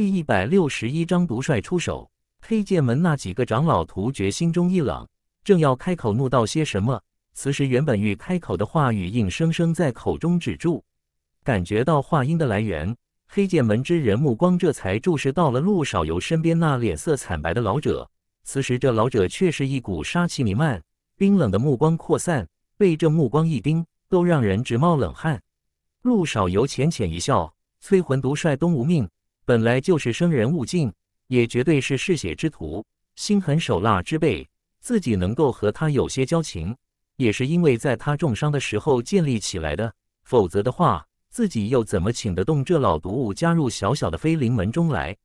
第一百六十一章，独帅出手。黑剑门那几个长老突觉心中一冷，正要开口怒道些什么，此时原本欲开口的话语硬生生在口中止住。感觉到话音的来源，黑剑门之人目光这才注视到了陆少游身边那脸色惨白的老者。此时这老者却是一股杀气弥漫，冰冷的目光扩散，被这目光一盯，都让人直冒冷汗。陆少游浅浅一笑，催魂独帅东无命。本来就是生人勿近，也绝对是嗜血之徒、心狠手辣之辈。自己能够和他有些交情，也是因为在他重伤的时候建立起来的。否则的话，自己又怎么请得动这老毒物加入小小的飞灵门中来？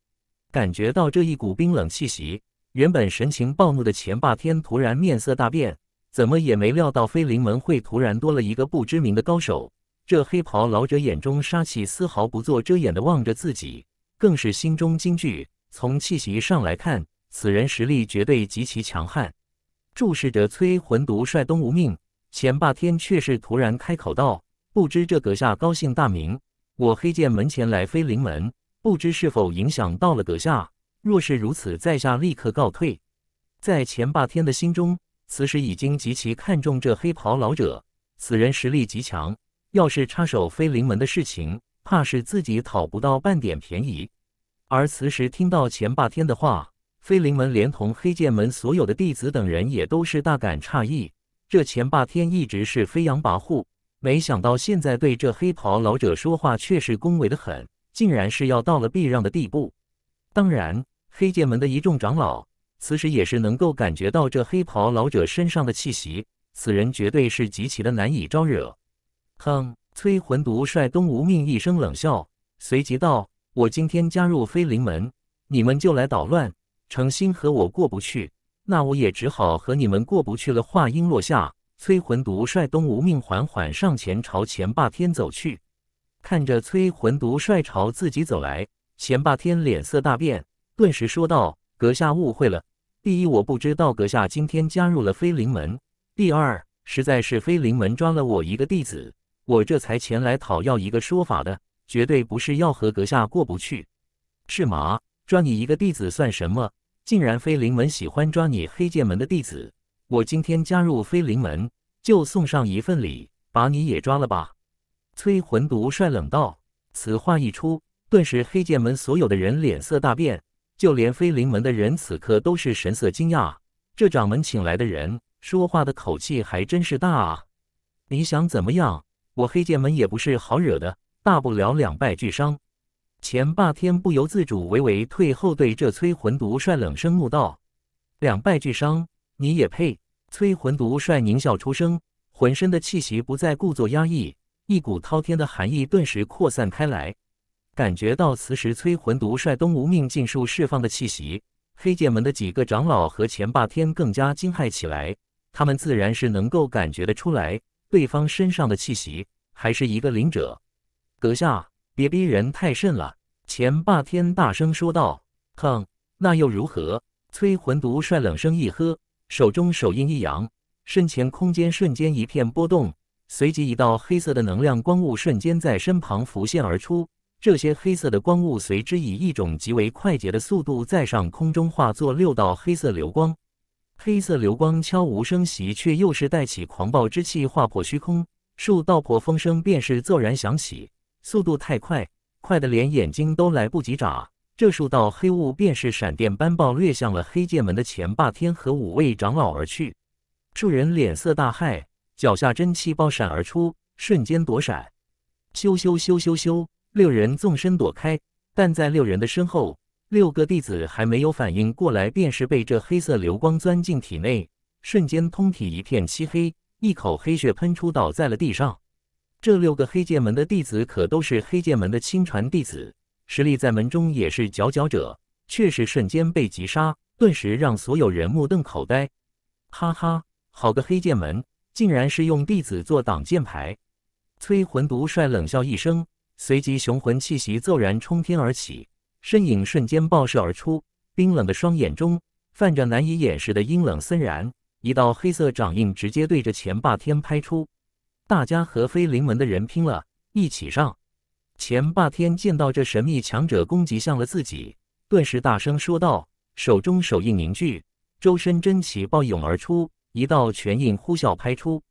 感觉到这一股冰冷气息，原本神情暴怒的钱霸天突然面色大变，怎么也没料到飞灵门会突然多了一个不知名的高手。这黑袍老者眼中杀气丝毫不做遮掩的望着自己。更是心中惊惧。从气息上来看，此人实力绝对极其强悍。注视着崔魂毒帅东无命，前霸天却是突然开口道：“不知这阁下高姓大名？我黑剑门前来飞灵门，不知是否影响到了阁下？若是如此，在下立刻告退。”在前霸天的心中，此时已经极其看重这黑袍老者。此人实力极强，要是插手飞灵门的事情，怕是自己讨不到半点便宜。而此时听到前霸天的话，飞灵门连同黑剑门所有的弟子等人也都是大感诧异。这前霸天一直是飞扬跋扈，没想到现在对这黑袍老者说话却是恭维的很，竟然是要到了避让的地步。当然，黑剑门的一众长老此时也是能够感觉到这黑袍老者身上的气息，此人绝对是极其的难以招惹。哼！催魂毒帅东无命一声冷笑，随即道。我今天加入飞灵门，你们就来捣乱，诚心和我过不去，那我也只好和你们过不去了。话音落下，催魂毒帅东吴命缓缓上前，朝前霸天走去。看着催魂毒帅朝自己走来，前霸天脸色大变，顿时说道：“阁下误会了，第一，我不知道阁下今天加入了飞灵门；第二，实在是飞灵门抓了我一个弟子，我这才前来讨要一个说法的。”绝对不是要和阁下过不去，是吗？抓你一个弟子算什么？竟然飞灵门喜欢抓你黑剑门的弟子！我今天加入飞灵门，就送上一份礼，把你也抓了吧！崔魂毒帅冷道。此话一出，顿时黑剑门所有的人脸色大变，就连飞灵门的人此刻都是神色惊讶。这掌门请来的人，说话的口气还真是大啊！你想怎么样？我黑剑门也不是好惹的。大不了两败俱伤，前霸天不由自主微微退后，对这催魂毒帅冷声怒道：“两败俱伤，你也配？”催魂毒帅狞笑出声，浑身的气息不再故作压抑，一股滔天的寒意顿时扩散开来。感觉到此时催魂毒帅东无命尽数释放的气息，黑剑门的几个长老和前霸天更加惊骇起来。他们自然是能够感觉得出来，对方身上的气息还是一个灵者。阁下，别逼人太甚了！”钱霸天大声说道。“哼，那又如何？”催魂毒帅冷声一喝，手中手印一扬，身前空间瞬间一片波动，随即一道黑色的能量光雾瞬间在身旁浮现而出。这些黑色的光雾随之以一种极为快捷的速度在上空中化作六道黑色流光。黑色流光悄无声息，却又是带起狂暴之气，划破虚空，数道破风声便是骤然响起。速度太快，快的连眼睛都来不及眨，这数道黑雾便是闪电般暴掠向了黑剑门的前霸天和五位长老而去。众人脸色大骇，脚下真气爆闪而出，瞬间躲闪。咻咻咻咻咻，六人纵身躲开，但在六人的身后，六个弟子还没有反应过来，便是被这黑色流光钻进体内，瞬间通体一片漆黑，一口黑血喷出，倒在了地上。这六个黑剑门的弟子可都是黑剑门的亲传弟子，实力在门中也是佼佼者，却是瞬间被击杀，顿时让所有人目瞪口呆。哈哈，好个黑剑门，竟然是用弟子做挡箭牌！催魂毒帅冷笑一声，随即雄浑气息骤然冲天而起，身影瞬间爆射而出，冰冷的双眼中泛着难以掩饰的阴冷森然，一道黑色掌印直接对着前霸天拍出。大家和飞灵门的人拼了，一起上！前霸天见到这神秘强者攻击向了自己，顿时大声说道，手中手印凝聚，周身真气暴涌而出，一道拳印呼啸拍出。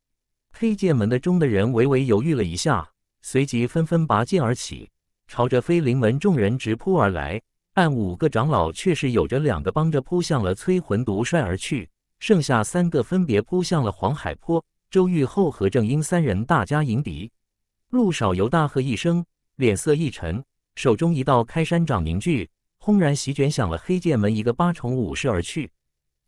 黑剑门的中的人微微犹豫了一下，随即纷纷拔剑而起，朝着飞灵门众人直扑而来。但五个长老却是有着两个帮着扑向了催魂毒帅而去，剩下三个分别扑向了黄海坡。周玉、后和正英三人，大家迎敌。陆少游大喝一声，脸色一沉，手中一道开山掌凝聚，轰然席卷响了黑剑门一个八重武士而去。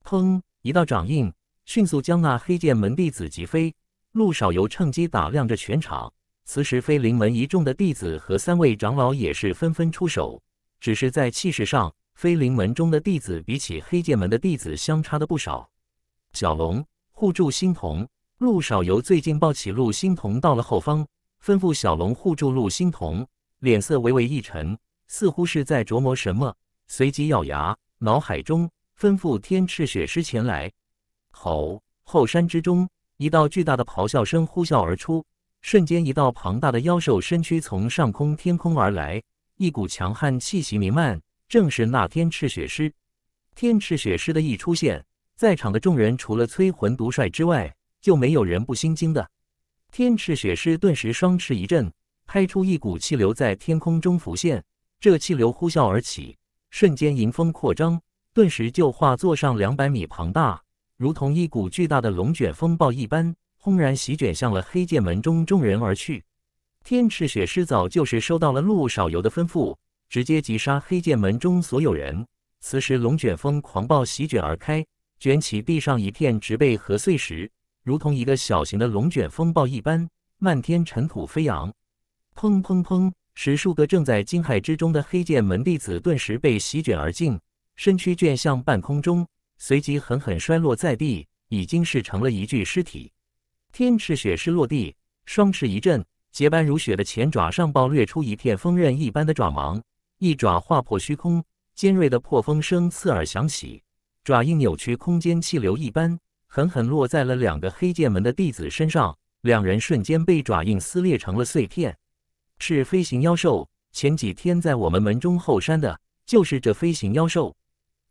砰！一道掌印迅速将那黑剑门弟子击飞。陆少游趁机打量着全场。此时飞灵门一众的弟子和三位长老也是纷纷出手，只是在气势上，飞灵门中的弟子比起黑剑门的弟子相差的不少。小龙护住心童。陆少游最近抱起陆星桐到了后方，吩咐小龙护住陆星桐，脸色微微一沉，似乎是在琢磨什么。随即咬牙，脑海中吩咐天赤血狮前来。吼！后山之中，一道巨大的咆哮声呼啸而出，瞬间一道庞大的妖兽身躯从上空天空而来，一股强悍气息弥漫，正是那天赤血狮。天赤血狮的一出现，在场的众人除了催魂独帅之外，就没有人不心惊的。天赤雪狮顿时双翅一震，拍出一股气流在天空中浮现。这气流呼啸而起，瞬间迎风扩张，顿时就化作上两百米庞大，如同一股巨大的龙卷风暴一般，轰然席卷向了黑剑门中众人而去。天赤雪狮早就是收到了陆少游的吩咐，直接击杀黑剑门中所有人。此时龙卷风狂暴席卷而开，卷起地上一片植被和碎石。如同一个小型的龙卷风暴一般，漫天尘土飞扬。砰砰砰！十数个正在惊骇之中的黑剑门弟子顿时被席卷而进，身躯卷向半空中，随即狠狠摔落在地，已经是成了一具尸体。天池雪狮落地，双翅一震，洁白如雪的前爪上暴掠出一片锋刃一般的爪芒，一爪划破虚空，尖锐的破风声刺耳响起，爪印扭曲空间气流一般。狠狠落在了两个黑剑门的弟子身上，两人瞬间被爪印撕裂成了碎片。是飞行妖兽，前几天在我们门中后山的，就是这飞行妖兽。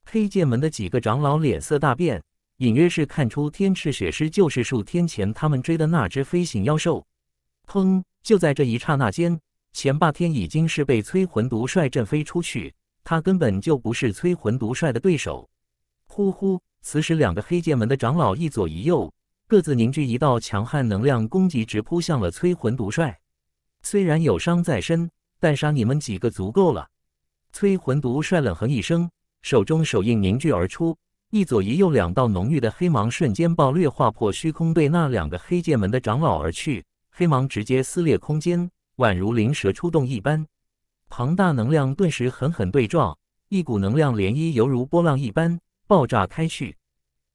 黑剑门的几个长老脸色大变，隐约是看出天赤血狮就是数天前他们追的那只飞行妖兽。砰！就在这一刹那间，前霸天已经是被催魂毒帅震飞出去，他根本就不是催魂毒帅的对手。呼呼。此时，两个黑剑门的长老一左一右，各自凝聚一道强悍能量攻击，直扑向了催魂毒帅。虽然有伤在身，但杀你们几个足够了。催魂毒帅冷哼一声，手中手印凝聚而出，一左一右两道浓郁的黑芒瞬间暴掠，划破虚空，对那两个黑剑门的长老而去。黑芒直接撕裂空间，宛如灵蛇出洞一般，庞大能量顿时狠狠对撞，一股能量涟漪犹如波浪一般。爆炸开去，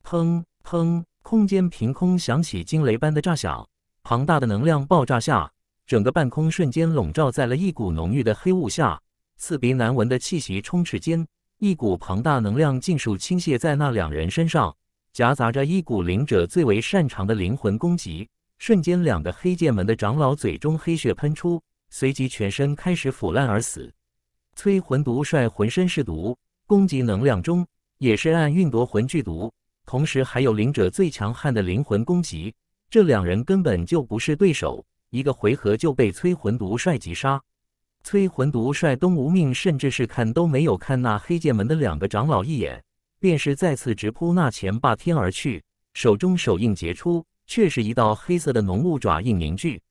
砰砰！空间凭空响起惊雷般的炸响。庞大的能量爆炸下，整个半空瞬间笼罩在了一股浓郁的黑雾下，刺鼻难闻的气息充斥间，一股庞大能量尽数倾泻在那两人身上，夹杂着一股灵者最为擅长的灵魂攻击。瞬间，两个黑剑门的长老嘴中黑血喷出，随即全身开始腐烂而死。催魂毒帅浑身是毒，攻击能量中。也是暗运夺魂剧毒，同时还有灵者最强悍的灵魂攻击，这两人根本就不是对手，一个回合就被催魂毒帅击杀。催魂毒帅东无命甚至是看都没有看那黑剑门的两个长老一眼，便是再次直扑那前霸天而去，手中手印结出，却是一道黑色的浓雾爪印凝聚，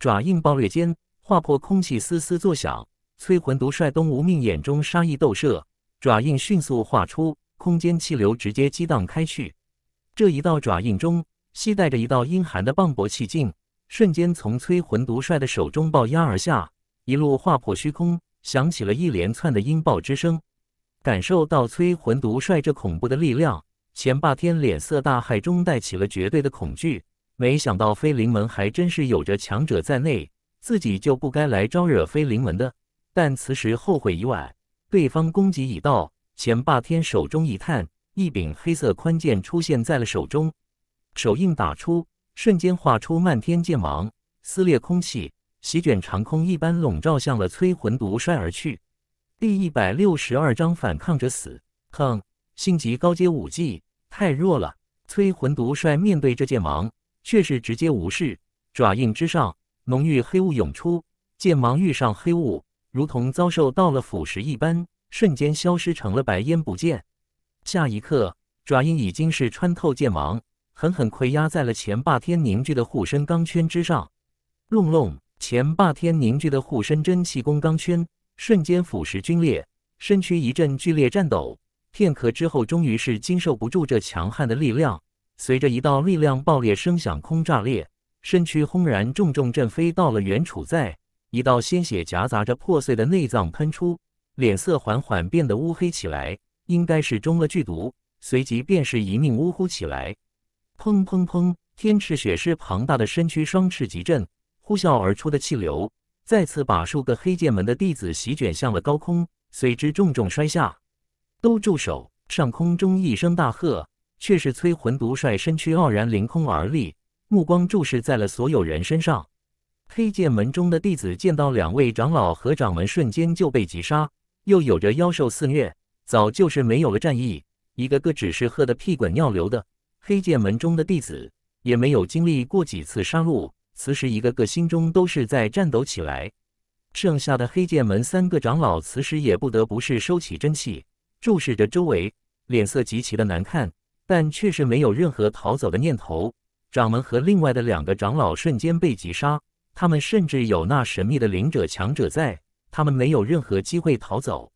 爪印暴裂间划破空气，嘶嘶作响。催魂毒帅东无命眼中杀意斗射，爪印迅速画出。空间气流直接激荡开去，这一道爪印中，携带着一道阴寒的磅礴气劲，瞬间从催魂毒帅的手中爆压而下，一路划破虚空，响起了一连串的音爆之声。感受到催魂毒帅这恐怖的力量，前霸天脸色大骇中带起了绝对的恐惧。没想到飞灵门还真是有着强者在内，自己就不该来招惹飞灵门的。但此时后悔已晚，对方攻击已到。前霸天手中一探，一柄黑色宽剑出现在了手中，手印打出，瞬间画出漫天剑芒，撕裂空气，席卷长空一般笼罩向了催魂毒帅而去。第一百六十二章反抗者死。哼，星级高阶武技太弱了。催魂毒帅面对这剑芒，却是直接无视，爪印之上浓郁黑雾涌出，剑芒遇上黑雾，如同遭受到了腐蚀一般。瞬间消失，成了白烟不见。下一刻，爪印已经是穿透剑芒，狠狠溃压在了前霸天凝聚的护身钢圈之上。隆隆，前霸天凝聚的护身真气功钢圈瞬间腐蚀龟裂，身躯一阵剧烈颤抖。片刻之后，终于是经受不住这强悍的力量，随着一道力量爆裂声响，空炸裂，身躯轰然重重震飞到了原处，在一道鲜血夹杂着破碎的内脏喷出。脸色缓缓变得乌黑起来，应该是中了剧毒，随即便是一命呜呼起来。砰砰砰！天池雪狮庞大的身躯双翅急震，呼啸而出的气流再次把数个黑剑门的弟子席卷向了高空，随之重重摔下。都住手！上空中一声大喝，却是摧魂毒帅身躯傲然凌空而立，目光注视在了所有人身上。黑剑门中的弟子见到两位长老和掌门瞬间就被击杀。又有着妖兽肆虐，早就是没有了战意，一个个只是喝得屁滚尿流的。黑剑门中的弟子也没有经历过几次杀戮，此时一个个心中都是在颤抖起来。剩下的黑剑门三个长老，此时也不得不是收起真气，注视着周围，脸色极其的难看，但却是没有任何逃走的念头。掌门和另外的两个长老瞬间被击杀，他们甚至有那神秘的灵者强者在。他们没有任何机会逃走。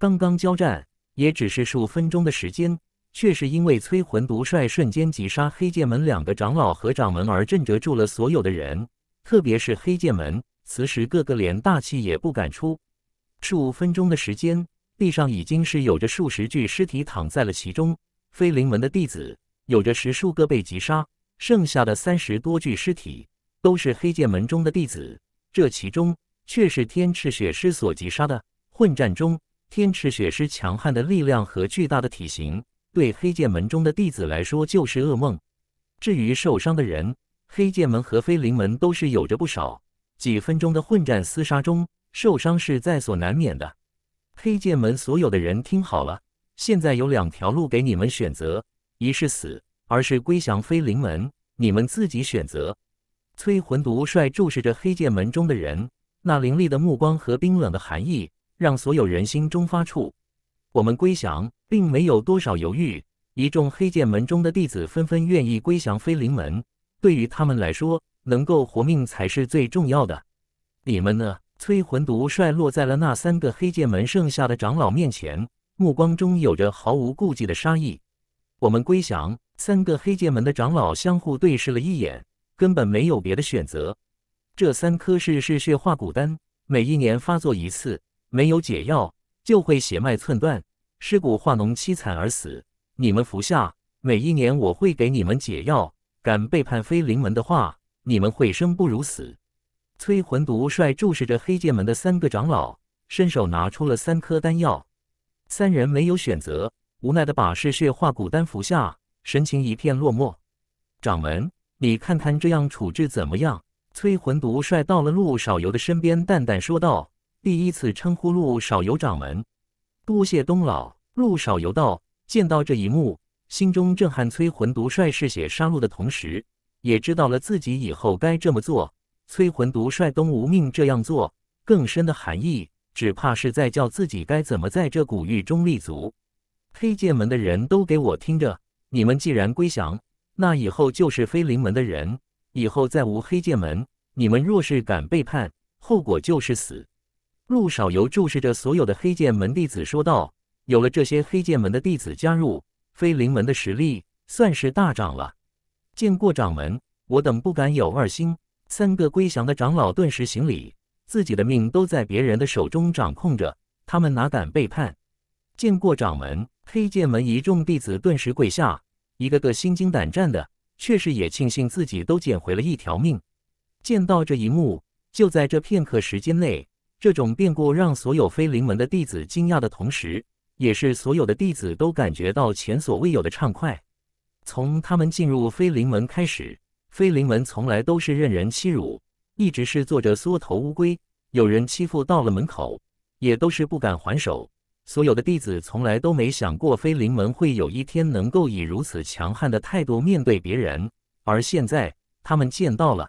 刚刚交战，也只是数分钟的时间，却是因为催魂毒帅瞬间击杀黑剑门两个长老和掌门而震慑住了所有的人。特别是黑剑门，此时个个连大气也不敢出。数分钟的时间，地上已经是有着数十具尸体躺在了其中。飞灵门的弟子有着十数个被击杀，剩下的三十多具尸体都是黑剑门中的弟子。这其中。却是天池血狮所击杀的。混战中，天池血狮强悍的力量和巨大的体型，对黑剑门中的弟子来说就是噩梦。至于受伤的人，黑剑门和飞灵门都是有着不少。几分钟的混战厮杀中，受伤是在所难免的。黑剑门所有的人，听好了，现在有两条路给你们选择：一是死，二是归降飞灵门，你们自己选择。催魂毒帅注视着黑剑门中的人。那凌厉的目光和冰冷的寒意，让所有人心中发怵。我们归降，并没有多少犹豫。一众黑剑门中的弟子纷纷愿意归降飞灵门。对于他们来说，能够活命才是最重要的。你们呢？催魂毒帅落在了那三个黑剑门剩下的长老面前，目光中有着毫无顾忌的杀意。我们归降。三个黑剑门的长老相互对视了一眼，根本没有别的选择。这三颗是噬血化骨丹，每一年发作一次，没有解药就会血脉寸断，尸骨化脓，凄惨而死。你们服下，每一年我会给你们解药。敢背叛飞灵门的话，你们会生不如死。催魂毒帅注视着黑剑门的三个长老，伸手拿出了三颗丹药。三人没有选择，无奈的把嗜血化骨丹服下，神情一片落寞。掌门，你看看这样处置怎么样？催魂毒帅到了陆少游的身边，淡淡说道：“第一次称呼陆少游掌门，多谢东老。”陆少游道：“见到这一幕，心中震撼。催魂毒帅嗜血杀戮的同时，也知道了自己以后该这么做。催魂毒帅东无命这样做，更深的含义，只怕是在叫自己该怎么在这古域中立足。”黑剑门的人都给我听着，你们既然归降，那以后就是飞灵门的人。以后再无黑剑门，你们若是敢背叛，后果就是死。陆少游注视着所有的黑剑门弟子说道：“有了这些黑剑门的弟子加入，飞灵门的实力算是大涨了。”见过掌门，我等不敢有二心。三个归降的长老顿时行礼，自己的命都在别人的手中掌控着，他们哪敢背叛？见过掌门，黑剑门一众弟子顿时跪下，一个个心惊胆战的。确实也庆幸自己都捡回了一条命。见到这一幕，就在这片刻时间内，这种变故让所有飞灵门的弟子惊讶的同时，也是所有的弟子都感觉到前所未有的畅快。从他们进入飞灵门开始，飞灵门从来都是任人欺辱，一直是做着缩头乌龟。有人欺负到了门口，也都是不敢还手。所有的弟子从来都没想过飞灵门会有一天能够以如此强悍的态度面对别人，而现在他们见到了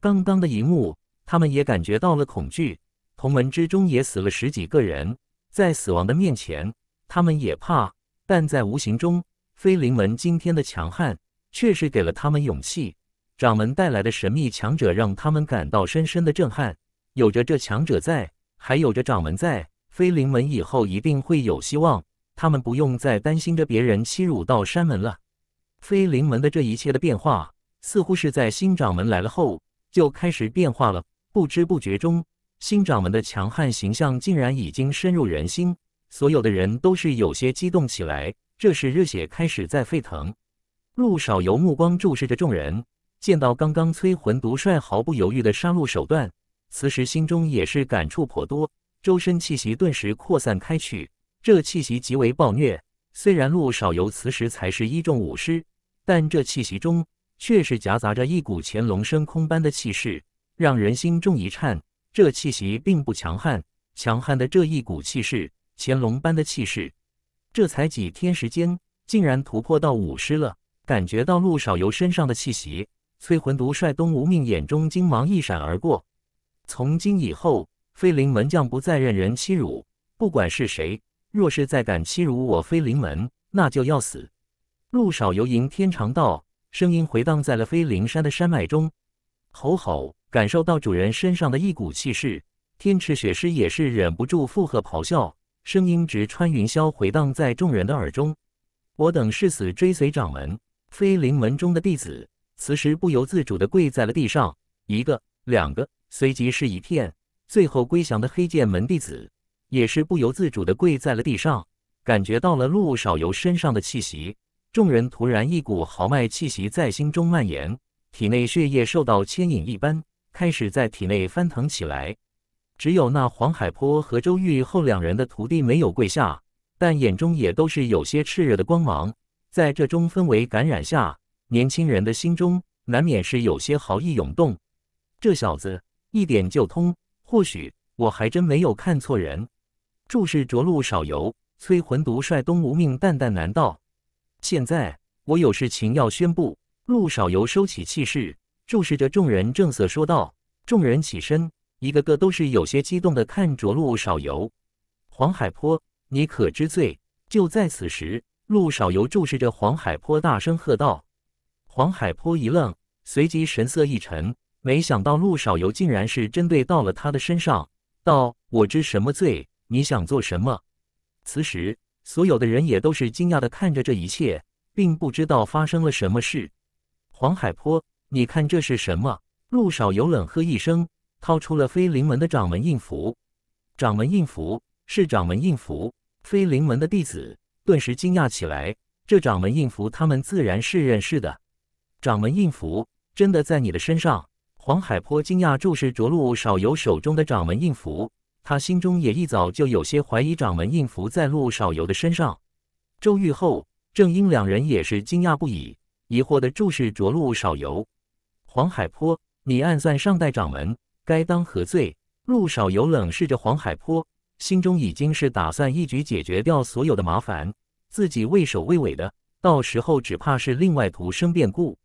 刚刚的一幕，他们也感觉到了恐惧。同门之中也死了十几个人，在死亡的面前，他们也怕。但在无形中，飞灵门今天的强悍确实给了他们勇气。掌门带来的神秘强者让他们感到深深的震撼。有着这强者在，还有着掌门在。飞灵门以后一定会有希望，他们不用再担心着别人欺辱到山门了。飞灵门的这一切的变化，似乎是在新掌门来了后就开始变化了。不知不觉中，新掌门的强悍形象竟然已经深入人心，所有的人都是有些激动起来，这时热血开始在沸腾。陆少游目光注视着众人，见到刚刚催魂独帅毫不犹豫的杀戮手段，此时心中也是感触颇多。周身气息顿时扩散开去，这气息极为暴虐。虽然陆少游此时才是一众武师，但这气息中却是夹杂着一股潜龙升空般的气势，让人心中一颤。这气息并不强悍，强悍的这一股气势，潜龙般的气势，这才几天时间，竟然突破到武师了。感觉到陆少游身上的气息，催魂毒帅东无命眼中精芒一闪而过。从今以后。飞灵门将不再任人欺辱，不管是谁，若是再敢欺辱我飞灵门，那就要死。路少游吟天长道，声音回荡在了飞灵山的山脉中。吼吼！感受到主人身上的一股气势，天池雪狮也是忍不住附和咆哮，声音直穿云霄，回荡在众人的耳中。我等誓死追随掌门，飞灵门中的弟子此时不由自主地跪在了地上，一个、两个，随即是一片。最后归降的黑剑门弟子，也是不由自主地跪在了地上，感觉到了陆少游身上的气息。众人突然一股豪迈气息在心中蔓延，体内血液受到牵引一般，开始在体内翻腾起来。只有那黄海波和周玉后两人的徒弟没有跪下，但眼中也都是有些炽热的光芒。在这中氛围感染下，年轻人的心中难免是有些豪意涌动。这小子一点就通。或许我还真没有看错人。注视着陆少游，催魂独帅东吴命淡淡难道？现在我有事情要宣布。陆少游收起气势，注视着众人，正色说道。众人起身，一个个都是有些激动的看着陆少游。黄海波，你可知罪？就在此时，陆少游注视着黄海波，大声喝道。黄海波一愣，随即神色一沉。没想到陆少游竟然是针对到了他的身上，道：“我知什么罪？你想做什么？”此时，所有的人也都是惊讶的看着这一切，并不知道发生了什么事。黄海波，你看这是什么？陆少游冷喝一声，掏出了飞灵门的掌门印符。掌门印符是掌门印符，飞灵门的弟子顿时惊讶起来。这掌门印符，他们自然是认识的。掌门印符真的在你的身上？黄海波惊讶注视着陆少游手中的掌门印符，他心中也一早就有些怀疑掌门印符在陆少游的身上。周玉厚、正英两人也是惊讶不已，疑惑的注视着陆少游。黄海波，你暗算上代掌门，该当何罪？陆少游冷视着黄海波，心中已经是打算一举解决掉所有的麻烦，自己畏首畏尾的，到时候只怕是另外徒生变故。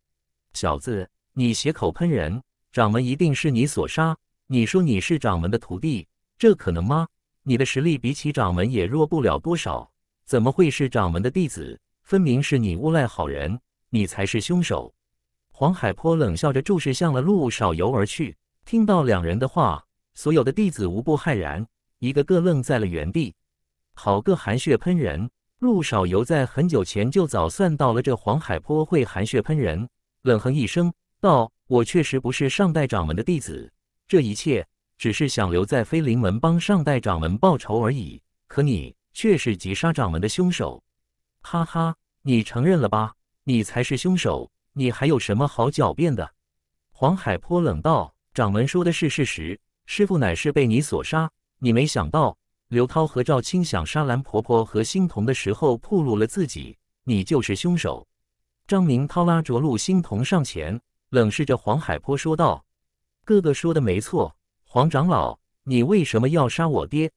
小子，你血口喷人！掌门一定是你所杀？你说你是掌门的徒弟，这可能吗？你的实力比起掌门也弱不了多少，怎么会是掌门的弟子？分明是你诬赖好人，你才是凶手！黄海波冷笑着注视向了陆少游而去。听到两人的话，所有的弟子无不骇然，一个个愣在了原地。好个含血喷人！陆少游在很久前就早算到了这黄海波会含血喷人，冷哼一声。道：“我确实不是上代掌门的弟子，这一切只是想留在飞灵门帮上代掌门报仇而已。可你却是击杀掌门的凶手，哈哈，你承认了吧？你才是凶手，你还有什么好狡辩的？”黄海波冷道：“掌门说的是事实，师傅乃是被你所杀。你没想到，刘涛和赵青想杀蓝婆婆和欣童的时候，暴露了自己，你就是凶手。”张明涛拉着陆欣桐上前。冷视着黄海波说道：“哥哥说的没错，黄长老，你为什么要杀我爹？”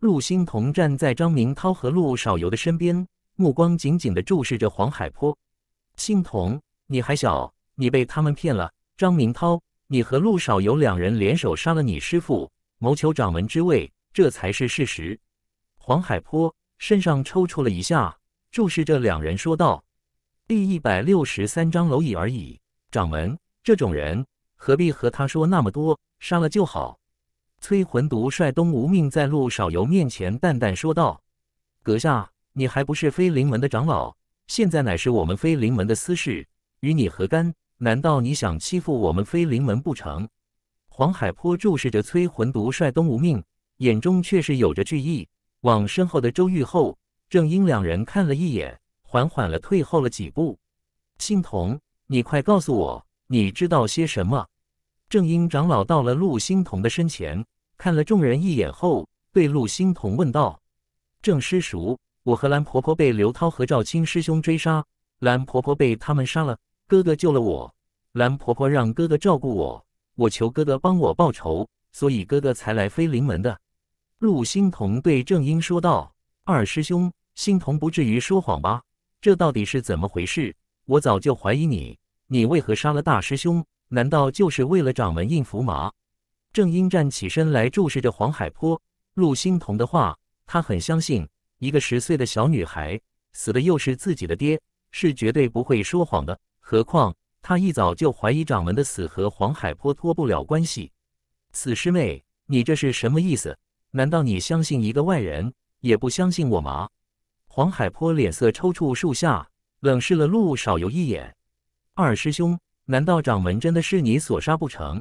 陆星彤站在张明涛和陆少游的身边，目光紧紧的注视着黄海波。“星同，你还小，你被他们骗了。”张明涛，你和陆少游两人联手杀了你师傅，谋求掌门之位，这才是事实。”黄海波身上抽搐了一下，注视着两人说道：“第一百六十三章，蝼蚁而已。”掌门，这种人何必和他说那么多？杀了就好。催魂毒率东无命在陆少游面前淡淡说道：“阁下，你还不是飞灵门的长老，现在乃是我们飞灵门的私事，与你何干？难道你想欺负我们飞灵门不成？”黄海波注视着催魂毒率东无命，眼中却是有着惧意。往身后的周玉后、郑英两人看了一眼，缓缓了退后了几步。青铜，你快告诉我，你知道些什么？正英长老到了陆星彤的身前，看了众人一眼后，对陆星彤问道：“正师叔，我和蓝婆婆被刘涛和赵青师兄追杀，蓝婆婆被他们杀了，哥哥救了我，蓝婆婆让哥哥照顾我，我求哥哥帮我报仇，所以哥哥才来飞灵门的。”陆星彤对正英说道：“二师兄，星彤不至于说谎吧？这到底是怎么回事？”我早就怀疑你，你为何杀了大师兄？难道就是为了掌门应福吗？郑英站起身来，注视着黄海波。陆欣彤的话，他很相信。一个十岁的小女孩，死的又是自己的爹，是绝对不会说谎的。何况他一早就怀疑掌门的死和黄海波脱不了关系。死师妹，你这是什么意思？难道你相信一个外人，也不相信我吗？黄海波脸色抽搐，树下。冷视了陆少游一眼，二师兄，难道掌门真的是你所杀不成？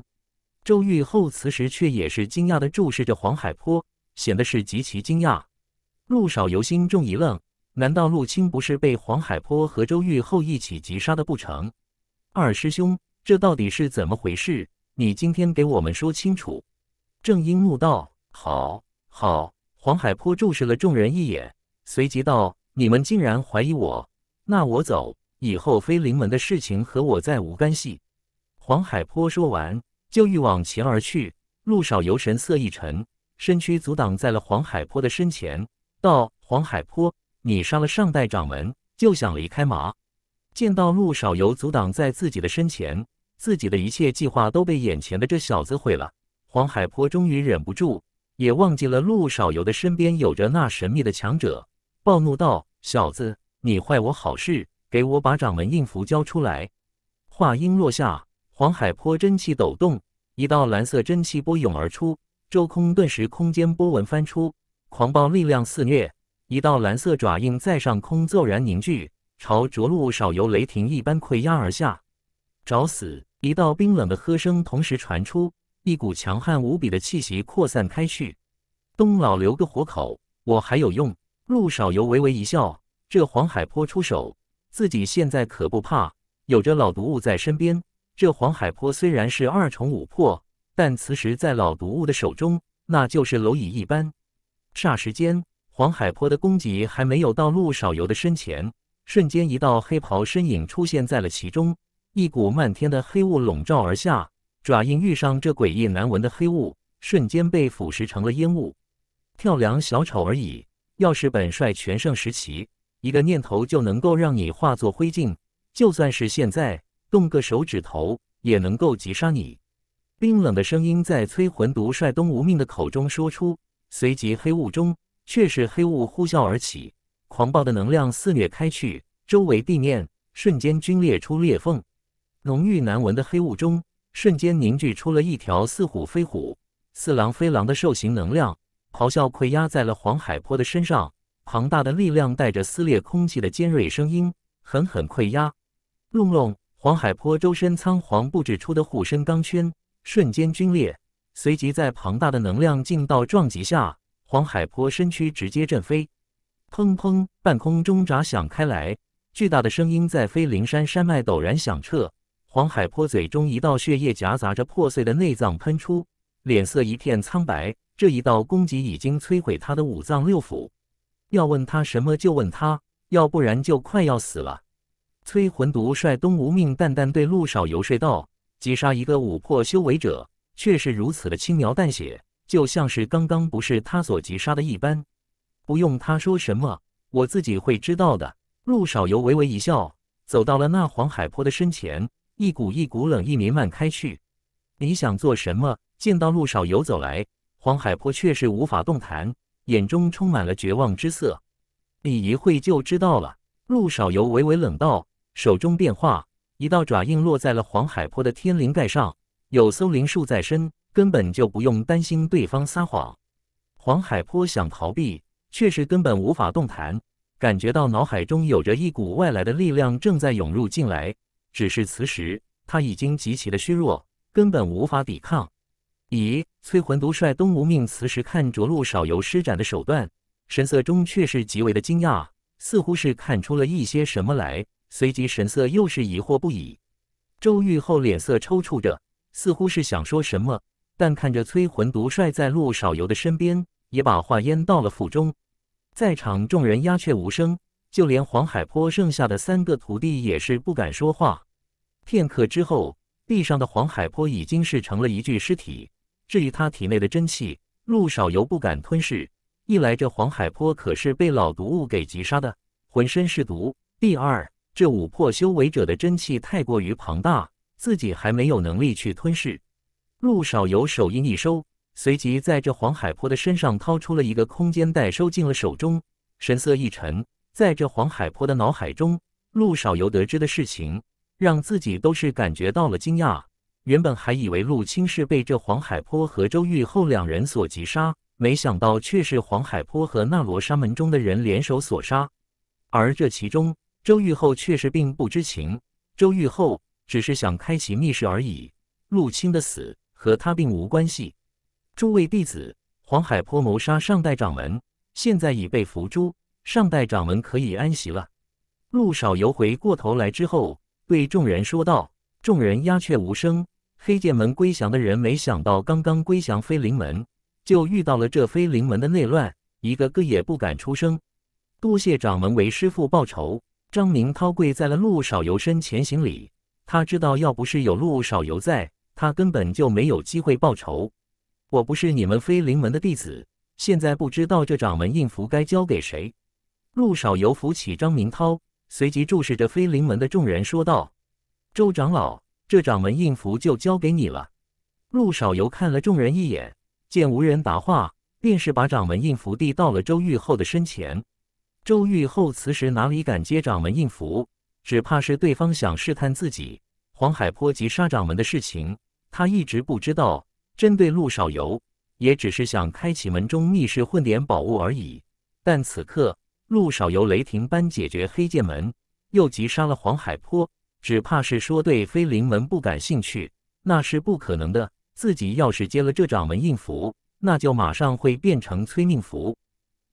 周玉厚此时却也是惊讶的注视着黄海波，显得是极其惊讶。陆少游心中一愣，难道陆青不是被黄海波和周玉厚一起击杀的不成？二师兄，这到底是怎么回事？你今天给我们说清楚。正英怒道：“好，好。”黄海波注视了众人一眼，随即道：“你们竟然怀疑我？”那我走，以后飞灵门的事情和我再无干系。”黄海波说完，就欲往前而去。陆少游神色一沉，身躯阻挡在了黄海波的身前，道：“黄海波，你杀了上代掌门，就想离开吗？”见到陆少游阻挡在自己的身前，自己的一切计划都被眼前的这小子毁了。黄海波终于忍不住，也忘记了陆少游的身边有着那神秘的强者，暴怒道：“小子！”你坏我好事，给我把掌门印符交出来！话音落下，黄海波真气抖动，一道蓝色真气波涌而出，周空顿时空间波纹翻出，狂暴力量肆虐。一道蓝色爪印在上空骤然凝聚，朝着陆少游雷霆一般溃压而下。找死！一道冰冷的喝声同时传出，一股强悍无比的气息扩散开去。东老留个活口，我还有用。陆少游微微一笑。这黄海波出手，自己现在可不怕，有着老毒物在身边。这黄海波虽然是二重五魄，但此时在老毒物的手中，那就是蝼蚁一般。霎时间，黄海波的攻击还没有到陆少游的身前，瞬间一道黑袍身影出现在了其中，一股漫天的黑雾笼罩而下，爪印遇上这诡异难闻的黑雾，瞬间被腐蚀成了烟雾。跳梁小丑而已，要是本帅全盛时期。一个念头就能够让你化作灰烬，就算是现在动个手指头也能够击杀你。冰冷的声音在催魂毒帅东无命的口中说出，随即黑雾中却是黑雾呼啸而起，狂暴的能量肆虐开去，周围地面瞬间龟裂出裂缝。浓郁难闻的黑雾中，瞬间凝聚出了一条似虎非虎、似狼非狼的兽形能量，咆哮溃压在了黄海波的身上。庞大的力量带着撕裂空气的尖锐声音，狠狠溃压。隆隆，黄海波周身仓皇布置出的护身钢圈瞬间龟裂，随即在庞大的能量劲道撞击下，黄海波身躯直接震飞。砰砰，半空中炸响开来，巨大的声音在飞灵山山脉陡然响彻。黄海波嘴中一道血液夹杂着破碎的内脏喷出，脸色一片苍白。这一道攻击已经摧毁他的五脏六腑。要问他什么就问他，要不然就快要死了。催魂毒率东无命淡淡对陆少游说道：“击杀一个五破修为者，却是如此的轻描淡写，就像是刚刚不是他所击杀的一般。不用他说什么，我自己会知道的。”陆少游微微一笑，走到了那黄海坡的身前，一股一股冷意弥漫开去。你想做什么？见到陆少游走来，黄海坡却是无法动弹。眼中充满了绝望之色，你一会就知道了。陆少游微微冷道，手中变化，一道爪印落在了黄海坡的天灵盖上。有搜灵术在身，根本就不用担心对方撒谎。黄海坡想逃避，却是根本无法动弹，感觉到脑海中有着一股外来的力量正在涌入进来，只是此时他已经极其的虚弱，根本无法抵抗。以催魂毒帅东无命此时看着陆少游施展的手段，神色中却是极为的惊讶，似乎是看出了一些什么来，随即神色又是疑惑不已。周玉后脸色抽搐着，似乎是想说什么，但看着催魂毒帅在陆少游的身边，也把话咽到了腹中。在场众人鸦雀无声，就连黄海波剩下的三个徒弟也是不敢说话。片刻之后，地上的黄海波已经是成了一具尸体。至于他体内的真气，陆少游不敢吞噬。一来，这黄海波可是被老毒物给击杀的，浑身是毒；第二，这五魄修为者的真气太过于庞大，自己还没有能力去吞噬。陆少游手印一收，随即在这黄海波的身上掏出了一个空间袋，收进了手中，神色一沉。在这黄海波的脑海中，陆少游得知的事情，让自己都是感觉到了惊讶。原本还以为陆青是被这黄海坡和周玉后两人所击杀，没想到却是黄海坡和那罗刹门中的人联手所杀。而这其中，周玉后却是并不知情，周玉后只是想开启密室而已。陆青的死和他并无关系。诸位弟子，黄海坡谋杀上代掌门，现在已被伏诛，上代掌门可以安息了。陆少游回过头来之后，对众人说道：“众人鸦雀无声。”黑剑门归降的人，没想到刚刚归降飞灵门，就遇到了这飞灵门的内乱，一个个也不敢出声，多谢掌门为师父报仇。张明涛跪在了陆少游身前行礼，他知道要不是有陆少游在，他根本就没有机会报仇。我不是你们飞灵门的弟子，现在不知道这掌门印符该交给谁。陆少游扶起张明涛，随即注视着飞灵门的众人说道：“周长老。”这掌门印符就交给你了。陆少游看了众人一眼，见无人答话，便是把掌门印符递到了周玉厚的身前。周玉厚此时哪里敢接掌门印符？只怕是对方想试探自己。黄海波及杀掌门的事情，他一直不知道。针对陆少游，也只是想开启门中密室，混点宝物而已。但此刻，陆少游雷霆般解决黑剑门，又急杀了黄海波。只怕是说对飞灵门不感兴趣，那是不可能的。自己要是接了这掌门印符，那就马上会变成催命符。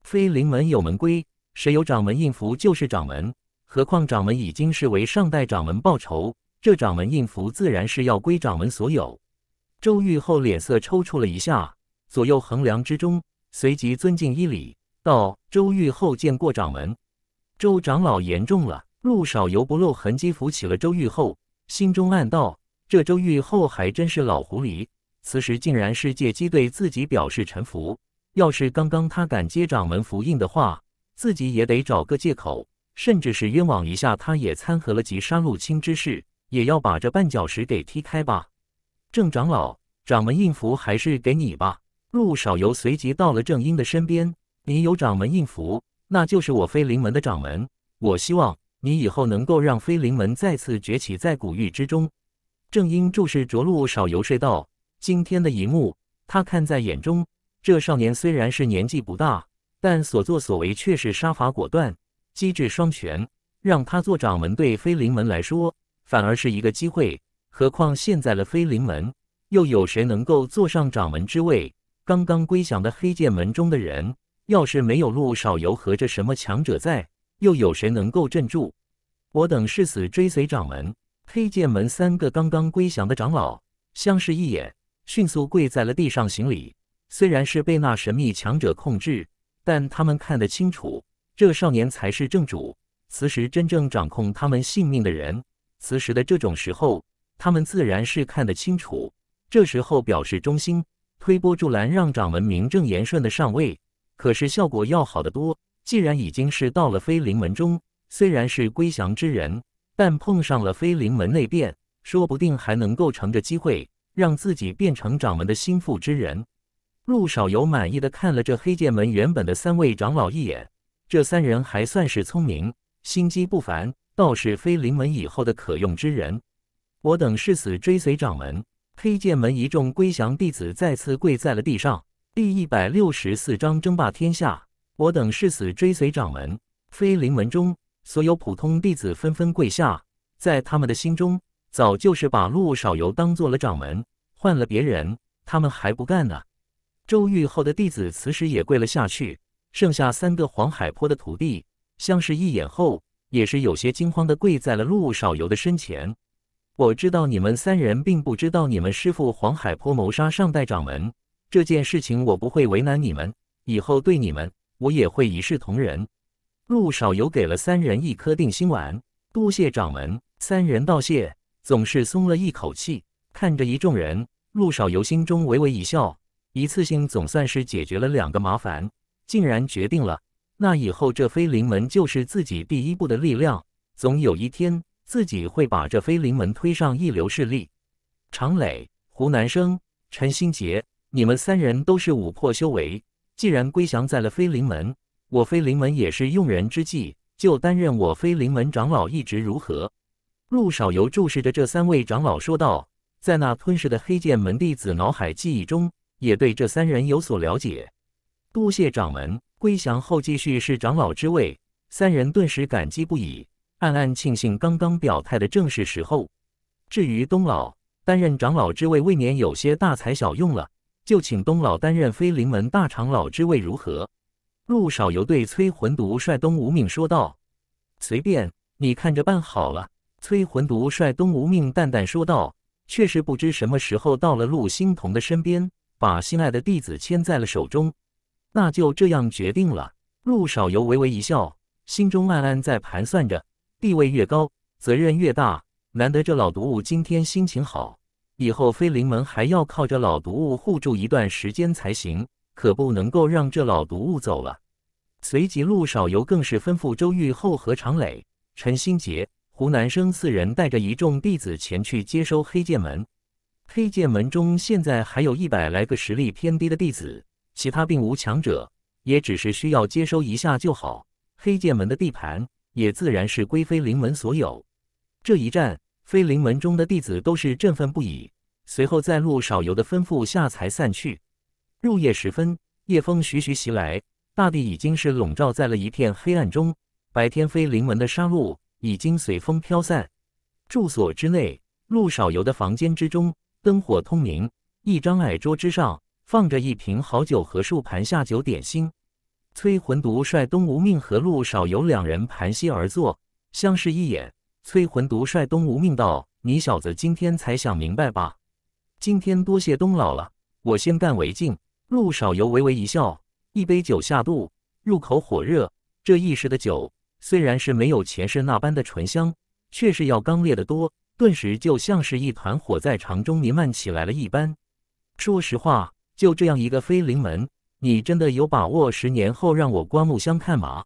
飞灵门有门规，谁有掌门印符就是掌门。何况掌门已经是为上代掌门报仇，这掌门印符自然是要归掌门所有。周玉后脸色抽搐了一下，左右衡量之中，随即尊敬一礼，道：“周玉后见过掌门。周长老言重了。”陆少游不露痕迹扶起了周玉后，心中暗道：“这周玉后还真是老狐狸，此时竟然是借机对自己表示臣服。要是刚刚他敢接掌门符印的话，自己也得找个借口，甚至是冤枉一下他，也掺和了集杀戮青之事，也要把这绊脚石给踢开吧。”郑长老，掌门印符还是给你吧。陆少游随即到了郑英的身边：“你有掌门印符，那就是我飞灵门的掌门。我希望。”你以后能够让飞灵门再次崛起在古域之中。正因注视着陆少游说道：“今天的一幕，他看在眼中。这少年虽然是年纪不大，但所作所为却是杀伐果断、机智双全。让他做掌门，对飞灵门来说，反而是一个机会。何况现在的飞灵门，又有谁能够坐上掌门之位？刚刚归降的黑剑门中的人，要是没有陆少游和着什么强者在。”又有谁能够镇住？我等誓死追随掌门。黑剑门三个刚刚归降的长老相视一眼，迅速跪在了地上行礼。虽然是被那神秘强者控制，但他们看得清楚，这少年才是正主。此时真正掌控他们性命的人，此时的这种时候，他们自然是看得清楚。这时候表示忠心，推波助澜，让掌门名正言顺的上位，可是效果要好得多。既然已经是到了飞灵门中，虽然是归降之人，但碰上了飞灵门内变，说不定还能够乘着机会让自己变成掌门的心腹之人。陆少游满意的看了这黑剑门原本的三位长老一眼，这三人还算是聪明，心机不凡，倒是飞灵门以后的可用之人。我等誓死追随掌门。黑剑门一众归降弟子再次跪在了地上。第一百六十四章：争霸天下。我等誓死追随掌门，飞灵门中所有普通弟子纷纷跪下，在他们的心中，早就是把陆少游当做了掌门。换了别人，他们还不干呢。周玉后的弟子此时也跪了下去，剩下三个黄海坡的徒弟相视一眼后，也是有些惊慌的跪在了陆少游的身前。我知道你们三人并不知道你们师傅黄海坡谋杀上代掌门这件事情，我不会为难你们，以后对你们。我也会一视同仁。陆少游给了三人一颗定心丸，多谢掌门。三人道谢，总是松了一口气，看着一众人，陆少游心中微微一笑，一次性总算是解决了两个麻烦，竟然决定了，那以后这飞灵门就是自己第一步的力量，总有一天自己会把这飞灵门推上一流势力。常磊、胡南生、陈新杰，你们三人都是五魄修为。既然归降在了飞灵门，我飞灵门也是用人之际，就担任我飞灵门长老一职如何？陆少游注视着这三位长老说道：“在那吞噬的黑剑门弟子脑海记忆中，也对这三人有所了解。多谢掌门归降后继续是长老之位。”三人顿时感激不已，暗暗庆幸刚刚表态的正是时候。至于东老担任长老之位，未免有些大材小用了。就请东老担任飞灵门大长老之位如何？陆少游对崔魂毒帅东无命说道：“随便你看着办好了。”崔魂毒帅东无命淡淡说道，却是不知什么时候到了陆星童的身边，把心爱的弟子牵在了手中。那就这样决定了。陆少游微微一笑，心中暗暗在盘算着：地位越高，责任越大。难得这老毒物今天心情好。以后飞灵门还要靠着老毒物护住一段时间才行，可不能够让这老毒物走了。随即，陆少游更是吩咐周玉、后和长磊、陈新杰、胡南生四人带着一众弟子前去接收黑剑门。黑剑门中现在还有一百来个实力偏低的弟子，其他并无强者，也只是需要接收一下就好。黑剑门的地盘也自然是归飞灵门所有。这一战。飞灵门中的弟子都是振奋不已，随后在陆少游的吩咐下才散去。入夜时分，夜风徐徐袭来，大地已经是笼罩在了一片黑暗中。白天飞灵门的杀戮已经随风飘散。住所之内，陆少游的房间之中灯火通明，一张矮桌之上放着一瓶好酒和数盘下酒点心。崔魂独率东吴命和陆少游两人盘膝而坐，相视一眼。催魂毒帅东吴命道：“你小子今天才想明白吧？今天多谢东老了，我先干为敬。”陆少游微微一笑，一杯酒下肚，入口火热。这一时的酒虽然是没有前世那般的醇香，却是要刚烈的多，顿时就像是一团火在肠中弥漫起来了一般。说实话，就这样一个飞灵门，你真的有把握十年后让我刮目相看吗？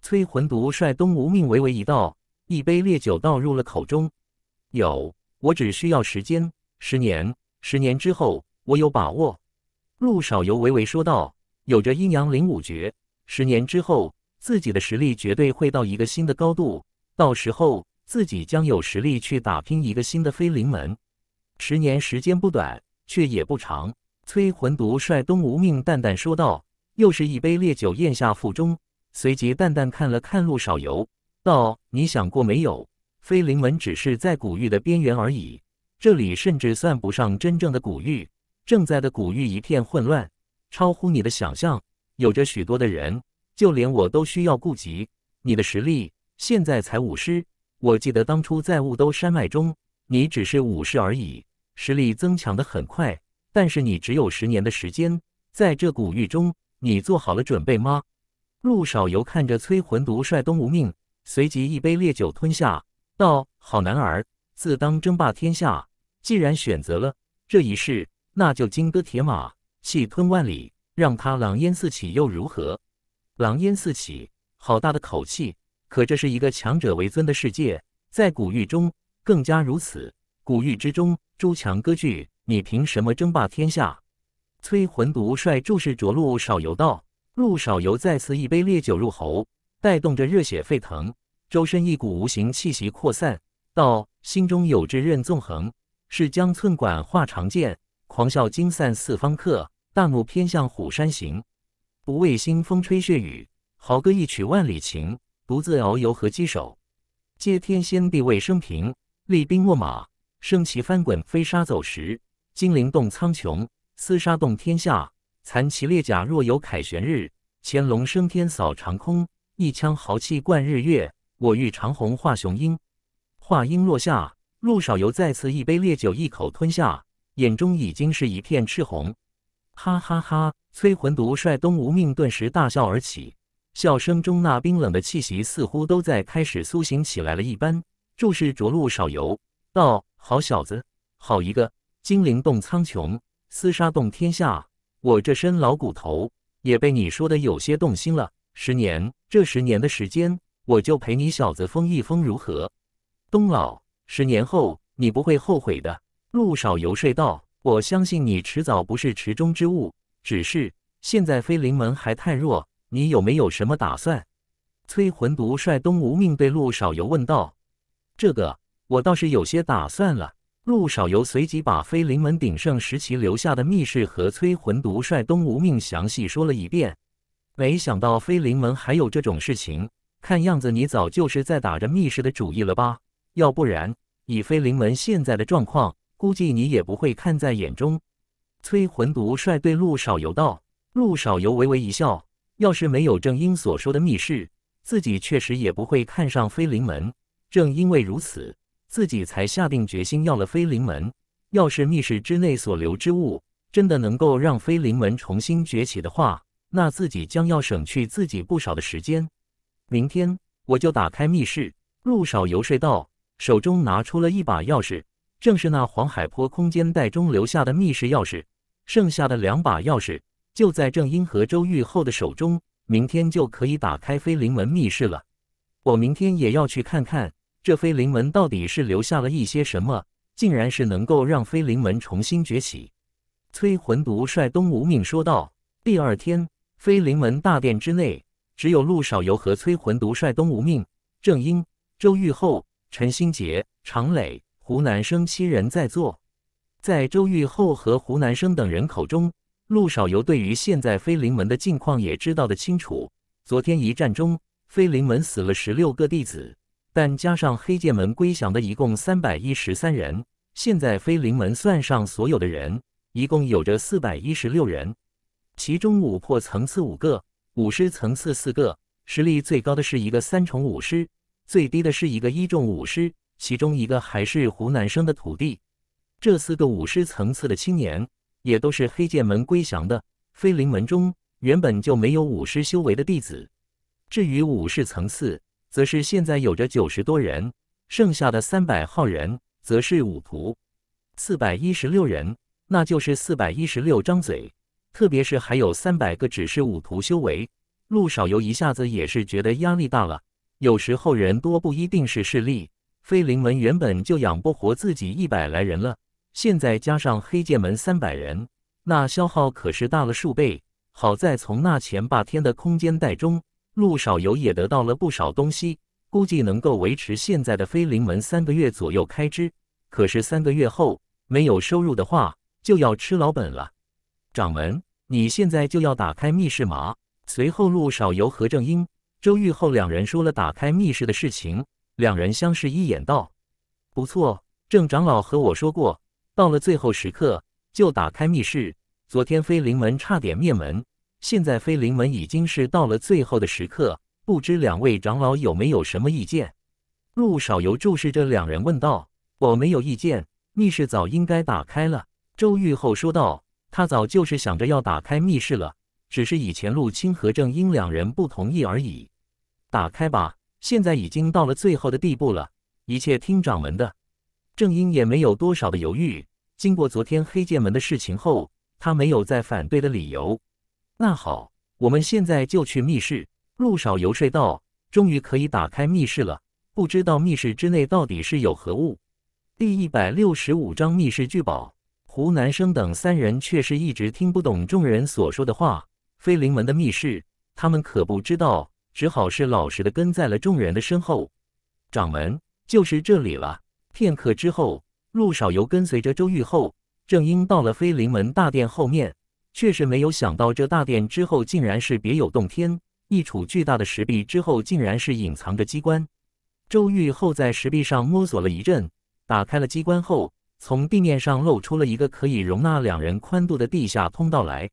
催魂毒帅东吴命微微一道。一杯烈酒倒入了口中，有我只需要时间，十年，十年之后我有把握。陆少游微微说道：“有着阴阳灵五绝，十年之后自己的实力绝对会到一个新的高度，到时候自己将有实力去打拼一个新的飞灵门。”十年时间不短，却也不长。崔魂独帅东无命淡淡说道：“又是一杯烈酒咽下腹中，随即淡淡看了看陆少游。”道你想过没有？飞灵门只是在古域的边缘而已，这里甚至算不上真正的古域。正在的古域一片混乱，超乎你的想象，有着许多的人，就连我都需要顾及。你的实力现在才五师，我记得当初在雾都山脉中，你只是五师而已，实力增强的很快。但是你只有十年的时间，在这古域中，你做好了准备吗？陆少游看着催魂毒帅东无命。随即一杯烈酒吞下，道：“好男儿，自当争霸天下。既然选择了这一世，那就金戈铁马，气吞万里。让他狼烟四起又如何？狼烟四起，好大的口气！可这是一个强者为尊的世界，在古域中更加如此。古域之中，诸强割据，你凭什么争霸天下？”崔魂独率注视着陆少游道：“陆少游，再次一杯烈酒入喉，带动着热血沸腾。”周身一股无形气息扩散，道心中有志任纵横，是将寸管化长剑，狂笑惊散四方客，大漠偏向虎山行。不畏腥风吹血雨，豪歌一曲万里情，独自遨游何稽首。接天仙地未生平，厉兵秣马，旌旗翻滚，飞沙走石，金灵动苍穹，厮杀动天下。残骑裂甲，若有凯旋日，潜龙升天扫长空，一腔豪气贯日月。我欲长虹化雄鹰，话音落下，陆少游再次一杯烈酒一口吞下，眼中已经是一片赤红。哈哈哈！催魂毒帅东吴命顿时大笑而起，笑声中那冰冷的气息似乎都在开始苏醒起来了一般，注视着陆少游道：“好小子，好一个金灵动苍穹，厮杀动天下！我这身老骨头也被你说的有些动心了。十年，这十年的时间。”我就陪你小子疯一疯，如何？东老，十年后你不会后悔的。陆少游说道：“我相信你迟早不是池中之物，只是现在飞灵门还太弱，你有没有什么打算？”催魂毒帅东无命对陆少游问道：“这个我倒是有些打算了。”陆少游随即把飞灵门鼎盛时期留下的密室和催魂毒帅东无命详细说了一遍。没想到飞灵门还有这种事情。看样子你早就是在打着密室的主意了吧？要不然以飞灵门现在的状况，估计你也不会看在眼中。崔魂毒帅对陆少游道：“陆少游微微一笑，要是没有正英所说的密室，自己确实也不会看上飞灵门。正因为如此，自己才下定决心要了飞灵门。要是密室之内所留之物真的能够让飞灵门重新崛起的话，那自己将要省去自己不少的时间。”明天我就打开密室。陆少游说道，手中拿出了一把钥匙，正是那黄海坡空间袋中留下的密室钥匙。剩下的两把钥匙就在郑英和周玉后的手中，明天就可以打开飞灵门密室了。我明天也要去看看，这飞灵门到底是留下了一些什么，竟然是能够让飞灵门重新崛起。崔魂毒率东无命说道。第二天，飞灵门大殿之内。只有陆少游和崔魂独率东吴命、郑英、周玉厚、陈新杰、常磊、湖南生七人在座。在周玉厚和湖南生等人口中，陆少游对于现在飞灵门的境况也知道的清楚。昨天一战中，飞灵门死了十六个弟子，但加上黑剑门归降的一共三百一十三人，现在飞灵门算上所有的人，一共有着四百一十六人，其中五破层次五个。武师层次四个，实力最高的是一个三重武师，最低的是一个一重武师，其中一个还是湖南生的徒弟。这四个武师层次的青年，也都是黑剑门归降的飞灵门中原本就没有武师修为的弟子。至于武士层次，则是现在有着九十多人，剩下的三百号人则是武徒，四百一十六人，那就是四百一十六张嘴。特别是还有三百个只是五图修为，陆少游一下子也是觉得压力大了。有时候人多不一定是势力，飞灵门原本就养不活自己一百来人了，现在加上黑剑门三百人，那消耗可是大了数倍。好在从那前霸天的空间袋中，陆少游也得到了不少东西，估计能够维持现在的飞灵门三个月左右开支。可是三个月后没有收入的话，就要吃老本了，掌门。你现在就要打开密室吗？随后，陆少游何正英、周玉厚两人说了打开密室的事情，两人相视一眼，道：“不错，郑长老和我说过，到了最后时刻就打开密室。昨天飞灵门差点灭门，现在飞灵门已经是到了最后的时刻，不知两位长老有没有什么意见？”陆少游注视着两人，问道：“我没有意见，密室早应该打开了。”周玉厚说道。他早就是想着要打开密室了，只是以前陆清和郑英两人不同意而已。打开吧，现在已经到了最后的地步了，一切听掌门的。郑英也没有多少的犹豫，经过昨天黑剑门的事情后，他没有再反对的理由。那好，我们现在就去密室。陆少游说道：“终于可以打开密室了，不知道密室之内到底是有何物。”第一百六十五章密室聚宝。吴南生等三人却是一直听不懂众人所说的话。飞灵门的密室，他们可不知道，只好是老实的跟在了众人的身后。掌门，就是这里了。片刻之后，陆少游跟随着周玉后，正因到了飞灵门大殿后面，却是没有想到这大殿之后竟然是别有洞天。一处巨大的石壁之后，竟然是隐藏着机关。周玉后在石壁上摸索了一阵，打开了机关后。从地面上露出了一个可以容纳两人宽度的地下通道来，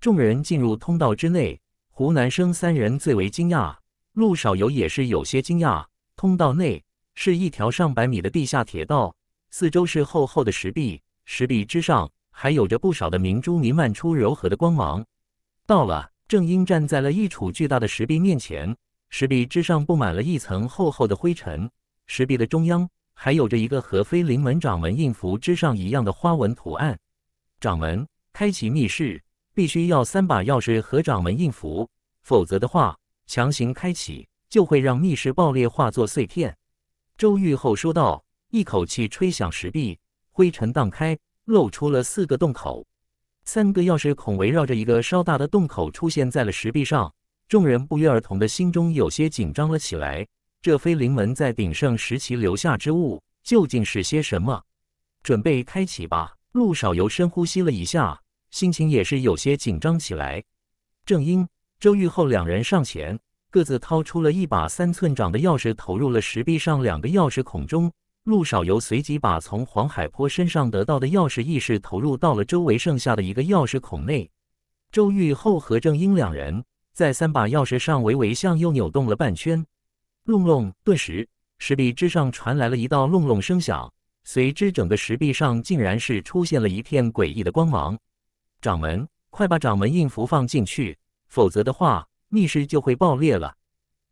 众人进入通道之内。湖南生三人最为惊讶，陆少游也是有些惊讶。通道内是一条上百米的地下铁道，四周是厚厚的石壁，石壁之上还有着不少的明珠，弥漫出柔和的光芒。到了，正英站在了一处巨大的石壁面前，石壁之上布满了一层厚厚的灰尘，石壁的中央。还有着一个和飞灵门掌门印符之上一样的花纹图案。掌门开启密室，必须要三把钥匙和掌门印符，否则的话强行开启就会让密室爆裂化作碎片。周玉后说道，一口气吹响石壁，灰尘荡开，露出了四个洞口，三个钥匙孔围绕着一个稍大的洞口出现在了石壁上。众人不约而同的心中有些紧张了起来。这飞灵门在鼎盛时期留下之物究竟是些什么？准备开启吧！陆少游深呼吸了一下，心情也是有些紧张起来。正英、周玉厚两人上前，各自掏出了一把三寸长的钥匙，投入了石壁上两个钥匙孔中。陆少游随即把从黄海波身上得到的钥匙意识投入到了周围剩下的一个钥匙孔内。周玉厚和正英两人在三把钥匙上微微向右扭动了半圈。隆隆！顿时，石壁之上传来了一道隆隆声响，随之，整个石壁上竟然是出现了一片诡异的光芒。掌门，快把掌门印符放进去，否则的话，密室就会爆裂了。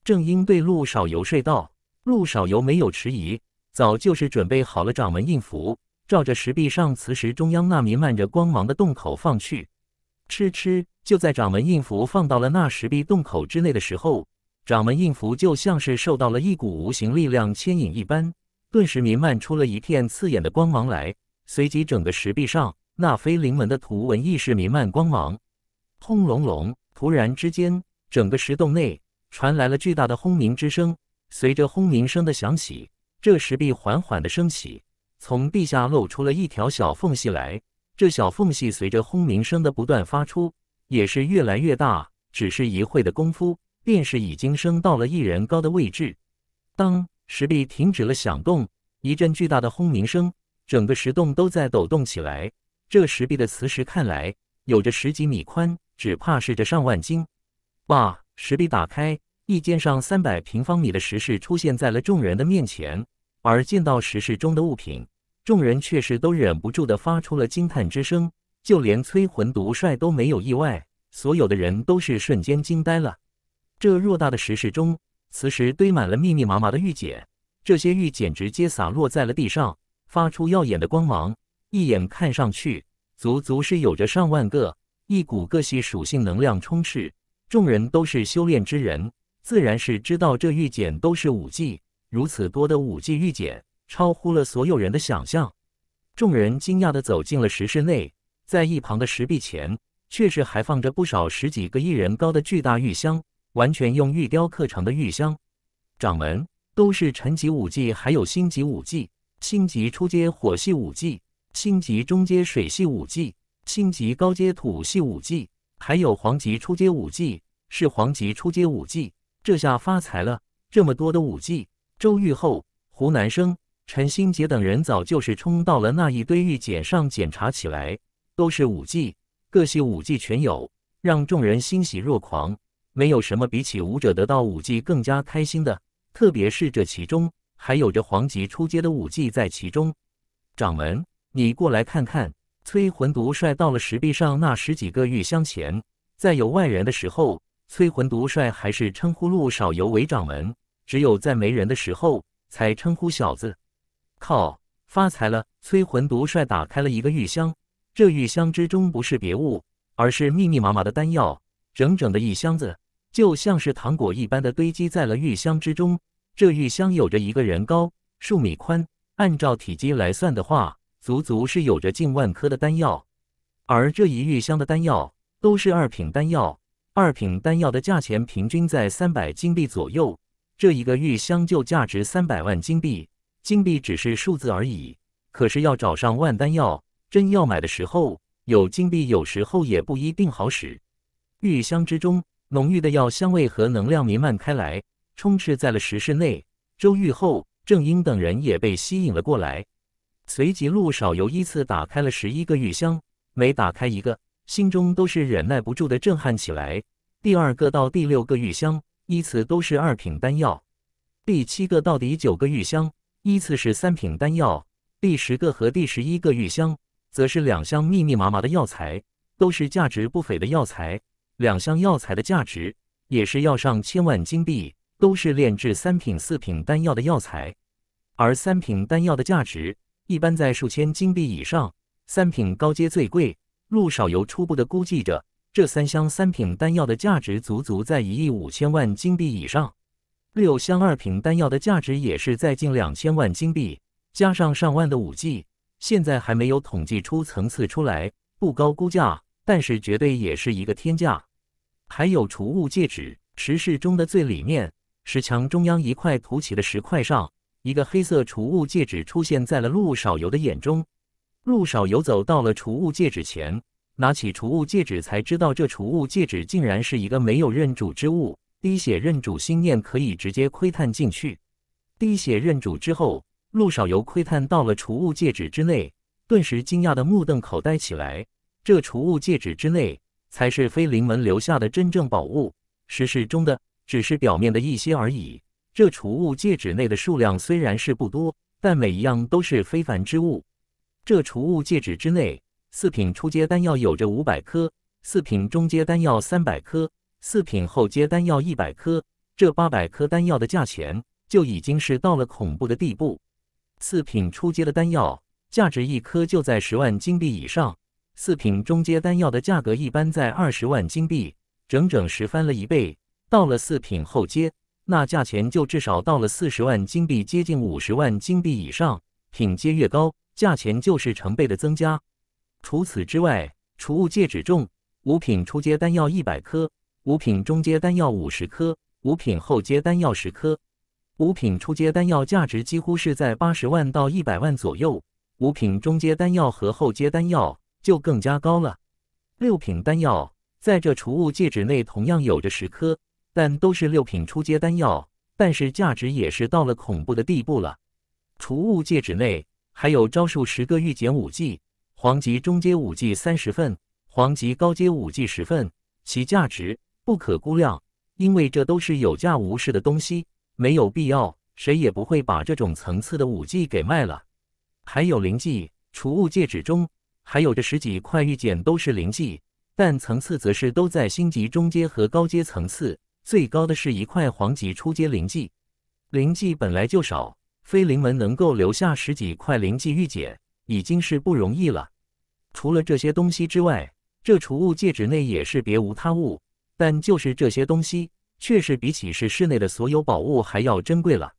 正因对陆少游说道，陆少游没有迟疑，早就是准备好了掌门印符，照着石壁上磁石中央那弥漫着光芒的洞口放去。嗤嗤！就在掌门印符放到了那石壁洞口之内的时候。掌门印符就像是受到了一股无形力量牵引一般，顿时弥漫出了一片刺眼的光芒来。随即，整个石壁上那飞灵门的图文亦是弥漫光芒。轰隆隆！突然之间，整个石洞内传来了巨大的轰鸣之声。随着轰鸣声的响起，这石壁缓缓的升起，从地下露出了一条小缝隙来。这小缝隙随着轰鸣声的不断发出，也是越来越大。只是一会的功夫。便是已经升到了一人高的位置。当石壁停止了响动，一阵巨大的轰鸣声，整个石洞都在抖动起来。这石壁的磁石看来有着十几米宽，只怕是这上万斤。哇！石壁打开，一间上三百平方米的石室出现在了众人的面前。而见到石室中的物品，众人却是都忍不住的发出了惊叹之声。就连催魂毒帅都没有意外，所有的人都是瞬间惊呆了。这偌大的石室中，磁石堆满了密密麻麻的玉简，这些玉简直接洒落在了地上，发出耀眼的光芒。一眼看上去，足足是有着上万个，一股各系属性能量充斥。众人都是修炼之人，自然是知道这玉简都是武技。如此多的武技玉简，超乎了所有人的想象。众人惊讶的走进了石室内，在一旁的石壁前，确实还放着不少十几个一人高的巨大玉箱。完全用玉雕刻成的玉箱，掌门都是陈级武技，还有星级武技，星级初阶火系武技，星级中阶水系武技，星级高阶土系武技，还有黄级初阶武技，是黄级初阶武技。这下发财了，这么多的武技。周玉厚、胡南生、陈新杰等人早就是冲到了那一堆玉简上检查起来，都是武技，各系武技全有，让众人欣喜若狂。没有什么比起武者得到武技更加开心的，特别是这其中还有着黄级初阶的武技在其中。掌门，你过来看看。催魂毒帅到了石壁上那十几个玉箱前，在有外人的时候，催魂毒帅还是称呼陆少游为掌门，只有在没人的时候才称呼小子。靠，发财了！催魂毒帅打开了一个玉箱，这玉箱之中不是别物，而是密密麻麻的丹药，整整的一箱子。就像是糖果一般的堆积在了玉箱之中，这玉箱有着一个人高，数米宽。按照体积来算的话，足足是有着近万颗的丹药。而这一玉箱的丹药都是二品丹药，二品丹药的价钱平均在三百金币左右。这一个玉箱就价值三百万金币，金币只是数字而已。可是要找上万丹药，真要买的时候，有金币有时候也不一定好使。玉箱之中。浓郁的药香味和能量弥漫开来，充斥在了石室内。周玉后，郑英等人也被吸引了过来。随即，陆少游依次打开了十一个玉箱，每打开一个，心中都是忍耐不住的震撼起来。第二个到第六个玉箱，依次都是二品丹药；第七个到第九个玉箱，依次是三品丹药；第十个和第十一个玉箱，则是两箱密密麻麻的药材，都是价值不菲的药材。两箱药材的价值也是要上千万金币，都是炼制三品、四品丹药的药材，而三品丹药的价值一般在数千金币以上，三品高阶最贵。陆少游初步的估计着，这三箱三品丹药的价值足足在一亿五千万金币以上。六箱二品丹药的价值也是在近两千万金币，加上上万的武器，现在还没有统计出层次出来，不高估价。但是绝对也是一个天价。还有储物戒指，石室中的最里面，石墙中央一块凸起的石块上，一个黑色储物戒指出现在了陆少游的眼中。陆少游走到了储物戒指前，拿起储物戒指，才知道这储物戒指竟然是一个没有认主之物。滴血认主，心念可以直接窥探进去。滴血认主之后，陆少游窥探到了储物戒指之内，顿时惊讶的目瞪口呆起来。这储物戒指之内，才是飞灵门留下的真正宝物。石室中的只是表面的一些而已。这储物戒指内的数量虽然是不多，但每一样都是非凡之物。这储物戒指之内，四品初阶丹药有着五百颗，四品中阶丹药三百颗，四品后阶丹药一百颗。这八百颗丹药的价钱就已经是到了恐怖的地步。四品初阶的丹药，价值一颗就在十万金币以上。四品中阶丹药的价格一般在二十万金币，整整十翻了一倍。到了四品后阶，那价钱就至少到了四十万金币，接近五十万金币以上。品阶越高，价钱就是成倍的增加。除此之外，储物戒指重，五品初阶丹药一百颗，五品中阶丹药五十颗，五品后阶丹药十颗。五品初阶丹药价值几乎是在八十万到一百万左右。五品中阶丹药和后阶丹药。就更加高了。六品丹药在这储物戒指内同样有着十颗，但都是六品初阶丹药，但是价值也是到了恐怖的地步了。储物戒指内还有招数十个，御剑武技，黄级中阶武技三十份，黄级高阶武技十份，其价值不可估量。因为这都是有价无市的东西，没有必要，谁也不会把这种层次的武技给卖了。还有灵技，储物戒指中。还有着十几块玉简都是灵器，但层次则是都在星级中阶和高阶层次，最高的是一块黄级初阶灵器。灵器本来就少，飞灵门能够留下十几块灵器玉简，已经是不容易了。除了这些东西之外，这储物戒指内也是别无他物，但就是这些东西，确实比起是室内的所有宝物还要珍贵了。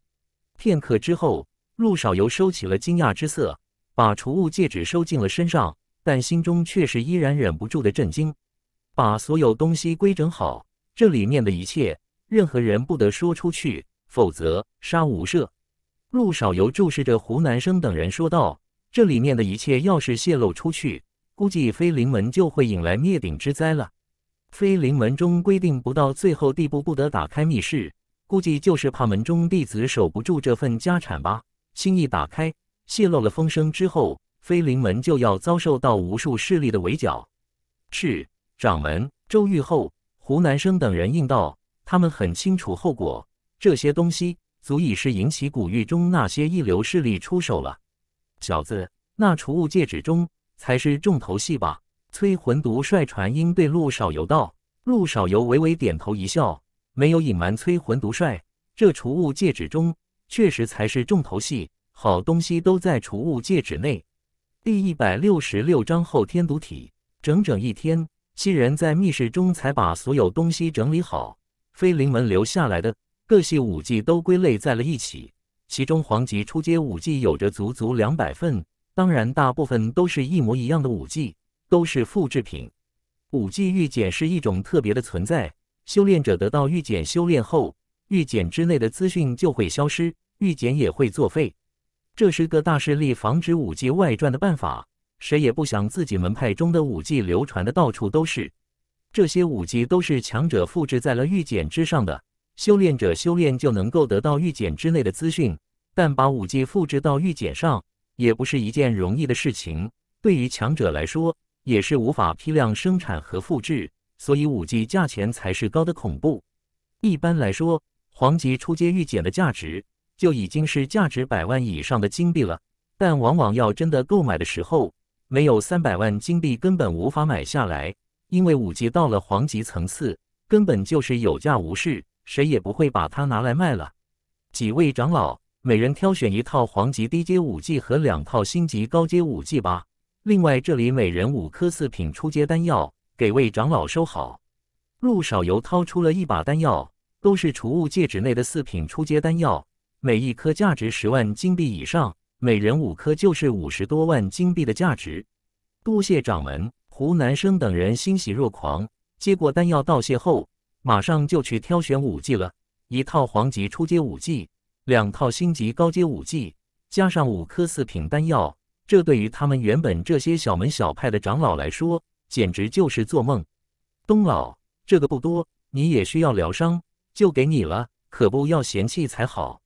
片刻之后，陆少游收起了惊讶之色。把储物戒指收进了身上，但心中却是依然忍不住的震惊。把所有东西规整好，这里面的一切，任何人不得说出去，否则杀无赦。陆少游注视着胡南生等人说道：“这里面的一切，要是泄露出去，估计飞灵门就会引来灭顶之灾了。飞灵门中规定，不到最后地步，不得打开密室，估计就是怕门中弟子守不住这份家产吧。”轻易打开。泄露了风声之后，飞灵门就要遭受到无数势力的围剿。是掌门周玉后，胡南生等人应道，他们很清楚后果。这些东西足以是引起古域中那些一流势力出手了。小子，那储物戒指中才是重头戏吧？催魂毒帅传音对陆少游道，陆少游微微点头一笑，没有隐瞒催魂毒帅。这储物戒指中确实才是重头戏。好东西都在储物戒指内。第一百六十六章后天毒体，整整一天，七人在密室中才把所有东西整理好。飞灵门留下来的各系武技都归类在了一起，其中黄级初阶武技有着足足两百份，当然大部分都是一模一样的武技，都是复制品。武技预简是一种特别的存在，修炼者得到预简修炼后，预简之内的资讯就会消失，预简也会作废。这是个大势力防止武技外传的办法，谁也不想自己门派中的武技流传的到处都是。这些武技都是强者复制在了预简之上的，修炼者修炼就能够得到预简之内的资讯。但把武技复制到预简上也不是一件容易的事情，对于强者来说也是无法批量生产和复制，所以武技价钱才是高的恐怖。一般来说，黄级初阶预简的价值。就已经是价值百万以上的金币了，但往往要真的购买的时候，没有三百万金币根本无法买下来。因为武技到了黄级层次，根本就是有价无市，谁也不会把它拿来卖了。几位长老，每人挑选一套黄级低阶武技和两套星级高阶武技吧。另外，这里每人五颗四品初阶丹药，给位长老收好。陆少游掏出了一把丹药，都是储物戒指内的四品初阶丹药。每一颗价值十万金币以上，每人五颗就是五十多万金币的价值。多谢掌门！胡南生等人欣喜若狂，接过丹药道谢后，马上就去挑选武技了。一套黄级初阶武技，两套星级高阶武技，加上五颗四品丹药，这对于他们原本这些小门小派的长老来说，简直就是做梦。东老，这个不多，你也需要疗伤，就给你了，可不要嫌弃才好。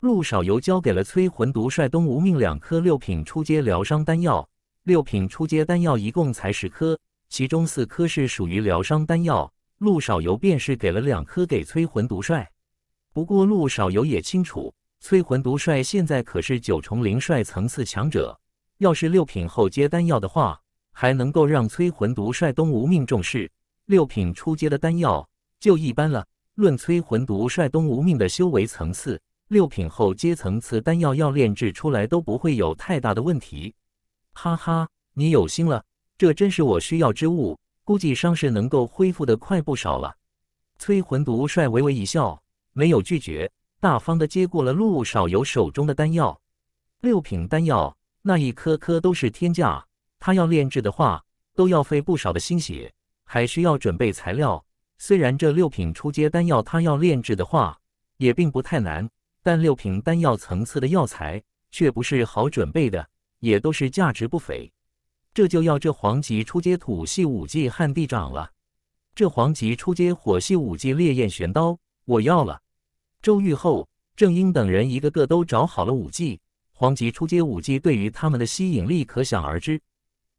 陆少游交给了催魂毒帅东无命两颗六品出阶疗伤丹药，六品出阶丹药一共才十颗，其中四颗是属于疗伤丹药，陆少游便是给了两颗给催魂毒帅。不过陆少游也清楚，催魂毒帅现在可是九重灵帅层次强者，要是六品后阶丹药的话，还能够让催魂毒帅东无命重视。六品初阶的丹药就一般了，论催魂毒帅东无命的修为层次。六品后阶层，次丹药要炼制出来都不会有太大的问题。哈哈，你有心了，这真是我需要之物。估计伤势能够恢复的快不少了。催魂毒帅微微一笑，没有拒绝，大方的接过了陆少游手中的丹药。六品丹药，那一颗颗都是天价，他要炼制的话，都要费不少的心血，还需要准备材料。虽然这六品初阶丹药，他要炼制的话，也并不太难。但六品丹药层次的药材却不是好准备的，也都是价值不菲。这就要这黄级初阶土系武技旱地掌了。这黄级初阶火系武技烈焰玄刀，我要了。周玉后、郑英等人一个个都找好了武技，黄级初阶武技对于他们的吸引力可想而知。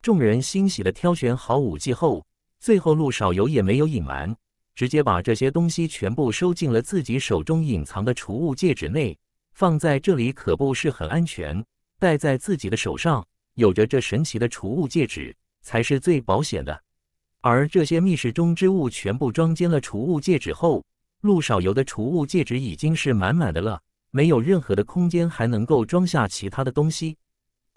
众人欣喜地挑选好武技后，最后陆少游也没有隐瞒。直接把这些东西全部收进了自己手中隐藏的储物戒指内，放在这里可不是很安全。戴在自己的手上，有着这神奇的储物戒指才是最保险的。而这些密室中之物全部装进了储物戒指后，陆少游的储物戒指已经是满满的了，没有任何的空间还能够装下其他的东西。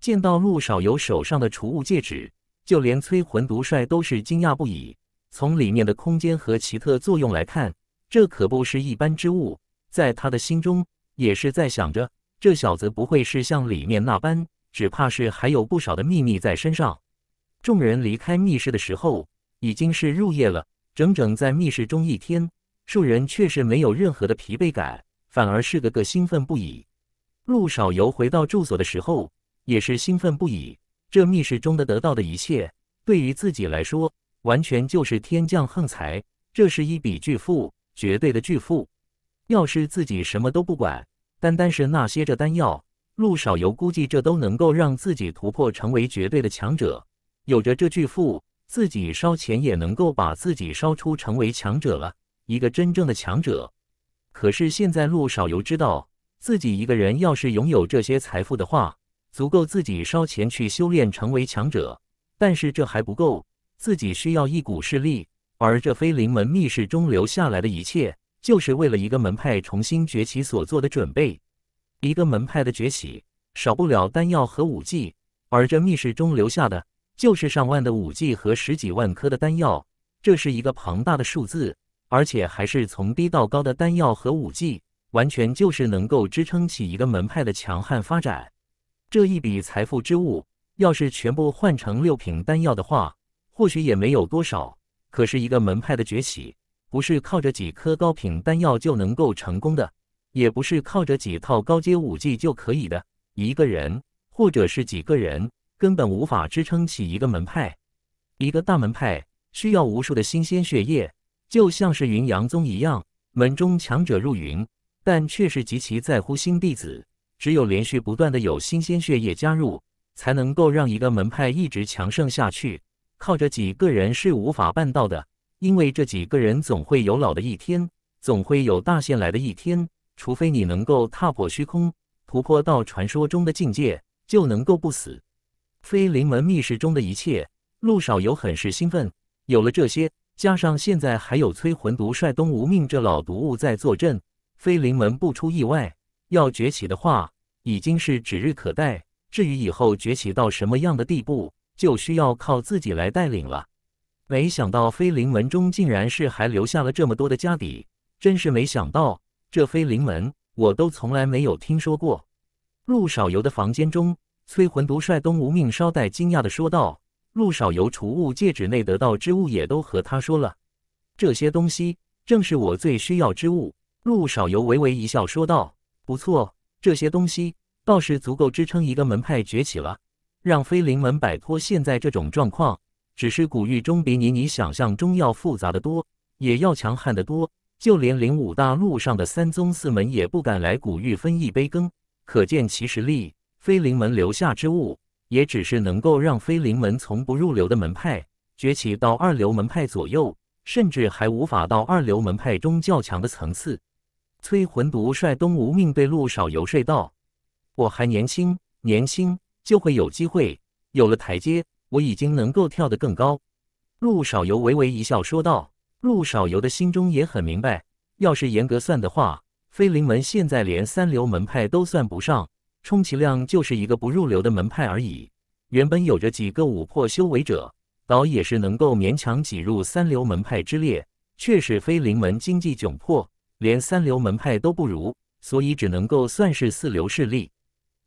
见到陆少游手上的储物戒指，就连催魂毒帅都是惊讶不已。从里面的空间和奇特作用来看，这可不是一般之物。在他的心中，也是在想着，这小子不会是像里面那般，只怕是还有不少的秘密在身上。众人离开密室的时候，已经是入夜了。整整在密室中一天，众人却是没有任何的疲惫感，反而是个个兴奋不已。陆少游回到住所的时候，也是兴奋不已。这密室中的得到的一切，对于自己来说。完全就是天降横财，这是一笔巨富，绝对的巨富。要是自己什么都不管，单单是那些这丹药，陆少游估计这都能够让自己突破成为绝对的强者。有着这巨富，自己烧钱也能够把自己烧出成为强者了，一个真正的强者。可是现在陆少游知道自己一个人要是拥有这些财富的话，足够自己烧钱去修炼成为强者，但是这还不够。自己需要一股势力，而这飞灵门密室中留下来的一切，就是为了一个门派重新崛起所做的准备。一个门派的崛起，少不了丹药和武技，而这密室中留下的，就是上万的武技和十几万颗的丹药。这是一个庞大的数字，而且还是从低到高的丹药和武技，完全就是能够支撑起一个门派的强悍发展。这一笔财富之物，要是全部换成六品丹药的话，或许也没有多少，可是一个门派的崛起，不是靠着几颗高品丹药就能够成功的，也不是靠着几套高阶武技就可以的。一个人或者是几个人，根本无法支撑起一个门派。一个大门派需要无数的新鲜血液，就像是云阳宗一样，门中强者入云，但却是极其在乎新弟子。只有连续不断的有新鲜血液加入，才能够让一个门派一直强盛下去。靠着几个人是无法办到的，因为这几个人总会有老的一天，总会有大限来的一天。除非你能够踏破虚空，突破到传说中的境界，就能够不死。飞灵门密室中的一切，陆少游很是兴奋。有了这些，加上现在还有催魂毒帅东无命这老毒物在坐镇，飞灵门不出意外，要崛起的话，已经是指日可待。至于以后崛起到什么样的地步？就需要靠自己来带领了。没想到飞灵门中竟然是还留下了这么多的家底，真是没想到，这飞灵门我都从来没有听说过。陆少游的房间中，崔魂独帅东吴命稍带惊讶的说道：“陆少游储物戒指内得到之物也都和他说了，这些东西正是我最需要之物。”陆少游微微一笑说道：“不错，这些东西倒是足够支撑一个门派崛起了。”让飞灵门摆脱现在这种状况，只是古域中比你你想象中要复杂的多，也要强悍的多。就连灵武大陆上的三宗四门也不敢来古域分一杯羹，可见其实力。飞灵门留下之物，也只是能够让飞灵门从不入流的门派崛起到二流门派左右，甚至还无法到二流门派中较强的层次。催魂毒帅东无命对陆少游说道：“我还年轻，年轻。”就会有机会，有了台阶，我已经能够跳得更高。陆少游微微一笑说道：“陆少游的心中也很明白，要是严格算的话，飞灵门现在连三流门派都算不上，充其量就是一个不入流的门派而已。原本有着几个五魄修为者，倒也是能够勉强挤入三流门派之列，却是飞灵门经济窘迫，连三流门派都不如，所以只能够算是四流势力。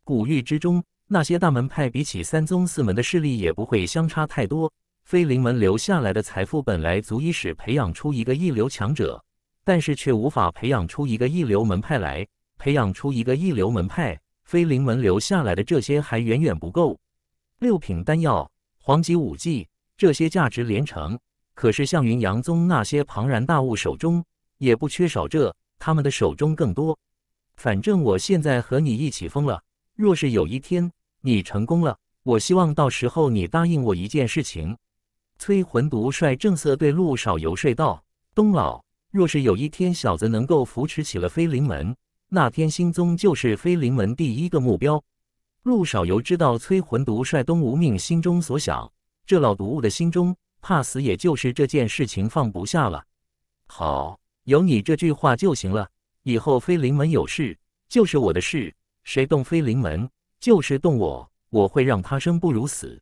古域之中。”那些大门派比起三宗四门的势力也不会相差太多。飞灵门留下来的财富本来足以使培养出一个一流强者，但是却无法培养出一个一流门派来。培养出一个一流门派，飞灵门留下来的这些还远远不够。六品丹药、黄级武技，这些价值连城，可是像云阳宗那些庞然大物手中也不缺少这，他们的手中更多。反正我现在和你一起疯了。若是有一天你成功了，我希望到时候你答应我一件事情。催魂毒率正色对陆少游说道：“东老，若是有一天小子能够扶持起了飞灵门，那天心宗就是飞灵门第一个目标。”陆少游知道催魂毒率东无命心中所想，这老毒物的心中怕死，也就是这件事情放不下了。好，有你这句话就行了。以后飞灵门有事，就是我的事。谁动飞灵门，就是动我，我会让他生不如死。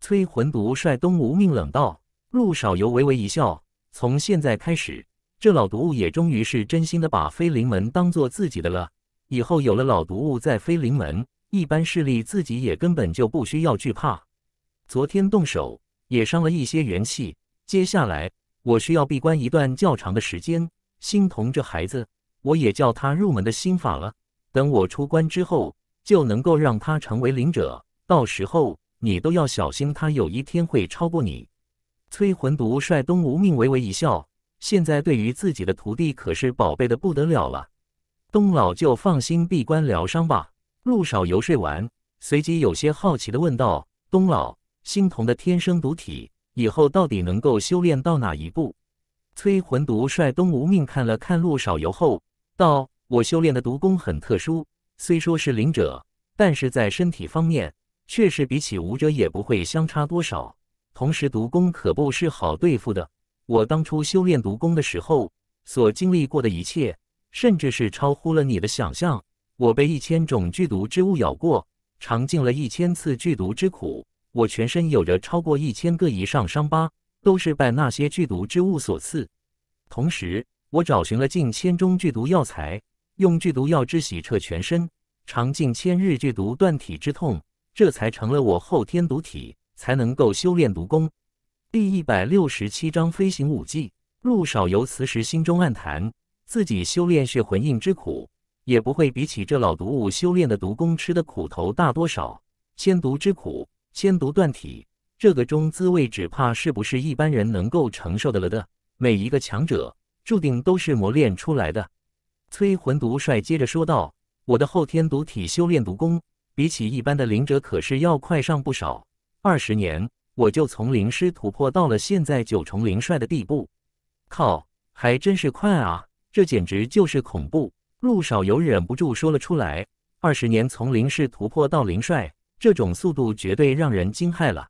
催魂毒帅东吴命冷道，陆少游微微一笑。从现在开始，这老毒物也终于是真心的把飞灵门当做自己的了。以后有了老毒物在飞灵门，一般势力自己也根本就不需要惧怕。昨天动手也伤了一些元气，接下来我需要闭关一段较长的时间。心童这孩子，我也叫他入门的心法了。等我出关之后，就能够让他成为灵者。到时候你都要小心，他有一天会超过你。催魂毒帅东吴命微微一笑，现在对于自己的徒弟可是宝贝的不得了了。东老就放心闭关疗伤吧。陆少游睡完，随即有些好奇的问道：“东老，星童的天生毒体，以后到底能够修炼到哪一步？”催魂毒帅东吴命看了看陆少游后，道。我修炼的毒功很特殊，虽说是灵者，但是在身体方面确实比起武者也不会相差多少。同时，毒功可不是好对付的。我当初修炼毒功的时候所经历过的一切，甚至是超乎了你的想象。我被一千种剧毒之物咬过，尝尽了一千次剧毒之苦。我全身有着超过一千个以上伤疤，都是拜那些剧毒之物所赐。同时，我找寻了近千种剧毒药材。用剧毒药汁洗彻全身，尝尽千日剧毒断体之痛，这才成了我后天毒体，才能够修炼毒功。第一百六十七章飞行武技。陆少游此时心中暗叹，自己修炼血魂印之苦，也不会比起这老毒物修炼的毒功吃的苦头大多少。千毒之苦，千毒断体，这个中滋味，只怕是不是一般人能够承受得了的。每一个强者，注定都是磨练出来的。催魂毒帅接着说道：“我的后天毒体修炼毒功，比起一般的灵者可是要快上不少。二十年，我就从灵师突破到了现在九重灵帅的地步。靠，还真是快啊！这简直就是恐怖。”陆少游忍不住说了出来：“二十年从灵师突破到灵帅，这种速度绝对让人惊骇了。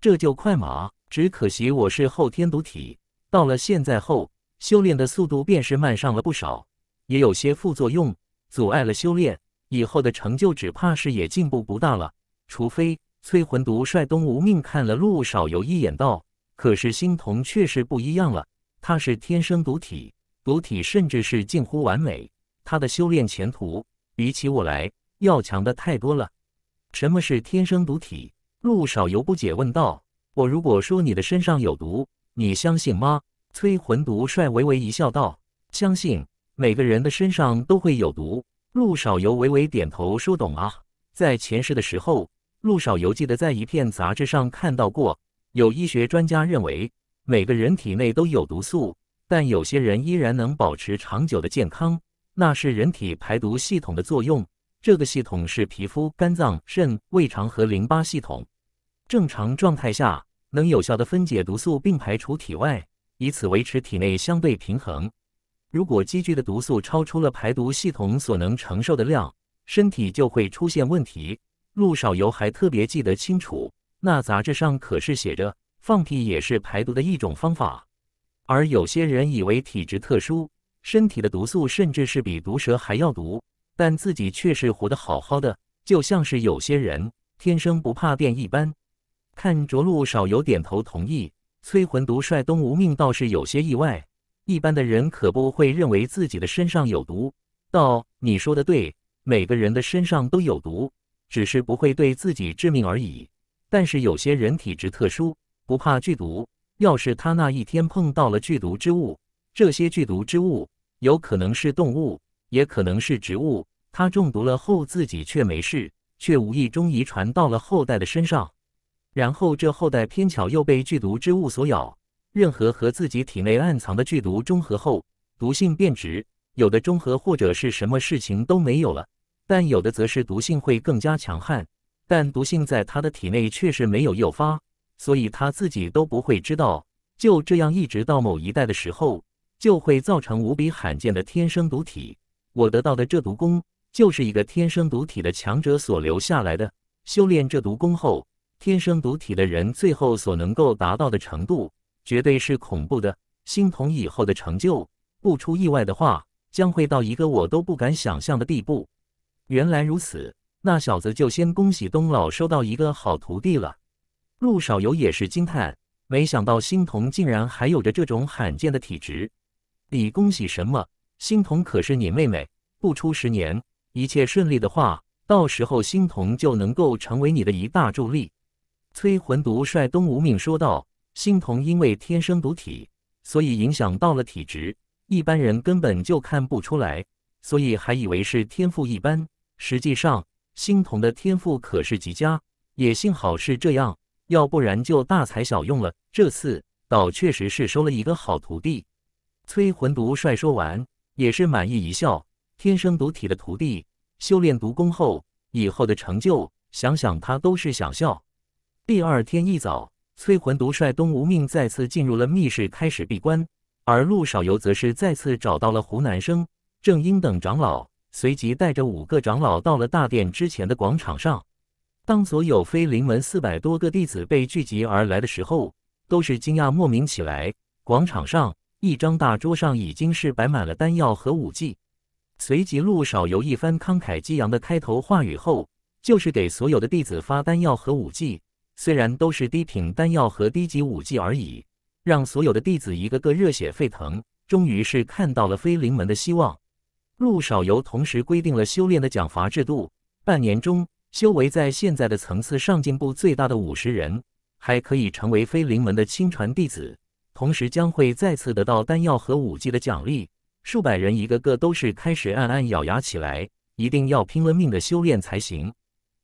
这就快马，只可惜我是后天毒体，到了现在后，修炼的速度便是慢上了不少。”也有些副作用，阻碍了修炼以后的成就，只怕是也进步不大了。除非催魂毒帅东无命看了陆少游一眼，道：“可是星瞳却是不一样了，他是天生毒体，毒体甚至是近乎完美，他的修炼前途比起我来要强的太多了。”什么是天生毒体？陆少游不解问道：“我如果说你的身上有毒，你相信吗？”催魂毒帅微微一笑，道：“相信。”每个人的身上都会有毒。陆少游微微点头说：“懂啊，在前世的时候，陆少游记得在一篇杂志上看到过，有医学专家认为，每个人体内都有毒素，但有些人依然能保持长久的健康，那是人体排毒系统的作用。这个系统是皮肤、肝脏、肾、胃肠和淋巴系统。正常状态下，能有效的分解毒素并排除体外，以此维持体内相对平衡。”如果积聚的毒素超出了排毒系统所能承受的量，身体就会出现问题。陆少游还特别记得清楚，那杂志上可是写着，放屁也是排毒的一种方法。而有些人以为体质特殊，身体的毒素甚至是比毒蛇还要毒，但自己却是活得好好的，就像是有些人天生不怕电一般。看着陆少游点头同意，催魂毒帅东无命倒是有些意外。一般的人可不会认为自己的身上有毒。道，你说的对，每个人的身上都有毒，只是不会对自己致命而已。但是有些人体质特殊，不怕剧毒。要是他那一天碰到了剧毒之物，这些剧毒之物有可能是动物，也可能是植物。他中毒了后自己却没事，却无意中遗传到了后代的身上，然后这后代偏巧又被剧毒之物所咬。任何和自己体内暗藏的剧毒中和后，毒性变质，有的中和或者是什么事情都没有了，但有的则是毒性会更加强悍。但毒性在他的体内确实没有诱发，所以他自己都不会知道。就这样一直到某一代的时候，就会造成无比罕见的天生毒体。我得到的这毒功就是一个天生毒体的强者所留下来的。修炼这毒功后，天生毒体的人最后所能够达到的程度。绝对是恐怖的，星桐以后的成就不出意外的话，将会到一个我都不敢想象的地步。原来如此，那小子就先恭喜东老收到一个好徒弟了。陆少游也是惊叹，没想到星桐竟然还有着这种罕见的体质。你恭喜什么？星桐可是你妹妹，不出十年，一切顺利的话，到时候星桐就能够成为你的一大助力。催魂毒帅东无命说道。星童因为天生独体，所以影响到了体质，一般人根本就看不出来，所以还以为是天赋一般。实际上，星童的天赋可是极佳，也幸好是这样，要不然就大材小用了。这次，倒确实是收了一个好徒弟，催魂毒帅。说完，也是满意一笑。天生独体的徒弟，修炼毒功后，以后的成就，想想他都是想笑。第二天一早。崔魂独帅东无命再次进入了密室，开始闭关。而陆少游则是再次找到了湖南生、郑英等长老，随即带着五个长老到了大殿之前的广场上。当所有飞灵门四百多个弟子被聚集而来的时候，都是惊讶莫名起来。广场上一张大桌上已经是摆满了丹药和武技。随即陆少游一番慷慨激昂的开头话语后，就是给所有的弟子发丹药和武技。虽然都是低品丹药和低级武技而已，让所有的弟子一个个热血沸腾，终于是看到了飞灵门的希望。陆少游同时规定了修炼的奖罚制度，半年中修为在现在的层次上进步最大的五十人，还可以成为飞灵门的亲传弟子，同时将会再次得到丹药和武技的奖励。数百人一个个都是开始暗暗咬牙起来，一定要拼了命的修炼才行。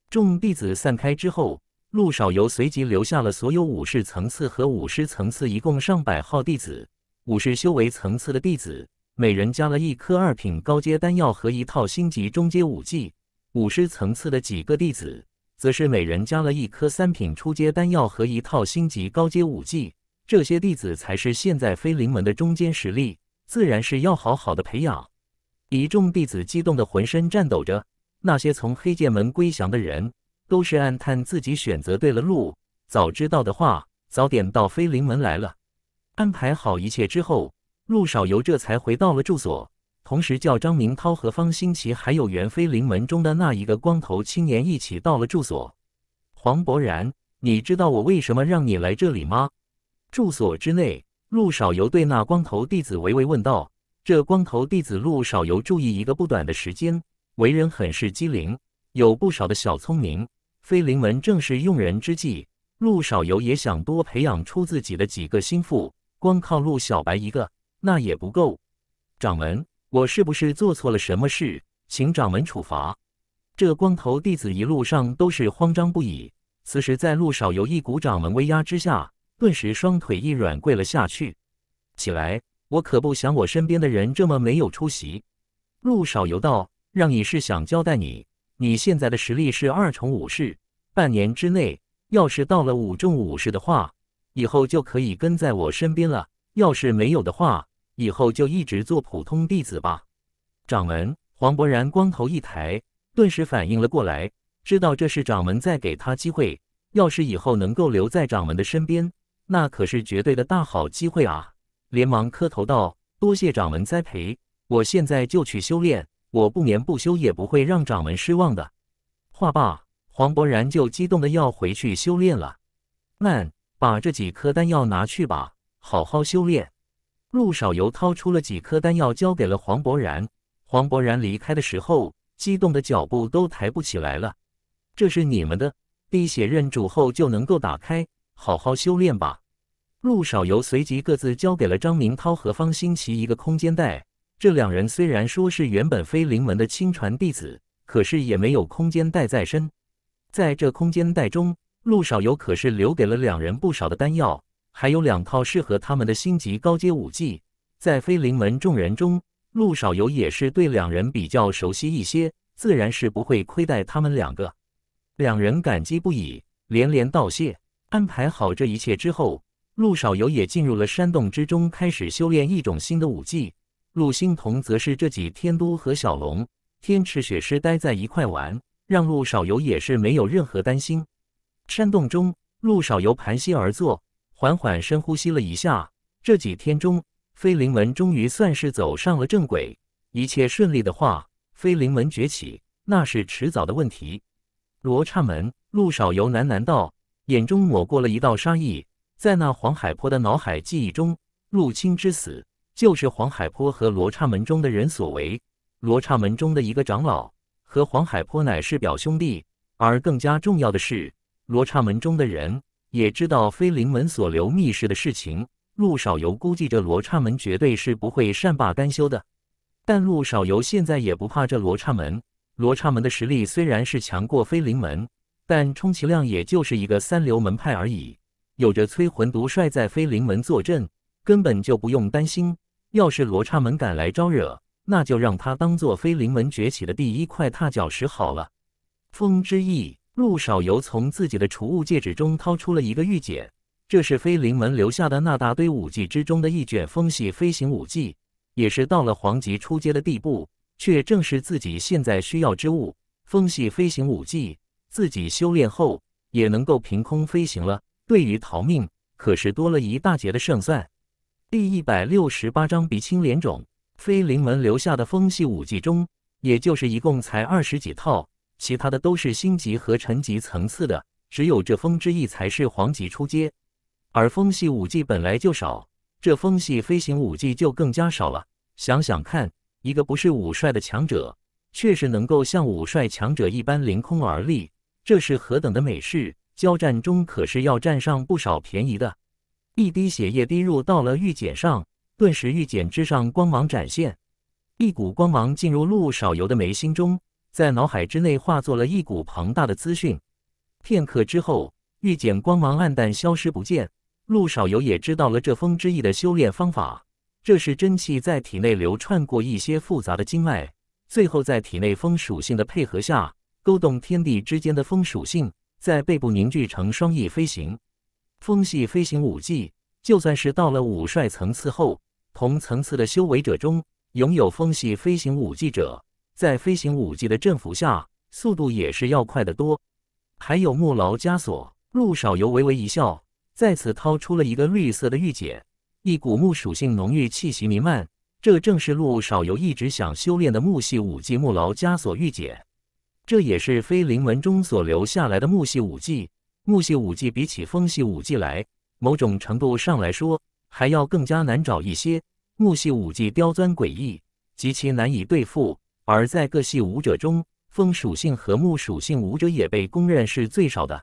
众弟子散开之后。陆少游随即留下了所有武士层次和武师层次一共上百号弟子，武士修为层次的弟子每人加了一颗二品高阶丹药和一套星级中阶武技，武师层次的几个弟子则是每人加了一颗三品初阶丹药和一套星级高阶武技。这些弟子才是现在飞灵门的中间实力，自然是要好好的培养。一众弟子激动的浑身颤抖着，那些从黑剑门归降的人。都是暗叹自己选择对了路，早知道的话，早点到飞灵门来了。安排好一切之后，陆少游这才回到了住所，同时叫张明涛和方心奇，还有原飞灵门中的那一个光头青年一起到了住所。黄博然，你知道我为什么让你来这里吗？住所之内，陆少游对那光头弟子微微问道。这光头弟子陆少游注意一个不短的时间，为人很是机灵，有不少的小聪明。飞灵门正是用人之际，陆少游也想多培养出自己的几个心腹，光靠陆小白一个那也不够。掌门，我是不是做错了什么事？请掌门处罚。这光头弟子一路上都是慌张不已，此时在陆少游一股掌门威压之下，顿时双腿一软，跪了下去。起来，我可不想我身边的人这么没有出息。陆少游道：“让你是想交代你。”你现在的实力是二重武士，半年之内要是到了五重武士的话，以后就可以跟在我身边了。要是没有的话，以后就一直做普通弟子吧。掌门黄伯然光头一抬，顿时反应了过来，知道这是掌门在给他机会。要是以后能够留在掌门的身边，那可是绝对的大好机会啊！连忙磕头道：“多谢掌门栽培，我现在就去修炼。”我不眠不休，也不会让掌门失望的。话罢，黄伯然就激动的要回去修炼了。慢，把这几颗丹药拿去吧，好好修炼。陆少游掏出了几颗丹药，交给了黄伯然。黄伯然离开的时候，激动的脚步都抬不起来了。这是你们的，滴血认主后就能够打开，好好修炼吧。陆少游随即各自交给了张明涛和方新奇一个空间袋。这两人虽然说是原本飞灵门的亲传弟子，可是也没有空间带在身。在这空间带中，陆少游可是留给了两人不少的丹药，还有两套适合他们的星级高阶武技。在飞灵门众人中，陆少游也是对两人比较熟悉一些，自然是不会亏待他们两个。两人感激不已，连连道谢。安排好这一切之后，陆少游也进入了山洞之中，开始修炼一种新的武技。陆星彤则是这几天都和小龙、天池雪狮待在一块玩，让陆少游也是没有任何担心。山洞中，陆少游盘膝而坐，缓缓深呼吸了一下。这几天中，飞灵门终于算是走上了正轨，一切顺利的话，飞灵门崛起那是迟早的问题。罗刹门，陆少游喃喃道，眼中抹过了一道杀意。在那黄海坡的脑海记忆中，陆青之死。就是黄海波和罗刹门中的人所为。罗刹门中的一个长老和黄海波乃是表兄弟，而更加重要的是，罗刹门中的人也知道飞灵门所留密室的事情。陆少游估计这罗刹门绝对是不会善罢甘休的，但陆少游现在也不怕这罗刹门。罗刹门的实力虽然是强过飞灵门，但充其量也就是一个三流门派而已。有着催魂毒帅在飞灵门坐镇，根本就不用担心。要是罗刹门敢来招惹，那就让他当做飞灵门崛起的第一块踏脚石好了。风之翼，陆少游从自己的储物戒指中掏出了一个玉简，这是飞灵门留下的那大堆武技之中的一卷风系飞行武技，也是到了黄级初阶的地步，却正是自己现在需要之物。风系飞行武技，自己修炼后也能够凭空飞行了。对于逃命，可是多了一大截的胜算。第一百六十八章鼻青脸肿。飞灵门留下的风系武技中，也就是一共才二十几套，其他的都是星级和陈级层次的，只有这风之翼才是黄级初阶。而风系武技本来就少，这风系飞行武技就更加少了。想想看，一个不是武帅的强者，确实能够像武帅强者一般凌空而立，这是何等的美事！交战中可是要占上不少便宜的。一滴血液滴入到了玉简上，顿时玉简之上光芒展现，一股光芒进入陆少游的眉心中，在脑海之内化作了一股庞大的资讯。片刻之后，玉简光芒暗淡，消失不见。陆少游也知道了这风之翼的修炼方法，这是真气在体内流窜过一些复杂的经脉，最后在体内风属性的配合下，勾动天地之间的风属性，在背部凝聚成双翼飞行。风系飞行武技，就算是到了武帅层次后，同层次的修为者中，拥有风系飞行武技者，在飞行武技的振幅下，速度也是要快得多。还有木牢枷锁，陆少游微微一笑，再次掏出了一个绿色的玉简，一股木属性浓郁气息弥漫，这正是陆少游一直想修炼的木系武技木牢枷锁玉简，这也是飞灵文中所留下来的木系武技。木系武技比起风系武技来，某种程度上来说还要更加难找一些。木系武技刁钻诡异，极其难以对付。而在各系武者中，风属性和木属性武者也被公认是最少的。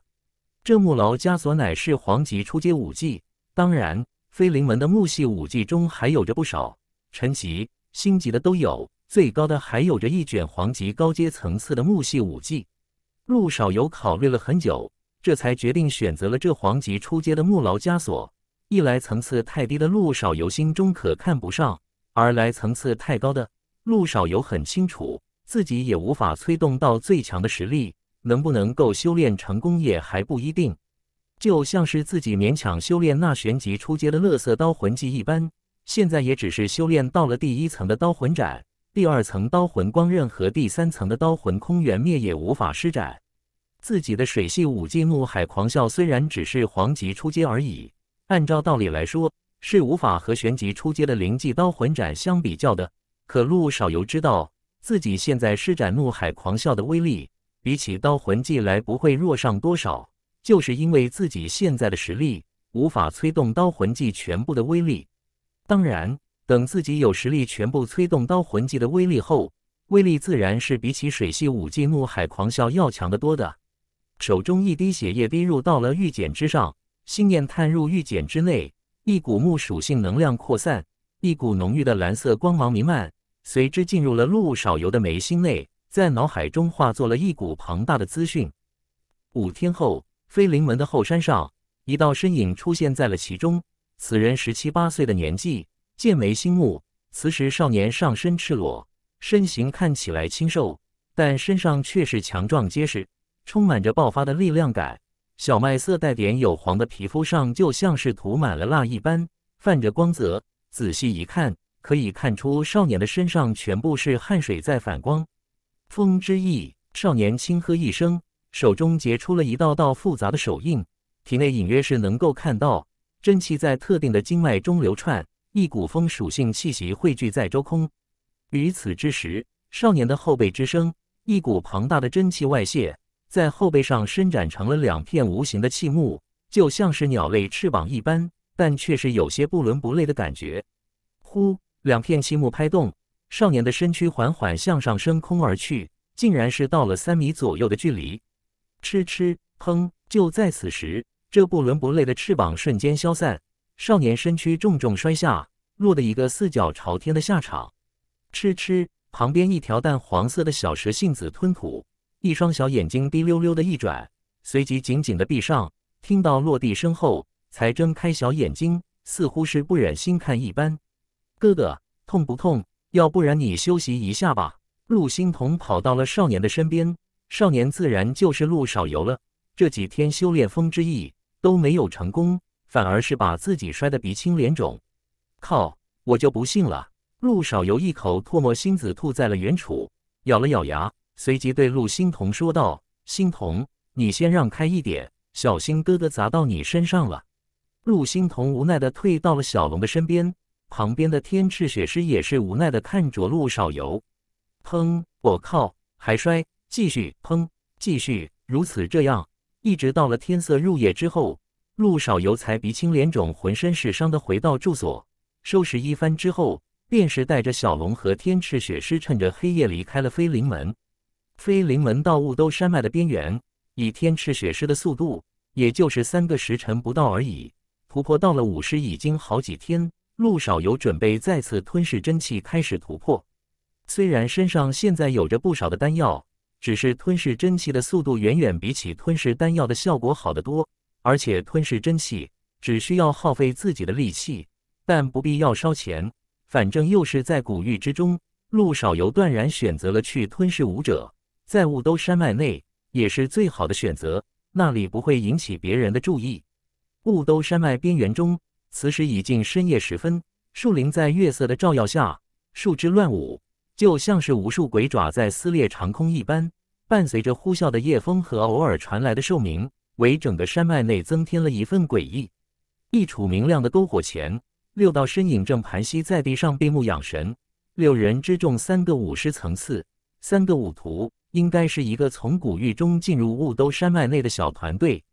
这木牢枷锁乃是黄级初阶武技，当然，飞灵门的木系武技中还有着不少，陈级、星级的都有，最高的还有着一卷黄级高阶层次的木系武技。陆少游考虑了很久。这才决定选择了这黄级出阶的木牢枷锁。一来层次太低的陆少游心中可看不上，二来层次太高的陆少游很清楚，自己也无法催动到最强的实力，能不能够修炼成功也还不一定。就像是自己勉强修炼那玄级出阶的乐色刀魂技一般，现在也只是修炼到了第一层的刀魂斩，第二层刀魂光刃和第三层的刀魂空元灭也无法施展。自己的水系武技怒海狂啸虽然只是黄级出阶而已，按照道理来说是无法和玄级出阶的灵技刀魂斩相比较的。可陆少游知道自己现在施展怒海狂啸的威力比起刀魂技来不会弱上多少，就是因为自己现在的实力无法催动刀魂技全部的威力。当然，等自己有实力全部催动刀魂技的威力后，威力自然是比起水系武技怒海狂啸要强得多的。手中一滴血液滴入到了玉简之上，信念探入玉简之内，一股木属性能量扩散，一股浓郁的蓝色光芒弥漫，随之进入了陆少游的眉心内，在脑海中化作了一股庞大的资讯。五天后，飞灵门的后山上，一道身影出现在了其中。此人十七八岁的年纪，剑眉星目，此时少年上身赤裸，身形看起来清瘦，但身上却是强壮结实。充满着爆发的力量感，小麦色带点有黄的皮肤上就像是涂满了蜡一般，泛着光泽。仔细一看，可以看出少年的身上全部是汗水在反光。风之翼，少年轻喝一声，手中结出了一道道复杂的手印，体内隐约是能够看到真气在特定的经脉中流窜，一股风属性气息汇聚在周空。与此之时，少年的后背之声，一股庞大的真气外泄。在后背上伸展成了两片无形的气幕，就像是鸟类翅膀一般，但却是有些不伦不类的感觉。呼，两片气幕拍动，少年的身躯缓缓向上升空而去，竟然是到了三米左右的距离。吃吃，砰！就在此时，这不伦不类的翅膀瞬间消散，少年身躯重重摔下，落得一个四脚朝天的下场。吃吃，旁边一条淡黄色的小蛇性子吞吐。一双小眼睛滴溜溜的一转，随即紧紧的闭上。听到落地声后，才睁开小眼睛，似乎是不忍心看一般。哥哥，痛不痛？要不然你休息一下吧。陆星彤跑到了少年的身边，少年自然就是陆少游了。这几天修炼风之翼都没有成功，反而是把自己摔得鼻青脸肿。靠！我就不信了！陆少游一口唾沫星子吐在了原处，咬了咬牙。随即对陆星彤说道：“星彤，你先让开一点，小心哥哥砸到你身上了。”陆星彤无奈的退到了小龙的身边，旁边的天赤雪狮也是无奈的看着陆少游。砰！我靠，还摔，继续！砰，继续！如此这样，一直到了天色入夜之后，陆少游才鼻青脸肿、浑身是伤的回到住所，收拾一番之后，便是带着小龙和天赤雪狮趁着黑夜离开了飞灵门。飞临门到雾都山脉的边缘，以天赤血狮的速度，也就是三个时辰不到而已。突破到了五师已经好几天，陆少游准备再次吞噬真气开始突破。虽然身上现在有着不少的丹药，只是吞噬真气的速度远远比起吞噬丹药的效果好得多，而且吞噬真气只需要耗费自己的力气，但不必要烧钱。反正又是在古域之中，陆少游断然选择了去吞噬武者。在雾都山脉内也是最好的选择，那里不会引起别人的注意。雾都山脉边缘中，此时已近深夜时分，树林在月色的照耀下，树枝乱舞，就像是无数鬼爪在撕裂长空一般。伴随着呼啸的夜风和偶尔传来的兽鸣，为整个山脉内增添了一份诡异。一处明亮的篝火前，六道身影正盘膝在地上闭目养神。六人之中，三个武师层次，三个武徒。应该是一个从古域中进入雾都山脉内的小团队。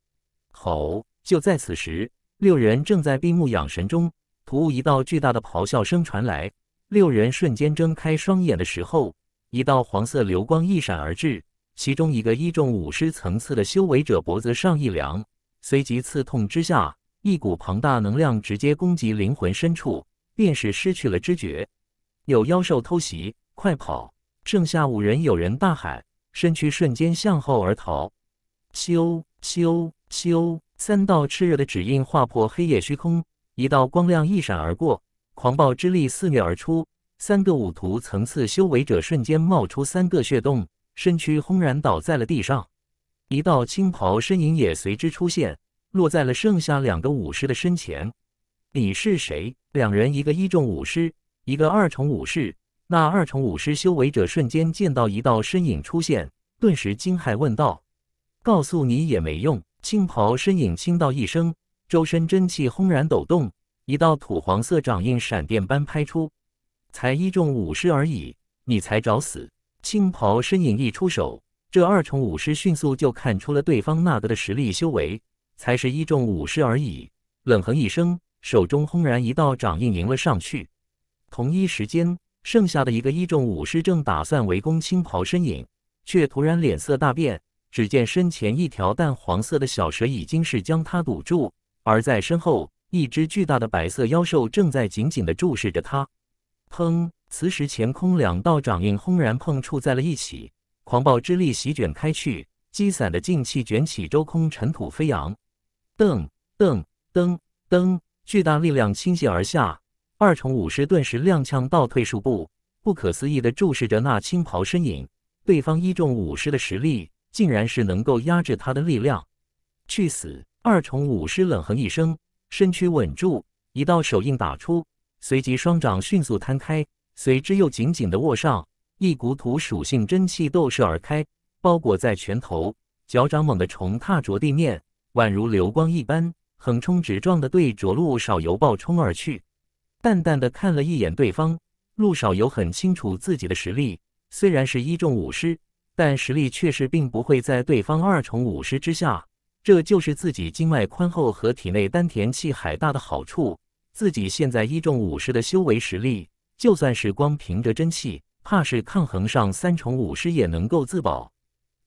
吼！就在此时，六人正在闭目养神中，突兀一道巨大的咆哮声传来。六人瞬间睁开双眼的时候，一道黄色流光一闪而至。其中一个一重武师层次的修为者脖子上一凉，随即刺痛之下，一股庞大能量直接攻击灵魂深处，便是失去了知觉。有妖兽偷袭，快跑！剩下五人有人大喊。身躯瞬间向后而逃，咻咻咻！三道炽热的指印划破黑夜虚空，一道光亮一闪而过，狂暴之力肆虐而出。三个武徒层次修为者瞬间冒出三个血洞，身躯轰然倒在了地上。一道青袍身影也随之出现，落在了剩下两个武士的身前。“你是谁？”两人，一个一重武士，一个二重武士。那二重武师修为者瞬间见到一道身影出现，顿时惊骇问道：“告诉你也没用。”青袍身影轻道一声，周身真气轰然抖动，一道土黄色掌印闪电般拍出。才一重武师而已，你才找死！青袍身影一出手，这二重武师迅速就看出了对方那个的实力修为，才是一重武师而已。冷哼一声，手中轰然一道掌印迎了上去。同一时间。剩下的一个一众武士正打算围攻青袍身影，却突然脸色大变。只见身前一条淡黄色的小蛇已经是将他堵住，而在身后一只巨大的白色妖兽正在紧紧地注视着他。砰！此时前空两道掌印轰然碰触在了一起，狂暴之力席卷开去，积散的劲气卷起周空尘土飞扬。噔噔噔噔，巨大力量倾泻而下。二重武师顿时踉跄倒退数步，不可思议的注视着那青袍身影。对方一重武师的实力，竟然是能够压制他的力量。去死！二重武师冷哼一声，身躯稳住，一道手印打出，随即双掌迅速摊开，随之又紧紧的握上，一股土属性真气斗射而开，包裹在拳头。脚掌猛地重踏着地面，宛如流光一般，横冲直撞的对着陆少游暴冲而去。淡淡的看了一眼对方，陆少游很清楚自己的实力，虽然是一重武师，但实力却是并不会在对方二重武师之下。这就是自己经脉宽厚和体内丹田气海大的好处。自己现在一重武师的修为实力，就算是光凭着真气，怕是抗衡上三重武师也能够自保。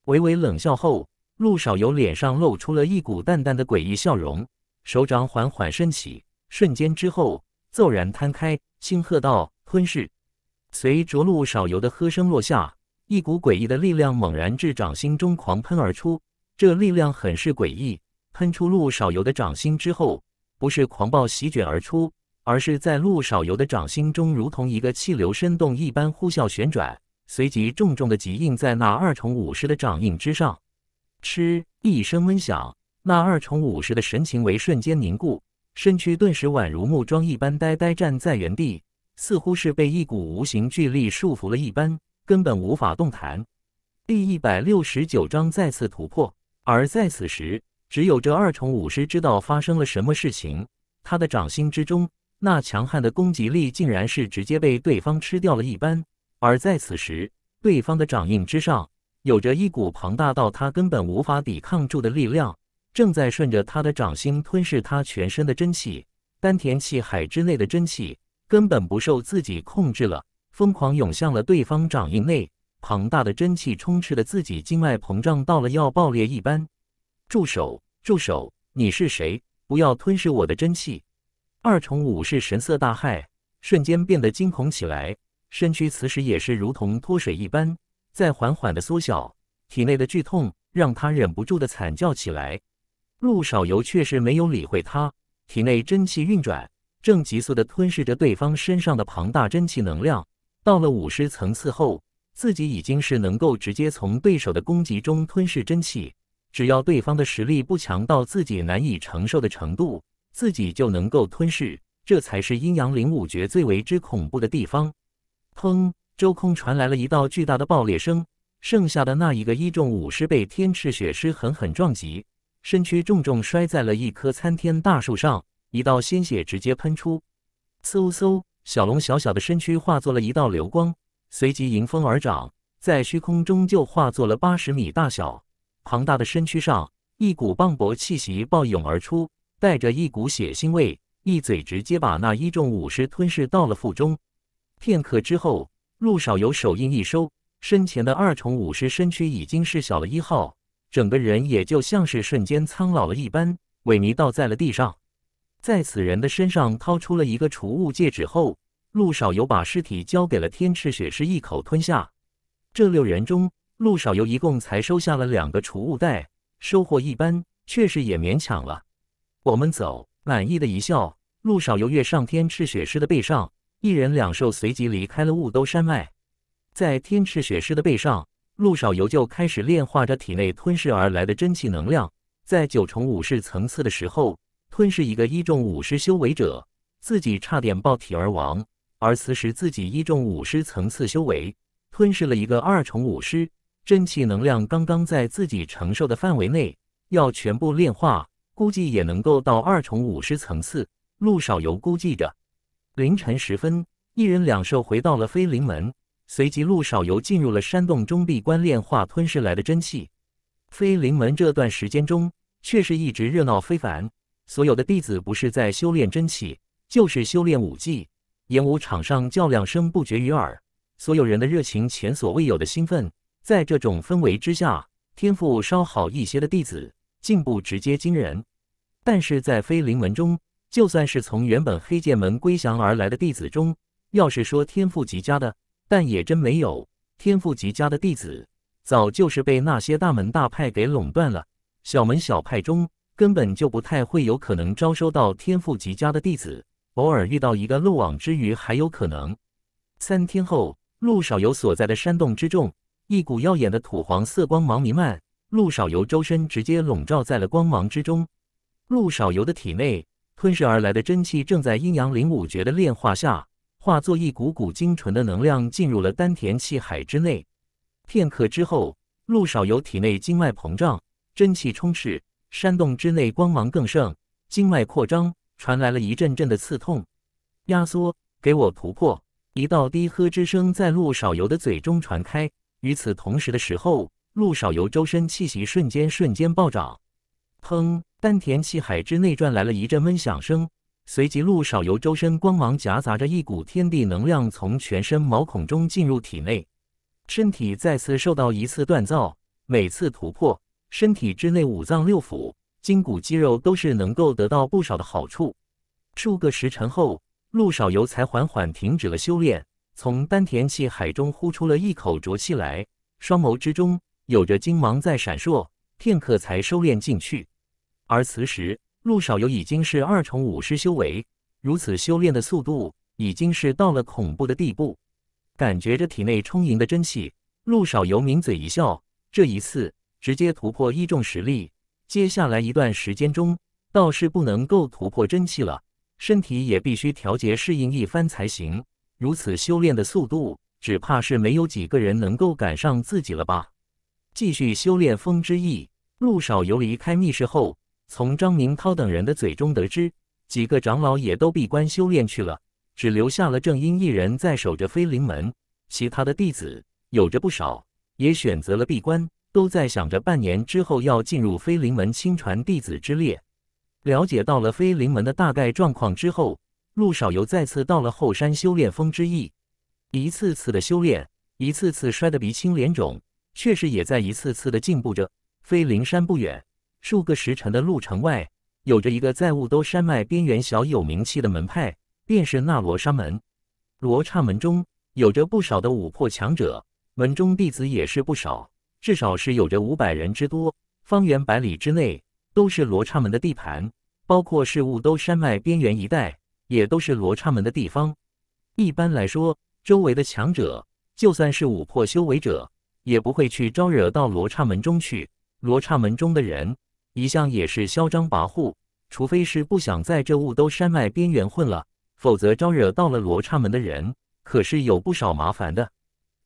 微微冷笑后，陆少游脸上露出了一股淡淡的诡异笑容，手掌缓缓升起，瞬间之后。骤然摊开，轻喝道：“吞噬！”随着陆少游的喝声落下，一股诡异的力量猛然至掌心中狂喷而出。这力量很是诡异，喷出陆少游的掌心之后，不是狂暴席卷而出，而是在陆少游的掌心中如同一个气流深洞一般呼啸旋转，随即重重的击印在那二重武士的掌印之上。嗤！一声闷响，那二重武士的神情为瞬间凝固。身躯顿时宛如木桩一般呆呆站在原地，似乎是被一股无形巨力束缚了一般，根本无法动弹。第一百六十九章再次突破。而在此时，只有这二重武师知道发生了什么事情。他的掌心之中那强悍的攻击力，竟然是直接被对方吃掉了一般。而在此时，对方的掌印之上，有着一股庞大到他根本无法抵抗住的力量。正在顺着他的掌心吞噬他全身的真气，丹田气海之内的真气根本不受自己控制了，疯狂涌向了对方掌印内。庞大的真气充斥的自己经脉，膨胀到了要爆裂一般。住手！住手！你是谁？不要吞噬我的真气！二重武士神色大骇，瞬间变得惊恐起来，身躯此时也是如同脱水一般，在缓缓的缩小。体内的剧痛让他忍不住的惨叫起来。陆少游却是没有理会他，体内真气运转，正急速的吞噬着对方身上的庞大真气能量。到了五十层次后，自己已经是能够直接从对手的攻击中吞噬真气，只要对方的实力不强到自己难以承受的程度，自己就能够吞噬。这才是阴阳灵武诀最为之恐怖的地方。砰！周空传来了一道巨大的爆裂声，剩下的那一个一众武师被天赤血狮狠狠撞击。身躯重重摔在了一棵参天大树上，一道鲜血直接喷出。嗖嗖，小龙小小的身躯化作了一道流光，随即迎风而长，在虚空中就化作了八十米大小。庞大的身躯上，一股磅礴气息暴涌而出，带着一股血腥味，一嘴直接把那一众武士吞噬到了腹中。片刻之后，陆少游手印一收，身前的二重武士身躯已经是小了一号。整个人也就像是瞬间苍老了一般，萎靡倒在了地上。在此人的身上掏出了一个储物戒指后，陆少游把尸体交给了天赤血狮，一口吞下。这六人中，陆少游一共才收下了两个储物袋，收获一般，确实也勉强了。我们走，满意的一笑。陆少游跃上天赤血狮的背上，一人两兽随即离开了雾都山脉。在天赤血狮的背上。陆少游就开始炼化着体内吞噬而来的真气能量。在九重武士层次的时候，吞噬一个一重武师修为者，自己差点爆体而亡；而此时自己一重武师层次修为，吞噬了一个二重武师，真气能量刚刚在自己承受的范围内，要全部炼化，估计也能够到二重武师层次。陆少游估计着。凌晨时分，一人两兽回到了飞灵门。随即，陆少游进入了山洞中闭关炼化吞噬来的真气。飞灵门这段时间中，却是一直热闹非凡。所有的弟子不是在修炼真气，就是修炼武技，演武场上较量声不绝于耳。所有人的热情前所未有的兴奋。在这种氛围之下，天赋稍好一些的弟子进步直接惊人。但是在飞灵门中，就算是从原本黑剑门归降而来的弟子中，要是说天赋极佳的，但也真没有天赋极佳的弟子，早就是被那些大门大派给垄断了。小门小派中根本就不太会有可能招收到天赋极佳的弟子，偶尔遇到一个漏网之鱼还有可能。三天后，陆少游所在的山洞之中，一股耀眼的土黄色光芒弥漫，陆少游周身直接笼罩在了光芒之中。陆少游的体内吞噬而来的真气正在阴阳灵武诀的炼化下。化作一股股精纯的能量进入了丹田气海之内。片刻之后，陆少游体内经脉膨胀，真气充斥，山洞之内光芒更盛。经脉扩张，传来了一阵阵的刺痛。压缩，给我突破！一道低喝之声在陆少游的嘴中传开。与此同时的时候，陆少游周身气息瞬间瞬间暴涨。砰！丹田气海之内传来了一阵闷响声。随即，陆少游周身光芒夹杂着一股天地能量，从全身毛孔中进入体内，身体再次受到一次锻造，每次突破，身体之内五脏六腑、筋骨肌肉都是能够得到不少的好处。数个时辰后，陆少游才缓缓停止了修炼，从丹田气海中呼出了一口浊气来，双眸之中有着金芒在闪烁，片刻才收敛进去。而此时，陆少游已经是二重武师修为，如此修炼的速度已经是到了恐怖的地步。感觉着体内充盈的真气，陆少游抿嘴一笑。这一次直接突破一重实力，接下来一段时间中倒是不能够突破真气了，身体也必须调节适应一番才行。如此修炼的速度，只怕是没有几个人能够赶上自己了吧？继续修炼风之翼。陆少游离开密室后。从张明涛等人的嘴中得知，几个长老也都闭关修炼去了，只留下了正因一人在守着飞灵门。其他的弟子有着不少，也选择了闭关，都在想着半年之后要进入飞灵门亲传弟子之列。了解到了飞灵门的大概状况之后，陆少游再次到了后山修炼风之翼。一次次的修炼，一次次摔得鼻青脸肿，确实也在一次次的进步着。飞灵山不远。数个时辰的路程外，有着一个在雾都山脉边缘小有名气的门派，便是那罗刹门。罗刹门中有着不少的五破强者，门中弟子也是不少，至少是有着五百人之多。方圆百里之内都是罗刹门的地盘，包括是雾都山脉边缘一带，也都是罗刹门的地方。一般来说，周围的强者，就算是五破修为者，也不会去招惹到罗刹门中去。罗刹门中的人。一向也是嚣张跋扈，除非是不想在这雾都山脉边缘混了，否则招惹到了罗刹门的人，可是有不少麻烦的。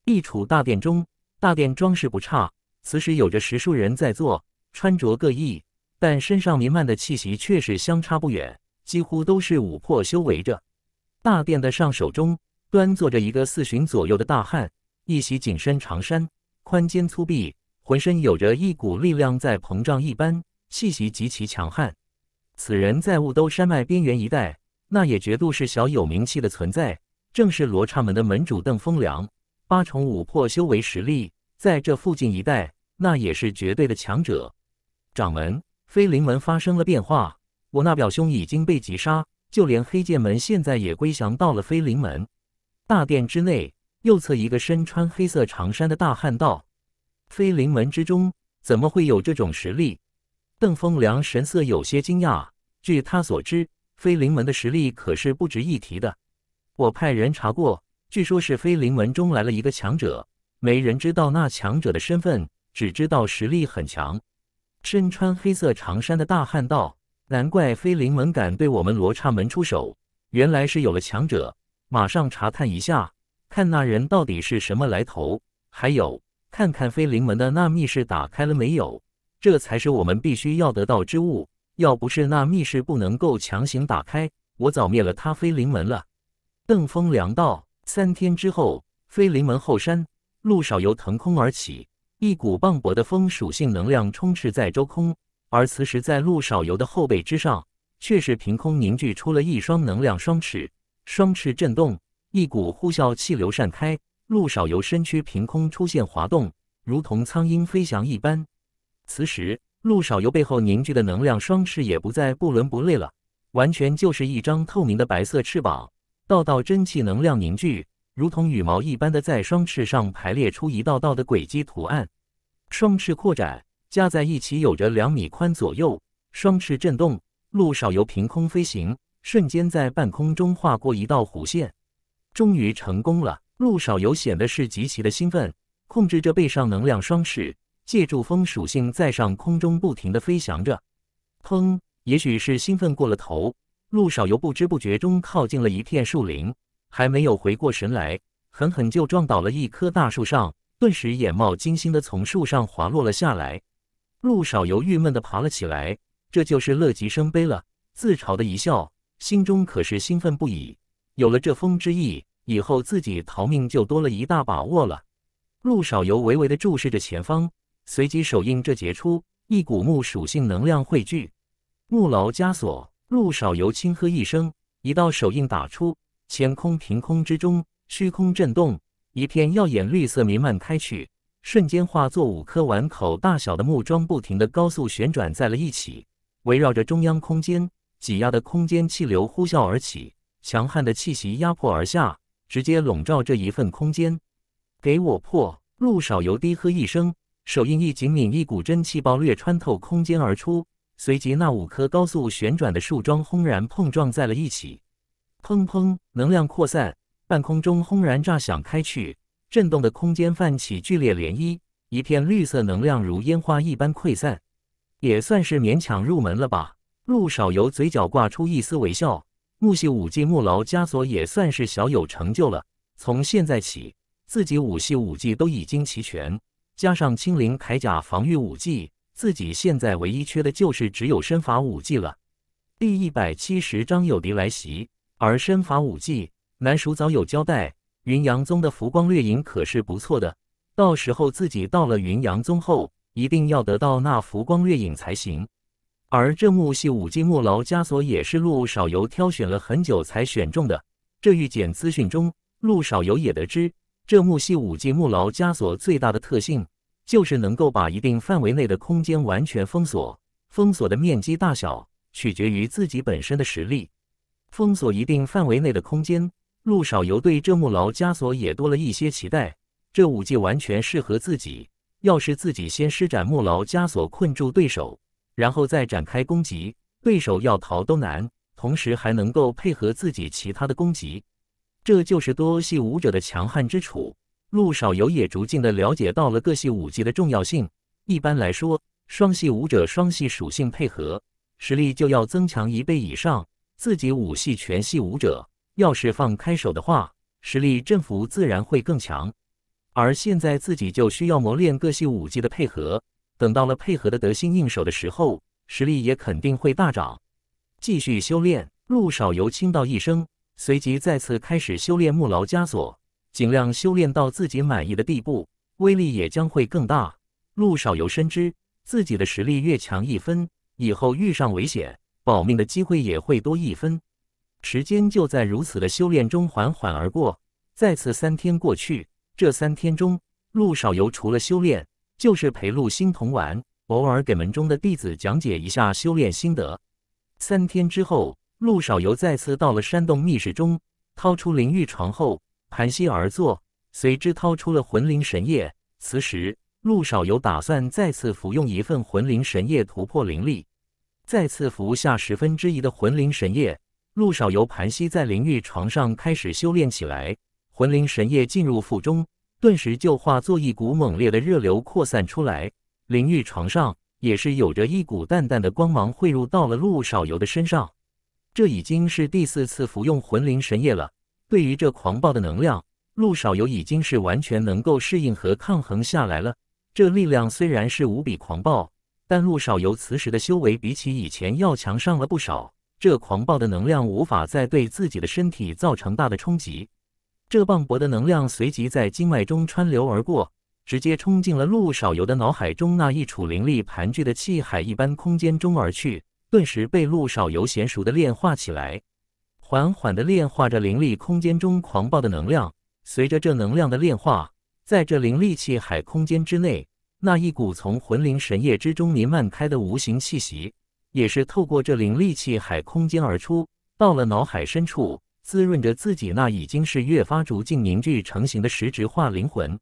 地处大殿中，大殿装饰不差，此时有着十数人在坐，穿着各异，但身上弥漫的气息却是相差不远，几乎都是五魄修为着。大殿的上首中端坐着一个四旬左右的大汉，一袭紧身长衫，宽肩粗臂，浑身有着一股力量在膨胀一般。气息极其强悍，此人在雾都山脉边缘一带，那也绝对是小有名气的存在。正是罗刹门的门主邓风良，八重五魄修为实力，在这附近一带，那也是绝对的强者。掌门，飞灵门发生了变化，我那表兄已经被击杀，就连黑剑门现在也归降到了飞灵门。大殿之内，右侧一个身穿黑色长衫的大汉道：“飞灵门之中，怎么会有这种实力？”邓风良神色有些惊讶。据他所知，飞灵门的实力可是不值一提的。我派人查过，据说是飞灵门中来了一个强者，没人知道那强者的身份，只知道实力很强。身穿黑色长衫的大汉道：“难怪飞灵门敢对我们罗刹门出手，原来是有了强者。”马上查看一下，看那人到底是什么来头，还有看看飞灵门的那密室打开了没有。这才是我们必须要得到之物。要不是那密室不能够强行打开，我早灭了他飞灵门了。邓风凉道。三天之后，飞灵门后山陆少游腾空而起，一股磅礴的风属性能量充斥在周空。而此时，在陆少游的后背之上，却是凭空凝聚出了一双能量双翅。双翅震动，一股呼啸气流散开。陆少游身躯凭空出现滑动，如同苍鹰飞翔一般。此时，陆少游背后凝聚的能量双翅也不再不伦不类了，完全就是一张透明的白色翅膀，道道真气能量凝聚，如同羽毛一般的在双翅上排列出一道道的轨迹图案。双翅扩展，加在一起有着两米宽左右。双翅震动，陆少游凭空飞行，瞬间在半空中划过一道弧线。终于成功了！陆少游显得是极其的兴奋，控制着背上能量双翅。借助风属性在上空中不停的飞翔着，砰！也许是兴奋过了头，陆少游不知不觉中靠近了一片树林，还没有回过神来，狠狠就撞倒了一棵大树上，顿时眼冒金星的从树上滑落了下来。陆少游郁闷的爬了起来，这就是乐极生悲了。自嘲的一笑，心中可是兴奋不已。有了这风之翼以后，自己逃命就多了一大把握了。陆少游微微的注视着前方。随即手印这结出，一股木属性能量汇聚。木牢枷锁，陆少游轻喝一声，一道手印打出，天空凭空之中，虚空震动，一片耀眼绿色弥漫开去，瞬间化作五颗碗口大小的木桩，不停地高速旋转在了一起，围绕着中央空间，挤压的空间气流呼啸而起，强悍的气息压迫而下，直接笼罩这一份空间。给我破！陆少游低喝一声。手印一紧，抿一股真气爆掠穿透空间而出，随即那五颗高速旋转的树桩轰然碰撞在了一起，砰砰，能量扩散，半空中轰然炸响开去，震动的空间泛起剧烈涟漪，一片绿色能量如烟花一般溃散，也算是勉强入门了吧。陆少游嘴角挂出一丝微笑，木系武技木牢枷锁也算是小有成就了。从现在起，自己武系武技都已经齐全。加上青灵铠甲防御武技，自己现在唯一缺的就是只有身法武技了。第一百七十章有敌来袭，而身法武技南叔早有交代，云阳宗的浮光掠影可是不错的，到时候自己到了云阳宗后，一定要得到那浮光掠影才行。而这木系武技木牢枷锁也是陆少游挑选了很久才选中的。这遇检资讯中，陆少游也得知。这木系五级木牢枷锁最大的特性，就是能够把一定范围内的空间完全封锁。封锁的面积大小，取决于自己本身的实力。封锁一定范围内的空间，陆少游对这木牢枷锁也多了一些期待。这武技完全适合自己。要是自己先施展木牢枷锁困住对手，然后再展开攻击，对手要逃都难，同时还能够配合自己其他的攻击。这就是多系武者的强悍之处。陆少游也逐渐的了解到了各系武技的重要性。一般来说，双系武者双系属性配合，实力就要增强一倍以上。自己武系全系武者，要是放开手的话，实力振幅自然会更强。而现在自己就需要磨练各系武技的配合。等到了配合的得心应手的时候，实力也肯定会大涨。继续修炼，陆少游倾倒一生。随即再次开始修炼木牢枷锁，尽量修炼到自己满意的地步，威力也将会更大。陆少游深知自己的实力越强一分，以后遇上危险保命的机会也会多一分。时间就在如此的修炼中缓缓而过，再次三天过去。这三天中，陆少游除了修炼，就是陪陆星童玩，偶尔给门中的弟子讲解一下修炼心得。三天之后。陆少游再次到了山洞密室中，掏出灵玉床后盘膝而坐，随之掏出了魂灵神液。此时，陆少游打算再次服用一份魂灵神液突破灵力。再次服下十分之一的魂灵神液，陆少游盘膝在灵玉床上开始修炼起来。魂灵神液进入腹中，顿时就化作一股猛烈的热流扩散出来。灵玉床上也是有着一股淡淡的光芒汇入到了陆少游的身上。这已经是第四次服用魂灵神液了。对于这狂暴的能量，陆少游已经是完全能够适应和抗衡下来了。这力量虽然是无比狂暴，但陆少游此时的修为比起以前要强上了不少。这狂暴的能量无法再对自己的身体造成大的冲击。这磅礴的能量随即在经脉中穿流而过，直接冲进了陆少游的脑海中那一处灵力盘踞的气海一般空间中而去。顿时被陆少游娴熟的炼化起来，缓缓地炼化着灵力空间中狂暴的能量。随着这能量的炼化，在这灵力气海空间之内，那一股从魂灵神液之中弥漫开的无形气息，也是透过这灵力气海空间而出，到了脑海深处，滋润着自己那已经是越发逐渐凝聚成型的实质化灵魂。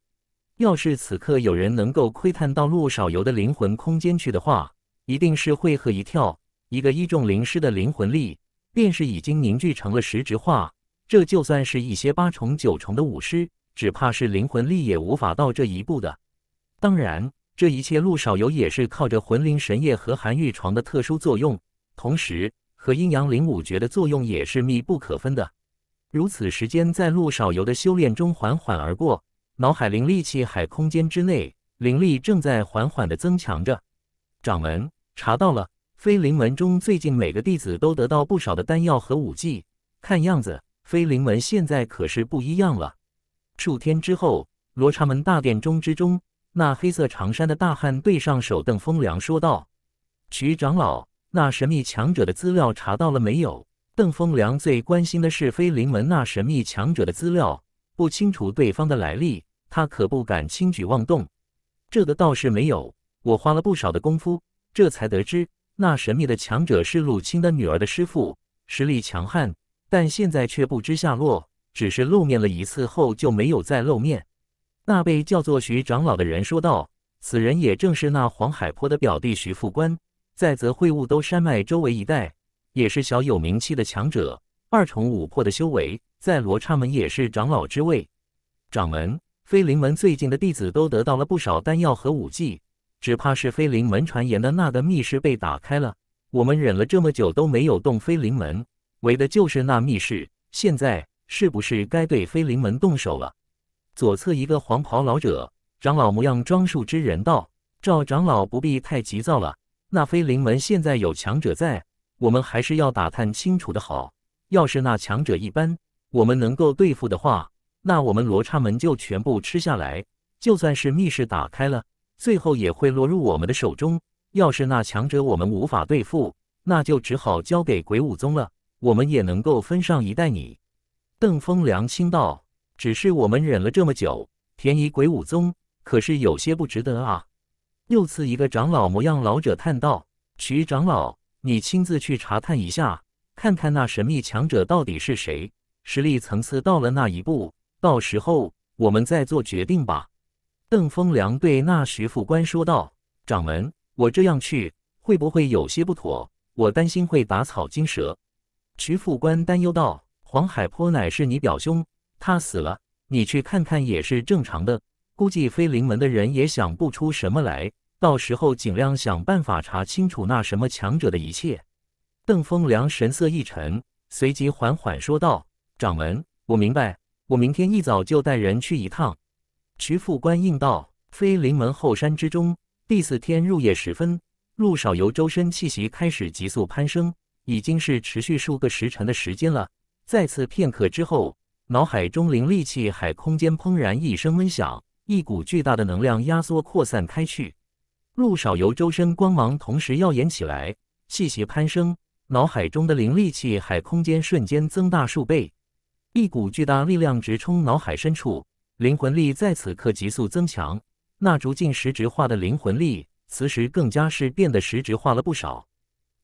要是此刻有人能够窥探到陆少游的灵魂空间去的话，一定是会吓一跳。一个一众灵师的灵魂力，便是已经凝聚成了实质化。这就算是一些八重九重的武师，只怕是灵魂力也无法到这一步的。当然，这一切陆少游也是靠着魂灵神液和寒玉床的特殊作用，同时和阴阳灵五诀的作用也是密不可分的。如此时间在陆少游的修炼中缓缓而过，脑海灵力气海空间之内，灵力正在缓缓的增强着。掌门查到了。飞灵门中最近每个弟子都得到不少的丹药和武技，看样子飞灵门现在可是不一样了。数天之后，罗刹门大殿中之中，那黑色长衫的大汉对上手邓风良说道：“徐长老，那神秘强者的资料查到了没有？”邓风良最关心的是飞灵门那神秘强者的资料，不清楚对方的来历，他可不敢轻举妄动。这个倒是没有，我花了不少的功夫，这才得知。那神秘的强者是陆青的女儿的师父，实力强悍，但现在却不知下落，只是露面了一次后就没有再露面。那被叫做徐长老的人说道：“此人也正是那黄海坡的表弟徐副官，在泽会雾都山脉周围一带，也是小有名气的强者，二重五魄的修为，在罗刹门也是长老之位。掌门飞灵门最近的弟子都得到了不少丹药和武技。”只怕是飞灵门传言的那个密室被打开了。我们忍了这么久都没有动飞灵门，为的就是那密室。现在是不是该对飞灵门动手了？左侧一个黄袍老者、长老模样装束之人道：“赵长老，不必太急躁了。那飞灵门现在有强者在，我们还是要打探清楚的好。要是那强者一般，我们能够对付的话，那我们罗刹门就全部吃下来。就算是密室打开了。”最后也会落入我们的手中。要是那强者我们无法对付，那就只好交给鬼武宗了。我们也能够分上一代你。邓风良心道：“只是我们忍了这么久，便宜鬼武宗，可是有些不值得啊。”又次一个长老模样老者叹道：“徐长老，你亲自去查探一下，看看那神秘强者到底是谁，实力层次到了那一步，到时候我们再做决定吧。”邓风良对那徐副官说道：“掌门，我这样去会不会有些不妥？我担心会打草惊蛇。”徐副官担忧道：“黄海坡乃是你表兄，他死了，你去看看也是正常的。估计飞灵门的人也想不出什么来。到时候尽量想办法查清楚那什么强者的一切。”邓风良神色一沉，随即缓缓说道：“掌门，我明白。我明天一早就带人去一趟。”徐副官应道：“飞临门后山之中。”第四天入夜时分，陆少游周身气息开始急速攀升，已经是持续数个时辰的时间了。再次片刻之后，脑海中灵力气海空间砰然一声闷响，一股巨大的能量压缩扩散开去，陆少游周身光芒同时耀眼起来，气息攀升，脑海中的灵力气海空间瞬间增大数倍，一股巨大力量直冲脑海深处。灵魂力在此刻急速增强，那逐渐实质化的灵魂力，此时更加是变得实质化了不少。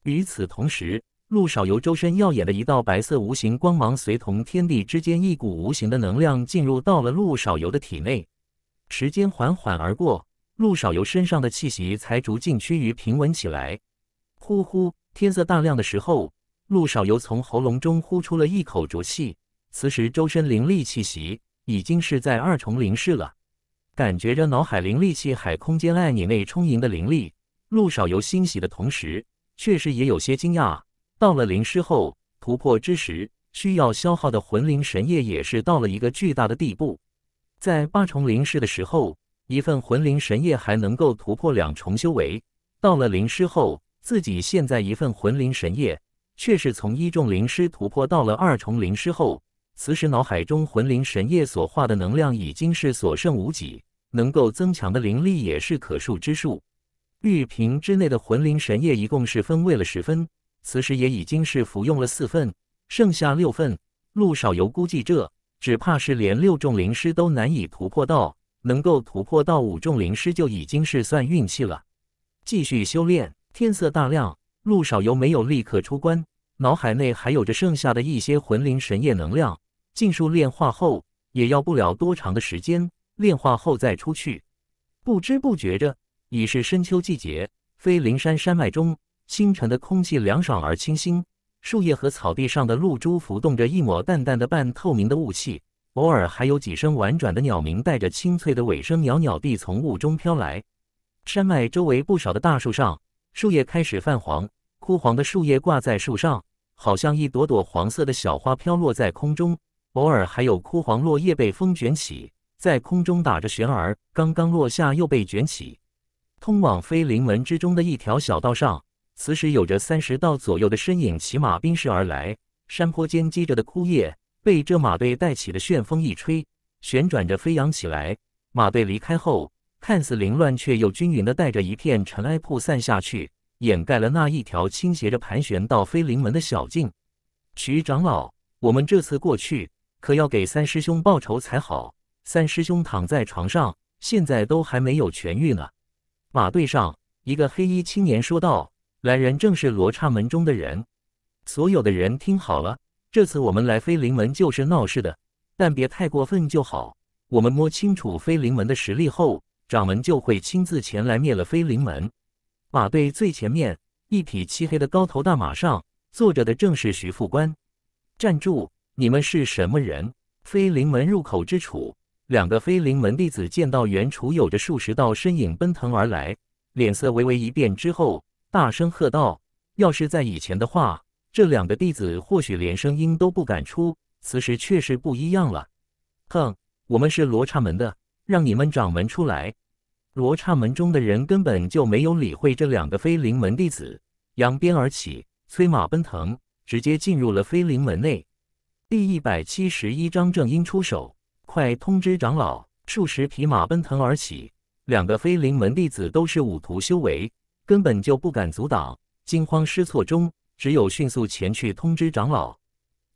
与此同时，陆少游周身耀眼的一道白色无形光芒，随同天地之间一股无形的能量进入到了陆少游的体内。时间缓缓而过，陆少游身上的气息才逐渐趋于平稳起来。呼呼，天色大亮的时候，陆少游从喉咙中呼出了一口浊气，此时周身灵力气息。已经是在二重灵世了，感觉着脑海灵力气海空间暗影内充盈的灵力，陆少游欣喜的同时，确实也有些惊讶。到了灵师后突破之时，需要消耗的魂灵神液也是到了一个巨大的地步。在八重灵师的时候，一份魂灵神液还能够突破两重修为，到了灵师后，自己现在一份魂灵神液，却是从一重灵师突破到了二重灵师后。此时脑海中魂灵神液所化的能量已经是所剩无几，能够增强的灵力也是可数之数。玉瓶之内的魂灵神液一共是分为了十分，此时也已经是服用了四份，剩下六份。陆少游估计这只怕是连六重灵师都难以突破到，能够突破到五重灵师就已经是算运气了。继续修炼。天色大亮，陆少游没有立刻出关。脑海内还有着剩下的一些魂灵神液能量，尽数炼化后也要不了多长的时间。炼化后再出去，不知不觉着已是深秋季节。飞灵山山脉中，清晨的空气凉爽而清新，树叶和草地上的露珠浮动着一抹淡淡的半透明的雾气，偶尔还有几声婉转的鸟鸣，带着清脆的尾声，袅袅地从雾中飘来。山脉周围不少的大树上，树叶开始泛黄，枯黄的树叶挂在树上。好像一朵朵黄色的小花飘落在空中，偶尔还有枯黄落叶被风卷起，在空中打着旋儿，刚刚落下又被卷起。通往飞灵门之中的一条小道上，此时有着三十道左右的身影骑马冰驰而来。山坡间积着的枯叶被这马队带起的旋风一吹，旋转着飞扬起来。马队离开后，看似凌乱却又均匀的带着一片尘埃铺散下去。掩盖了那一条倾斜着盘旋到飞灵门的小径。徐长老，我们这次过去可要给三师兄报仇才好。三师兄躺在床上，现在都还没有痊愈呢。马队上，一个黑衣青年说道：“来人正是罗刹门中的人。所有的人听好了，这次我们来飞灵门就是闹事的，但别太过分就好。我们摸清楚飞灵门的实力后，掌门就会亲自前来灭了飞灵门。”马队最前面一匹漆黑的高头大马上坐着的正是徐副官。站住！你们是什么人？飞灵门入口之处，两个飞灵门弟子见到远处有着数十道身影奔腾而来，脸色微微一变之后，大声喝道：“要是在以前的话，这两个弟子或许连声音都不敢出，此时确实不一样了。”哼，我们是罗刹门的，让你们掌门出来。罗刹门中的人根本就没有理会这两个飞灵门弟子，扬鞭而起，催马奔腾，直接进入了飞灵门内。第一百七十一章正因出手，快通知长老！数十匹马奔腾而起，两个飞灵门弟子都是五徒修为，根本就不敢阻挡，惊慌失措中，只有迅速前去通知长老。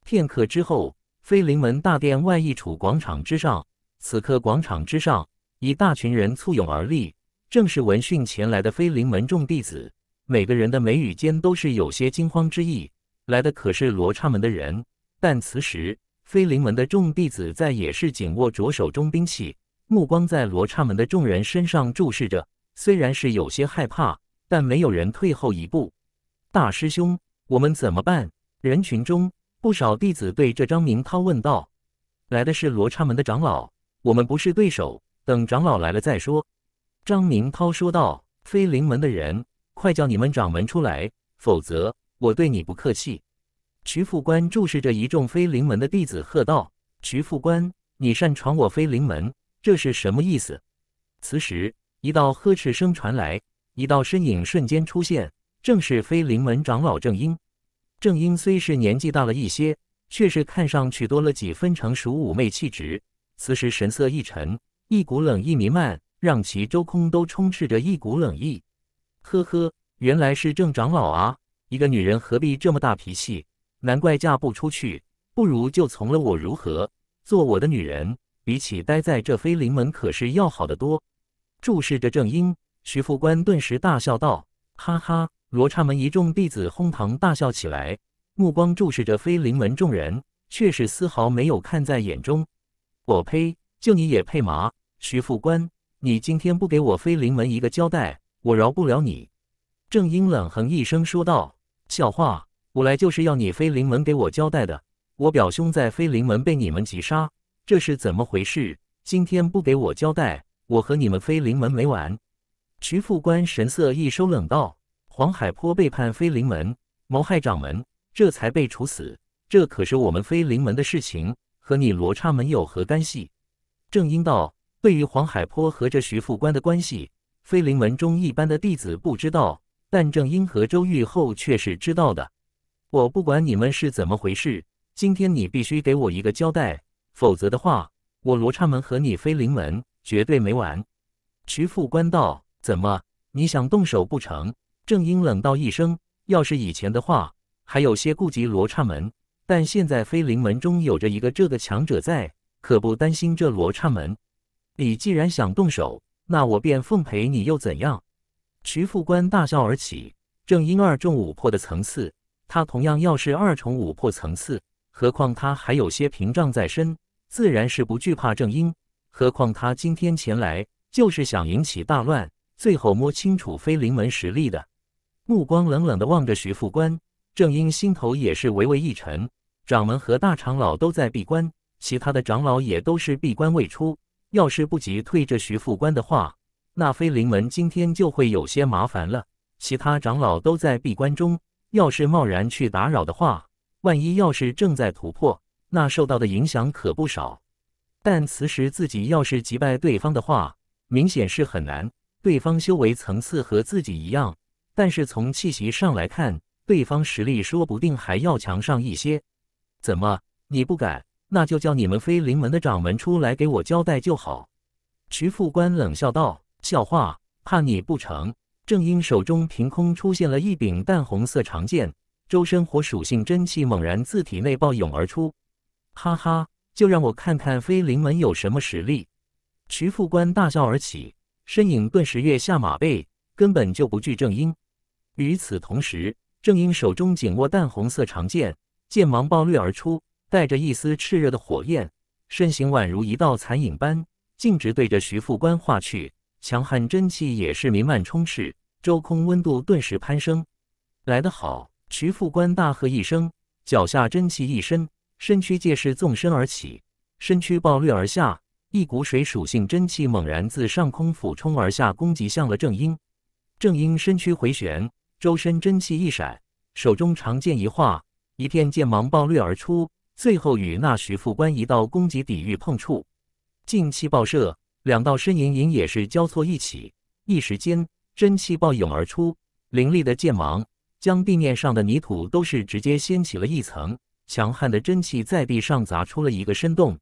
片刻之后，飞灵门大殿外一处广场之上，此刻广场之上。一大群人簇拥而立，正是闻讯前来的飞灵门众弟子。每个人的眉宇间都是有些惊慌之意。来的可是罗刹门的人？但此时飞灵门的众弟子在也是紧握着手中兵器，目光在罗刹门的众人身上注视着。虽然是有些害怕，但没有人退后一步。大师兄，我们怎么办？人群中不少弟子对这张明涛问道：“来的是罗刹门的长老，我们不是对手。”等长老来了再说。”张明涛说道。“飞灵门的人，快叫你们掌门出来，否则我对你不客气。”徐副官注视着一众飞灵门的弟子，喝道：“徐副官，你擅闯我飞灵门，这是什么意思？”此时，一道呵斥声传来，一道身影瞬间出现，正是飞灵门长老郑英。郑英虽是年纪大了一些，却是看上去多了几分成熟妩媚气质。此时神色一沉。一股冷意弥漫，让其周空都充斥着一股冷意。呵呵，原来是正长老啊！一个女人何必这么大脾气？难怪嫁不出去，不如就从了我如何？做我的女人，比起待在这飞灵门可是要好得多。注视着正英，徐副官顿时大笑道：“哈哈！”罗刹门一众弟子哄堂大笑起来，目光注视着飞灵门众人，却是丝毫没有看在眼中。我呸！就你也配吗？徐副官！你今天不给我飞灵门一个交代，我饶不了你！郑英冷哼一声说道：“笑话，我来就是要你飞灵门给我交代的。我表兄在飞灵门被你们击杀，这是怎么回事？今天不给我交代，我和你们飞灵门没完！”徐副官神色一收，冷道：“黄海波背叛飞灵门，谋害掌门，这才被处死。这可是我们飞灵门的事情，和你罗刹门有何干系？”正英道：“对于黄海波和这徐副官的关系，飞灵门中一般的弟子不知道，但正英和周玉厚却是知道的。我不管你们是怎么回事，今天你必须给我一个交代，否则的话，我罗刹门和你飞灵门绝对没完。”徐副官道：“怎么？你想动手不成？”正英冷道一声：“要是以前的话，还有些顾及罗刹门，但现在飞灵门中有着一个这个强者在。”可不担心这罗刹门？你既然想动手，那我便奉陪你，又怎样？徐副官大笑而起。正因二重五魄的层次，他同样要是二重五魄层次，何况他还有些屏障在身，自然是不惧怕正因。何况他今天前来就是想引起大乱，最后摸清楚飞灵门实力的。目光冷冷地望着徐副官，正因心头也是微微一沉。掌门和大长老都在闭关。其他的长老也都是闭关未出，要是不急退这徐副官的话，那飞灵门今天就会有些麻烦了。其他长老都在闭关中，要是贸然去打扰的话，万一要是正在突破，那受到的影响可不少。但此时自己要是击败对方的话，明显是很难。对方修为层次和自己一样，但是从气息上来看，对方实力说不定还要强上一些。怎么，你不敢？那就叫你们飞灵门的掌门出来给我交代就好。”徐副官冷笑道，“笑话，怕你不成？正英手中凭空出现了一柄淡红色长剑，周身火属性真气猛然自体内暴涌而出。哈哈，就让我看看飞灵门有什么实力！”徐副官大笑而起，身影顿时跃下马背，根本就不惧正英。与此同时，正英手中紧握淡红色长剑，剑芒暴掠而出。带着一丝炽热的火焰，身形宛如一道残影般，径直对着徐副官划去。强悍真气也是弥漫充斥，周空温度顿时攀升。来得好！徐副官大喝一声，脚下真气一伸，身躯借势纵身而起，身躯暴掠而下，一股水属性真气猛然自上空俯冲而下，攻击向了正英。正英身躯回旋，周身真气一闪，手中长剑一划，一片剑芒暴掠而出。最后与那徐副官一道攻击抵御碰触，劲气爆射，两道身影影也是交错一起，一时间真气暴涌而出，凌厉的剑芒将地面上的泥土都是直接掀起了一层，强悍的真气在地上砸出了一个深洞，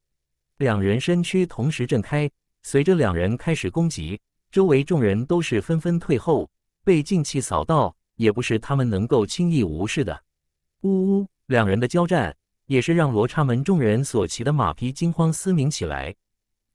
两人身躯同时震开，随着两人开始攻击，周围众人都是纷纷退后，被劲气扫到也不是他们能够轻易无视的。呜呜，两人的交战。也是让罗刹门众人所骑的马匹惊慌嘶鸣起来。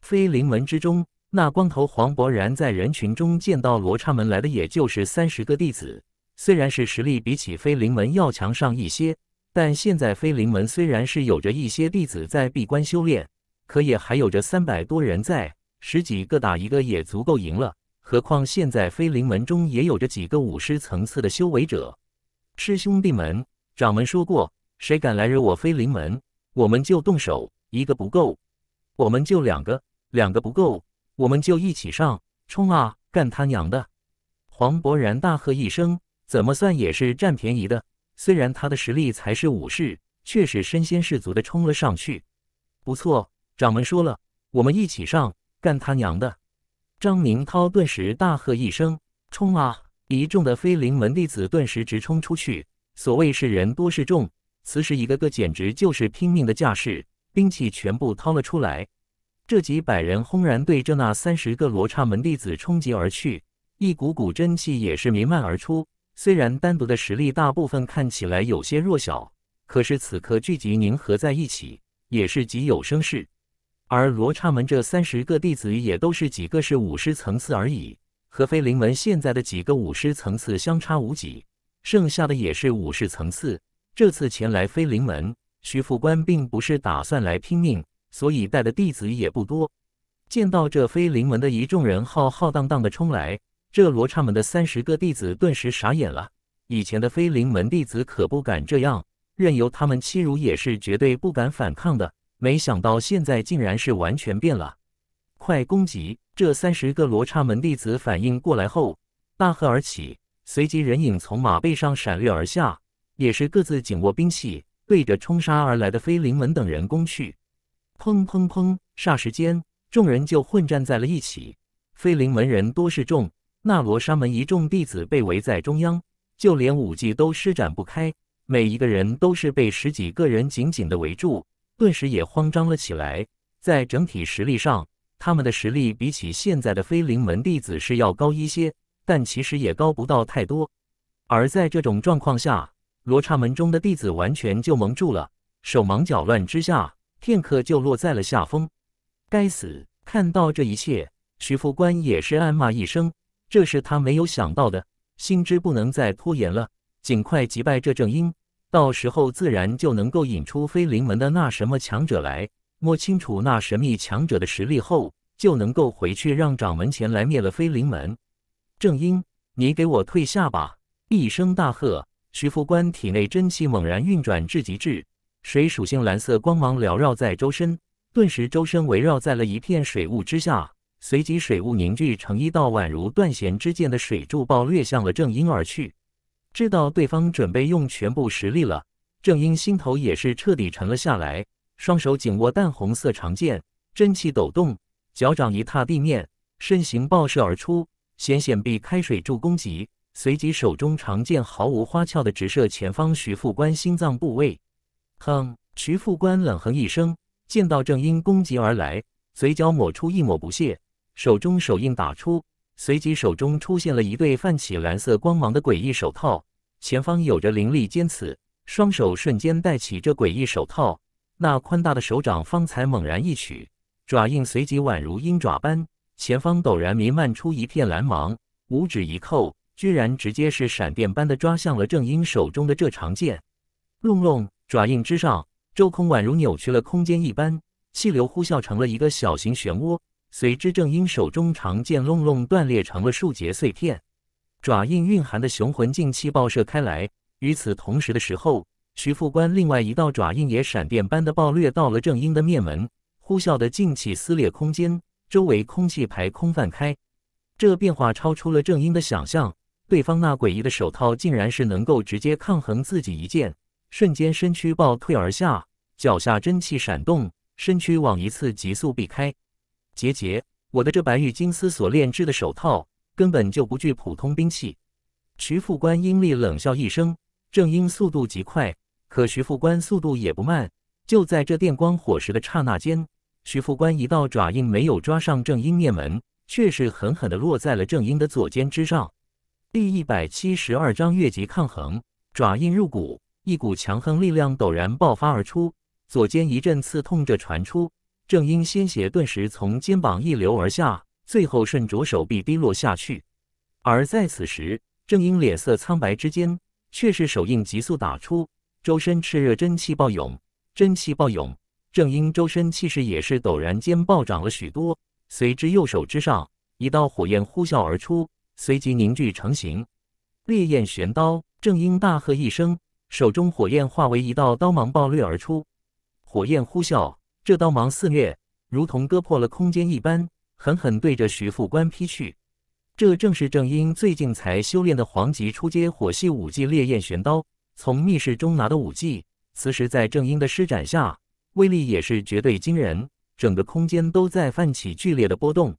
飞灵门之中，那光头黄伯然在人群中见到罗刹门来的，也就是三十个弟子。虽然是实力比起飞灵门要强上一些，但现在飞灵门虽然是有着一些弟子在闭关修炼，可也还有着三百多人在，十几个打一个也足够赢了。何况现在飞灵门中也有着几个武师层次的修为者。师兄弟们，掌门说过。谁敢来惹我飞灵门，我们就动手。一个不够，我们就两个；两个不够，我们就一起上！冲啊，干他娘的！黄勃然大喝一声，怎么算也是占便宜的。虽然他的实力才是武士，却是身先士卒的冲了上去。不错，掌门说了，我们一起上，干他娘的！张明涛顿时大喝一声：“冲啊！”一众的飞灵门弟子顿时直冲出去。所谓是人多势众。此时，一个个简直就是拼命的架势，兵器全部掏了出来。这几百人轰然对着那三十个罗刹门弟子冲击而去，一股股真气也是弥漫而出。虽然单独的实力大部分看起来有些弱小，可是此刻聚集凝合在一起，也是极有声势。而罗刹门这三十个弟子也都是几个是武师层次而已，和飞灵门现在的几个武师层次相差无几，剩下的也是武师层次。这次前来飞灵门，徐副官并不是打算来拼命，所以带的弟子也不多。见到这飞灵门的一众人浩浩荡荡的冲来，这罗刹门的三十个弟子顿时傻眼了。以前的飞灵门弟子可不敢这样，任由他们欺辱也是绝对不敢反抗的。没想到现在竟然是完全变了！快攻击！这三十个罗刹门弟子反应过来后，大喝而起，随即人影从马背上闪掠而下。也是各自紧握兵器，对着冲杀而来的飞灵门等人攻去。砰砰砰！霎时间，众人就混战在了一起。飞灵门人多势众，那罗刹门一众弟子被围在中央，就连武技都施展不开，每一个人都是被十几个人紧紧的围住，顿时也慌张了起来。在整体实力上，他们的实力比起现在的飞灵门弟子是要高一些，但其实也高不到太多。而在这种状况下，罗刹门中的弟子完全就蒙住了，手忙脚乱之下，片刻就落在了下风。该死！看到这一切，徐副官也是暗骂一声，这是他没有想到的。心知不能再拖延了，尽快击败这正英，到时候自然就能够引出飞灵门的那什么强者来，摸清楚那神秘强者的实力后，就能够回去让掌门前来灭了飞灵门。正英，你给我退下吧！一声大喝。徐副官体内真气猛然运转至极致，水属性蓝色光芒缭绕在周身，顿时周身围绕在了一片水雾之下。随即，水雾凝聚成一道宛如断弦之箭的水柱，爆掠向了郑英而去。知道对方准备用全部实力了，郑英心头也是彻底沉了下来，双手紧握淡红色长剑，真气抖动，脚掌一踏地面，身形爆射而出，险险避开水柱攻击。随即手中长剑毫无花俏的直射前方徐副官心脏部位，哼！徐副官冷哼一声，见到正因攻击而来，嘴角抹出一抹不屑，手中手印打出，随即手中出现了一对泛起蓝色光芒的诡异手套，前方有着凌厉尖刺，双手瞬间带起这诡异手套，那宽大的手掌方才猛然一曲，爪印随即宛如鹰爪般，前方陡然弥漫出一片蓝芒，五指一扣。居然直接是闪电般的抓向了正英手中的这长剑，隆隆，爪印之上，周空宛如扭曲了空间一般，气流呼啸成了一个小型漩涡。随之，正英手中长剑隆隆断裂成了数节碎片。爪印蕴含的雄浑劲气爆射开来。与此同时的时候，徐副官另外一道爪印也闪电般的暴掠到了正英的面门，呼啸的劲气撕裂空间，周围空气排空散开。这变化超出了正英的想象。对方那诡异的手套，竟然是能够直接抗衡自己一剑，瞬间身躯暴退而下，脚下真气闪动，身躯往一侧急速避开。杰杰，我的这白玉金丝所炼制的手套，根本就不惧普通兵器。徐副官阴厉冷笑一声，正英速度极快，可徐副官速度也不慢。就在这电光火石的刹那间，徐副官一道爪印没有抓上正英面门，却是狠狠地落在了正英的左肩之上。第一百七十二章越级抗衡，爪印入骨，一股强横力量陡然爆发而出，左肩一阵刺痛着传出，正因鲜血顿时从肩膀一流而下，最后顺着手臂滴落下去。而在此时，正因脸色苍白之间，却是手印急速打出，周身炽热真气暴涌，真气暴涌，正因周身气势也是陡然间暴涨了许多。随之右手之上，一道火焰呼啸而出。随即凝聚成型，烈焰玄刀。正英大喝一声，手中火焰化为一道刀芒暴掠而出，火焰呼啸，这刀芒肆虐，如同割破了空间一般，狠狠对着徐副官劈去。这正是正英最近才修炼的黄级初阶火系武技——烈焰玄刀，从密室中拿的武技。此时在正英的施展下，威力也是绝对惊人，整个空间都在泛起剧烈的波动。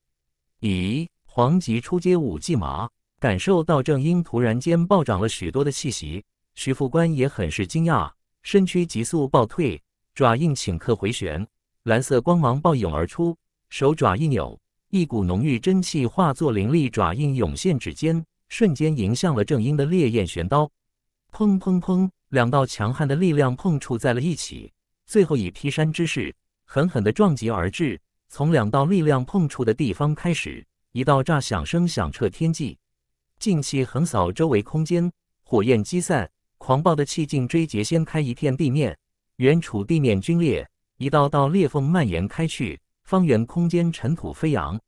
咦？黄级出阶舞技马感受到正英突然间暴涨了许多的气息，徐副官也很是惊讶，身躯急速暴退，爪印顷刻回旋，蓝色光芒暴涌而出，手爪一扭，一股浓郁真气化作凌厉爪印涌现指尖，瞬间迎向了正英的烈焰玄刀。砰砰砰，两道强悍的力量碰触在了一起，最后以劈山之势狠狠地撞击而至，从两道力量碰触的地方开始。一道炸响声响彻天际，劲气横扫周围空间，火焰激散，狂暴的气劲追截掀开一片地面，远处地面龟裂，一道道裂缝蔓延开去，方圆空间尘土飞扬。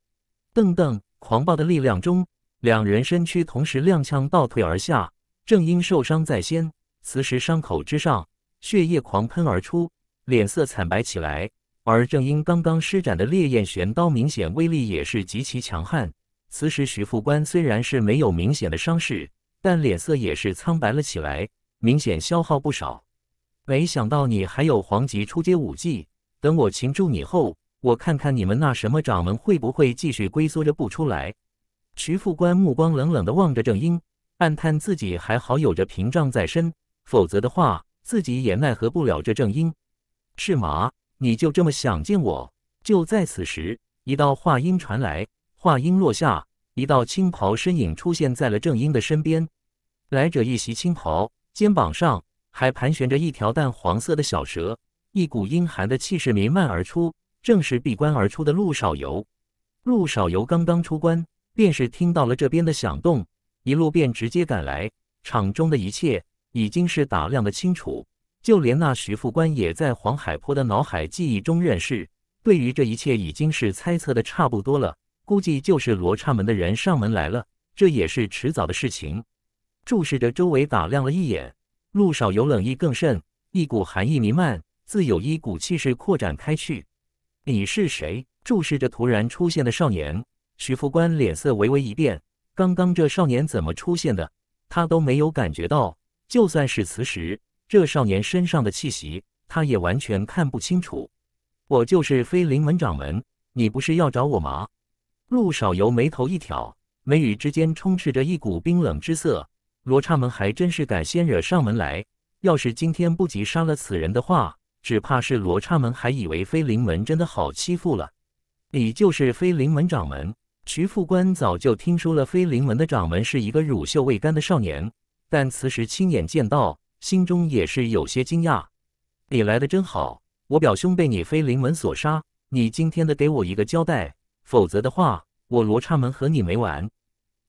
噔噔，狂暴的力量中，两人身躯同时踉跄倒退而下，正因受伤在先，此时伤口之上血液狂喷而出，脸色惨白起来。而正英刚刚施展的烈焰玄刀，明显威力也是极其强悍。此时徐副官虽然是没有明显的伤势，但脸色也是苍白了起来，明显消耗不少。没想到你还有黄级初阶武技，等我擒住你后，我看看你们那什么掌门会不会继续龟缩着不出来。徐副官目光冷冷的望着正英，暗叹自己还好有着屏障在身，否则的话自己也奈何不了这正英。是吗？你就这么想见我？就在此时，一道话音传来，话音落下，一道青袍身影出现在了郑英的身边。来者一袭青袍，肩膀上还盘旋着一条淡黄色的小蛇，一股阴寒的气势弥漫而出，正是闭关而出的陆少游。陆少游刚刚出关，便是听到了这边的响动，一路便直接赶来。场中的一切已经是打量的清楚。就连那徐副官也在黄海坡的脑海记忆中认识，对于这一切已经是猜测的差不多了，估计就是罗刹门的人上门来了，这也是迟早的事情。注视着周围，打量了一眼，陆少游冷意更甚，一股寒意弥漫，自有一股气势扩展开去。你是谁？注视着突然出现的少年，徐副官脸色微微一变，刚刚这少年怎么出现的？他都没有感觉到，就算是此时。这少年身上的气息，他也完全看不清楚。我就是飞灵门掌门，你不是要找我吗？陆少游眉头一挑，眉宇之间充斥着一股冰冷之色。罗刹门还真是敢先惹上门来，要是今天不急杀了此人的话，只怕是罗刹门还以为飞灵门真的好欺负了。你就是飞灵门掌门？徐副官早就听说了飞灵门的掌门是一个乳臭未干的少年，但此时亲眼见到。心中也是有些惊讶，你来的真好，我表兄被你飞灵门所杀，你今天的给我一个交代，否则的话，我罗刹门和你没完。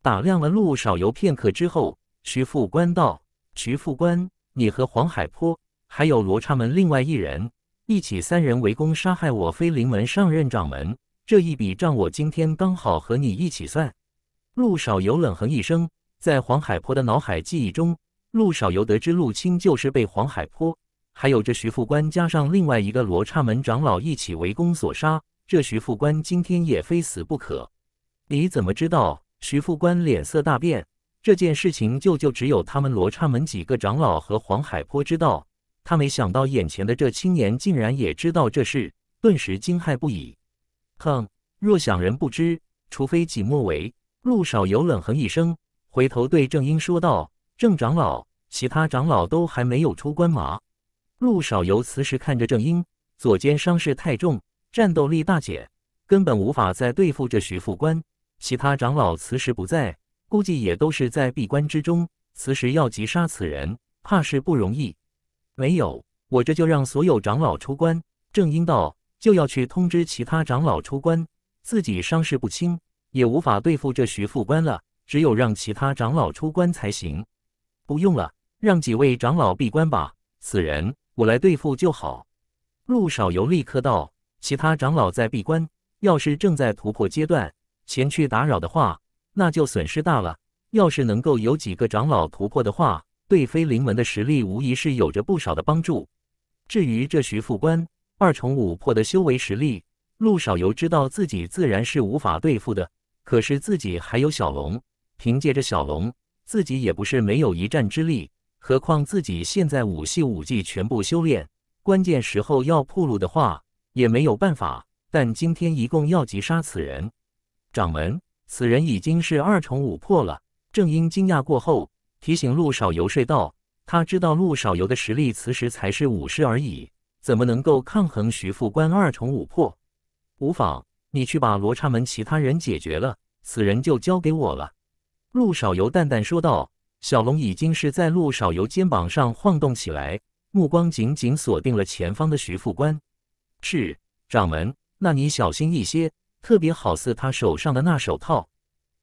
打量了陆少游片刻之后，徐副官道：“徐副官，你和黄海波还有罗刹门另外一人，一起三人围攻杀害我飞灵门上任掌门，这一笔账我今天刚好和你一起算。”陆少游冷哼一声，在黄海波的脑海记忆中。陆少游得知陆青就是被黄海坡，还有这徐副官加上另外一个罗刹门长老一起围攻所杀，这徐副官今天也非死不可。你怎么知道？徐副官脸色大变，这件事情就就只有他们罗刹门几个长老和黄海坡知道。他没想到眼前的这青年竟然也知道这事，顿时惊骇不已。哼，若想人不知，除非己莫为。陆少游冷哼一声，回头对郑英说道。郑长老，其他长老都还没有出关吗？陆少游此时看着郑英，左肩伤势太重，战斗力大减，根本无法再对付这徐副官。其他长老此时不在，估计也都是在闭关之中。此时要急杀此人，怕是不容易。没有，我这就让所有长老出关。郑英道：“就要去通知其他长老出关，自己伤势不轻，也无法对付这徐副官了，只有让其他长老出关才行。”不用了，让几位长老闭关吧。此人我来对付就好。陆少游立刻道：“其他长老在闭关，要是正在突破阶段，前去打扰的话，那就损失大了。要是能够有几个长老突破的话，对飞灵门的实力无疑是有着不少的帮助。至于这徐副官二重五破的修为实力，陆少游知道自己自然是无法对付的。可是自己还有小龙，凭借着小龙。”自己也不是没有一战之力，何况自己现在五系武技全部修炼，关键时候要破路的话也没有办法。但今天一共要击杀此人，掌门，此人已经是二重五破了。正因惊讶过后，提醒陆少游说道：“他知道陆少游的实力此时才是武师而已，怎么能够抗衡徐副官二重五破？”无妨，你去把罗刹门其他人解决了，此人就交给我了。陆少游淡淡说道：“小龙已经是在陆少游肩膀上晃动起来，目光紧紧锁定了前方的徐副官。是掌门，那你小心一些，特别好似他手上的那手套。”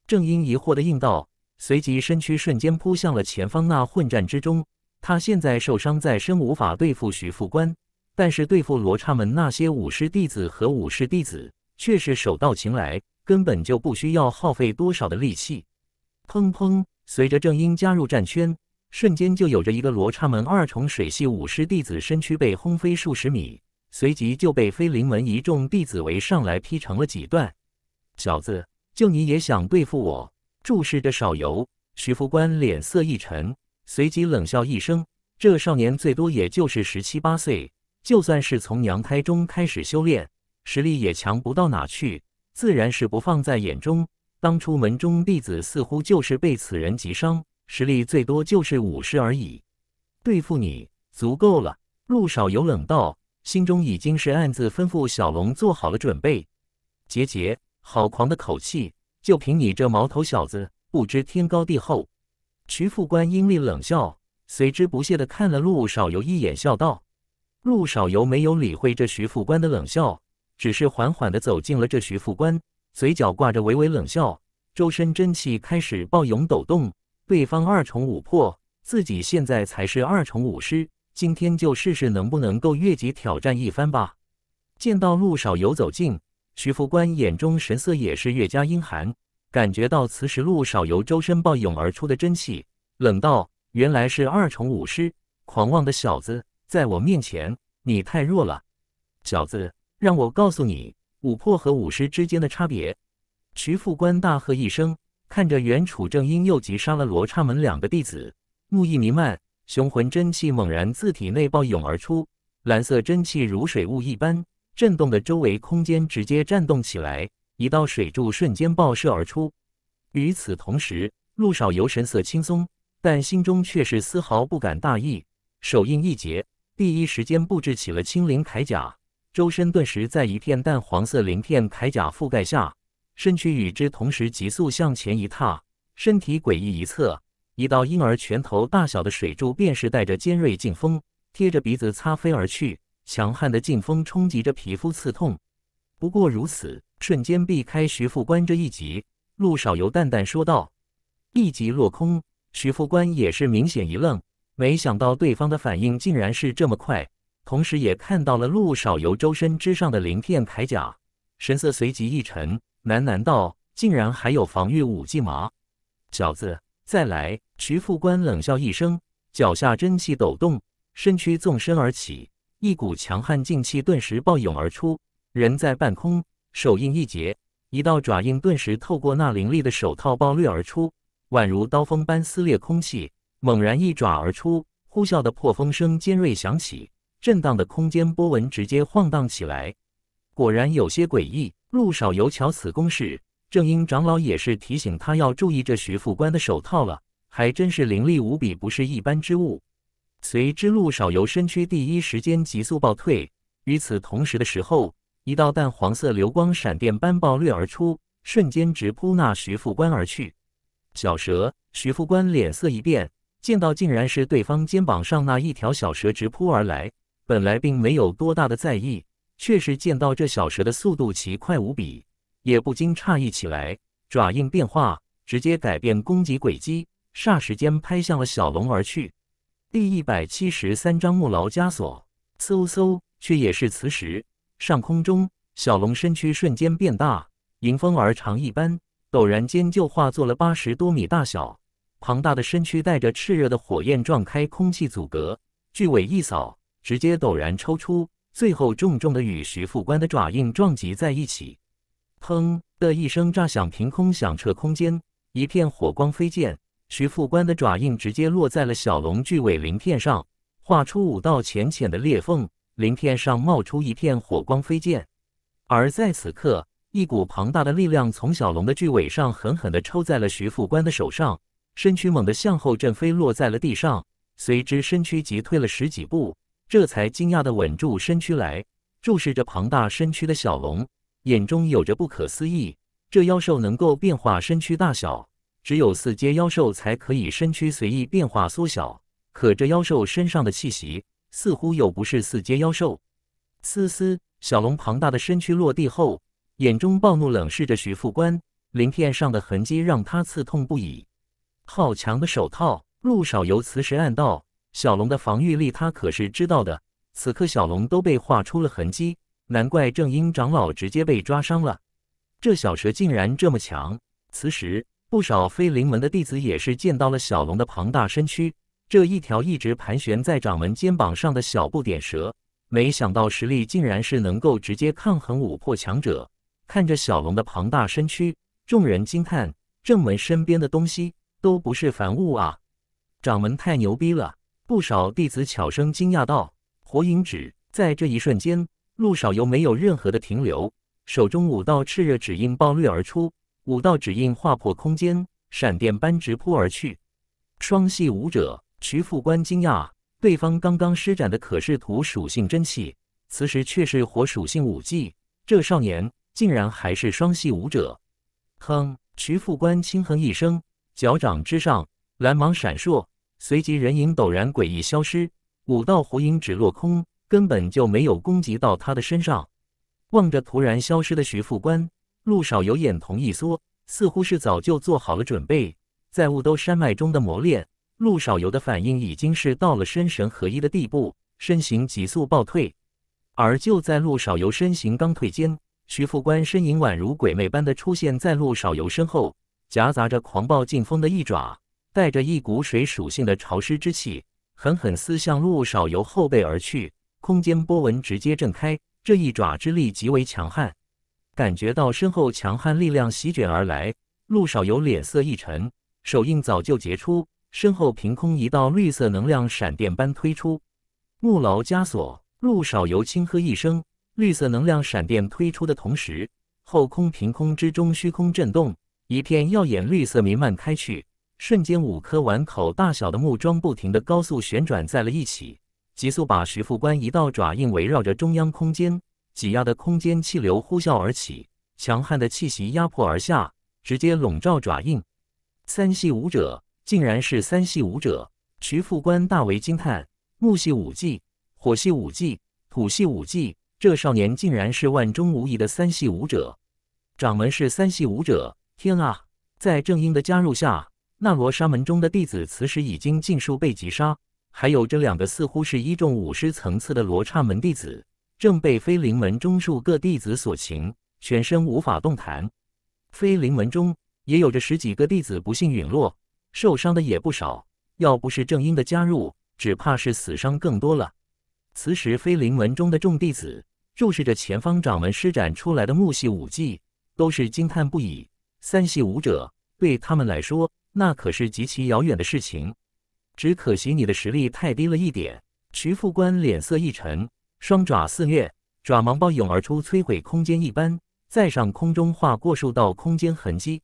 正英疑惑的应道，随即身躯瞬间扑向了前方那混战之中。他现在受伤在身，无法对付徐副官，但是对付罗刹门那些武士弟子和武士弟子，却是手到擒来，根本就不需要耗费多少的力气。砰砰！随着正音加入战圈，瞬间就有着一个罗刹门二重水系武师弟子身躯被轰飞数十米，随即就被飞灵门一众弟子围上来劈成了几段。小子，就你也想对付我？注视着少游，徐副官脸色一沉，随即冷笑一声：“这少年最多也就是十七八岁，就算是从娘胎中开始修炼，实力也强不到哪去，自然是不放在眼中。”当初门中弟子似乎就是被此人击伤，实力最多就是武士而已，对付你足够了。陆少游冷道，心中已经是暗自吩咐小龙做好了准备。杰杰，好狂的口气！就凭你这毛头小子，不知天高地厚。徐副官阴厉冷笑，随之不屑的看了陆少游一眼，笑道：“陆少游没有理会这徐副官的冷笑，只是缓缓的走进了这徐副官。”嘴角挂着微微冷笑，周身真气开始暴涌抖动。对方二重武破，自己现在才是二重武师，今天就试试能不能够越级挑战一番吧。见到陆少游走近，徐副官眼中神色也是越加阴寒，感觉到此时陆少游周身暴涌而出的真气，冷道：“原来是二重武师，狂妄的小子，在我面前你太弱了，小子，让我告诉你。”武魄和武师之间的差别。徐副官大喝一声，看着袁楚正因又击杀了罗刹门两个弟子，怒意弥漫，雄浑真气猛然自体内暴涌而出，蓝色真气如水雾一般，震动的周围空间直接颤动起来，一道水柱瞬间爆射而出。与此同时，陆少游神色轻松，但心中却是丝毫不敢大意，手印一结，第一时间布置起了青灵铠甲。周身顿时在一片淡黄色鳞片铠甲覆盖下，身躯与之同时急速向前一踏，身体诡异一侧，一道婴儿拳头大小的水柱便是带着尖锐劲风，贴着鼻子擦飞而去。强悍的劲风冲击着皮肤，刺痛。不过如此，瞬间避开徐副官这一击。陆少游淡淡说道：“一击落空。”徐副官也是明显一愣，没想到对方的反应竟然是这么快。同时也看到了陆少游周身之上的鳞片铠甲，神色随即一沉，喃喃道：“竟然还有防御武技吗？”“小子，再来！”徐副官冷笑一声，脚下真气抖动，身躯纵身而起，一股强悍劲气顿时暴涌而出，人在半空，手印一结，一道爪印顿时透过那凌厉的手套暴掠而出，宛如刀锋般撕裂空气，猛然一爪而出，呼啸的破风声尖锐响起。震荡的空间波纹直接晃荡起来，果然有些诡异。陆少游瞧此攻势，正因长老也是提醒他要注意这徐副官的手套了，还真是灵力无比，不是一般之物。随之，陆少游身躯第一时间急速暴退。与此同时的时候，一道淡黄色流光闪电般暴掠而出，瞬间直扑那徐副官而去。小蛇！徐副官脸色一变，见到竟然是对方肩膀上那一条小蛇直扑而来。本来并没有多大的在意，却是见到这小蛇的速度奇快无比，也不禁诧异起来。爪印变化，直接改变攻击轨迹，霎时间拍向了小龙而去。第一百七十三章木牢枷锁，嗖嗖，却也是磁石。上空中，小龙身躯瞬间变大，迎风而长一般，陡然间就化作了八十多米大小，庞大的身躯带着炽热的火焰撞开空气阻隔，巨尾一扫。直接陡然抽出，最后重重的与徐副官的爪印撞击在一起，砰的一声炸响，凭空响彻空间，一片火光飞溅。徐副官的爪印直接落在了小龙巨尾鳞片上，画出五道浅浅的裂缝，鳞片上冒出一片火光飞溅。而在此刻，一股庞大的力量从小龙的巨尾上狠狠的抽在了徐副官的手上，身躯猛地向后震飞，落在了地上，随之身躯急退了十几步。这才惊讶地稳住身躯来，注视着庞大身躯的小龙，眼中有着不可思议。这妖兽能够变化身躯大小，只有四阶妖兽才可以身躯随意变化缩小。可这妖兽身上的气息，似乎又不是四阶妖兽。嘶嘶，小龙庞大的身躯落地后，眼中暴怒，冷视着徐副官。鳞片上的痕迹让他刺痛不已。好强的手套，陆少游此时暗道。小龙的防御力，他可是知道的。此刻小龙都被划出了痕迹，难怪正英长老直接被抓伤了。这小蛇竟然这么强！此时，不少飞灵门的弟子也是见到了小龙的庞大身躯。这一条一直盘旋在掌门肩膀上的小不点蛇，没想到实力竟然是能够直接抗衡五破强者。看着小龙的庞大身躯，众人惊叹：正门身边的东西都不是凡物啊！掌门太牛逼了！不少弟子悄声惊讶道：“火影指！”在这一瞬间，陆少游没有任何的停留，手中五道炽热指印爆掠而出，五道指印划破空间，闪电般直扑而去。双系武者徐副官惊讶，对方刚刚施展的可是土属性真气，此时却是火属性武技，这少年竟然还是双系武者！哼！徐副官轻哼一声，脚掌之上蓝芒闪烁。随即，人影陡然诡异消失，五道狐影只落空，根本就没有攻击到他的身上。望着突然消失的徐副官，陆少游眼瞳一缩，似乎是早就做好了准备。在雾都山脉中的磨练，陆少游的反应已经是到了身神合一的地步，身形急速暴退。而就在陆少游身形刚退间，徐副官身影宛如鬼魅般的出现在陆少游身后，夹杂着狂暴劲风的一爪。带着一股水属性的潮湿之气，狠狠撕向陆少游后背而去，空间波纹直接震开。这一爪之力极为强悍，感觉到身后强悍力量席卷而来，陆少游脸色一沉，手印早就结出，身后凭空一道绿色能量闪电般推出。木牢枷锁。陆少游轻喝一声，绿色能量闪电推出的同时，后空凭空之中虚空震动，一片耀眼绿色弥漫开去。瞬间，五颗碗口大小的木桩不停地高速旋转在了一起，急速把徐副官一道爪印围绕着中央空间挤压的空间气流呼啸而起，强悍的气息压迫而下，直接笼罩爪印。三系武者，竟然是三系武者！徐副官大为惊叹。木系武技，火系武技，土系武技，这少年竟然是万中无一的三系武者。掌门是三系武者，天啊！在正英的加入下。那罗刹门中的弟子此时已经尽数被击杀，还有这两个似乎是一众武师层次的罗刹门弟子，正被飞灵门中数个弟子所擒，全身无法动弹。飞灵门中也有着十几个弟子不幸陨落，受伤的也不少。要不是正英的加入，只怕是死伤更多了。此时飞灵门中的众弟子注视着前方掌门施展出来的木系武技，都是惊叹不已。三系武者对他们来说。那可是极其遥远的事情，只可惜你的实力太低了一点。徐副官脸色一沉，双爪肆虐，爪芒暴涌而出，摧毁空间一般，在上空中划过数道空间痕迹。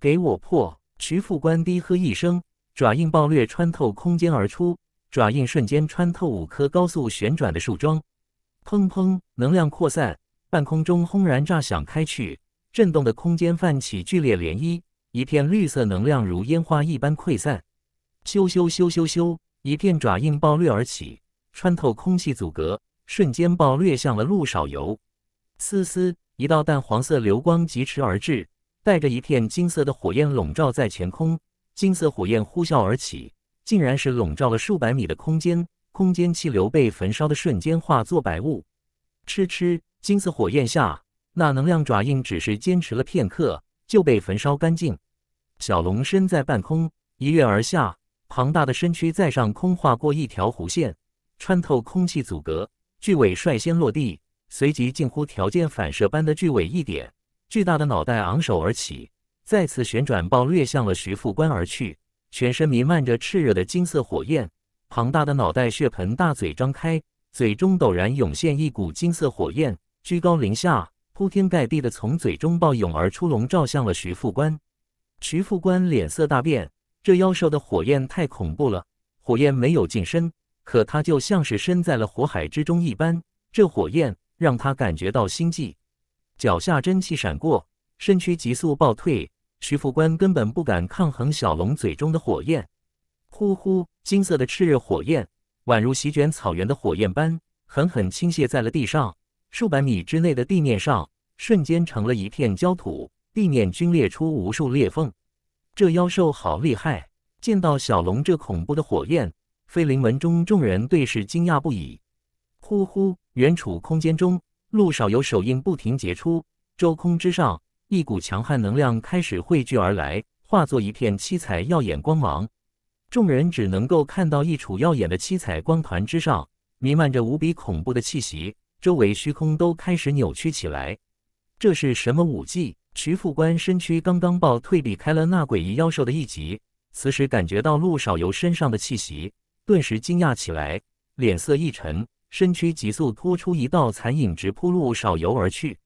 给我破！徐副官低喝一声，爪印暴掠，穿透空间而出，爪印瞬间穿透五颗高速旋转的树桩，砰砰，能量扩散，半空中轰然炸响开去，震动的空间泛起剧烈涟漪。一片绿色能量如烟花一般溃散，咻咻咻咻咻！一片爪印爆掠而起，穿透空气阻隔，瞬间爆掠向了陆少游。嘶嘶！一道淡黄色流光疾驰而至，带着一片金色的火焰笼罩在前空。金色火焰呼啸而起，竟然是笼罩了数百米的空间。空间气流被焚烧的瞬间化作白雾。嗤嗤！金色火焰下，那能量爪印只是坚持了片刻，就被焚烧干净。小龙身在半空，一跃而下，庞大的身躯在上空划过一条弧线，穿透空气阻隔。巨尾率先落地，随即近乎条件反射般的巨尾一点，巨大的脑袋昂首而起，再次旋转暴掠向了徐副官而去。全身弥漫着炽热的金色火焰，庞大的脑袋血盆大嘴张开，嘴中陡然涌现一股金色火焰，居高临下，铺天盖地的从嘴中暴涌而出，笼罩向了徐副官。徐副官脸色大变，这妖兽的火焰太恐怖了。火焰没有近身，可他就像是身在了火海之中一般。这火焰让他感觉到心悸，脚下真气闪过，身躯急速暴退。徐副官根本不敢抗衡小龙嘴中的火焰。呼呼，金色的炽热火焰，宛如席卷草原的火焰般，狠狠倾泻在了地上。数百米之内的地面上，瞬间成了一片焦土。地面龟裂出无数裂缝，这妖兽好厉害！见到小龙这恐怖的火焰，飞灵门中众人对视，惊讶不已。呼呼，远处空间中，陆少游手印不停结出，周空之上，一股强悍能量开始汇聚而来，化作一片七彩耀眼光芒。众人只能够看到一处耀眼的七彩光团之上，弥漫着无比恐怖的气息，周围虚空都开始扭曲起来。这是什么武技？徐副官身躯刚刚暴退，避开了那诡异妖兽的一击，此时感觉到陆少游身上的气息，顿时惊讶起来，脸色一沉，身躯急速拖出一道残影，直扑陆少游而去。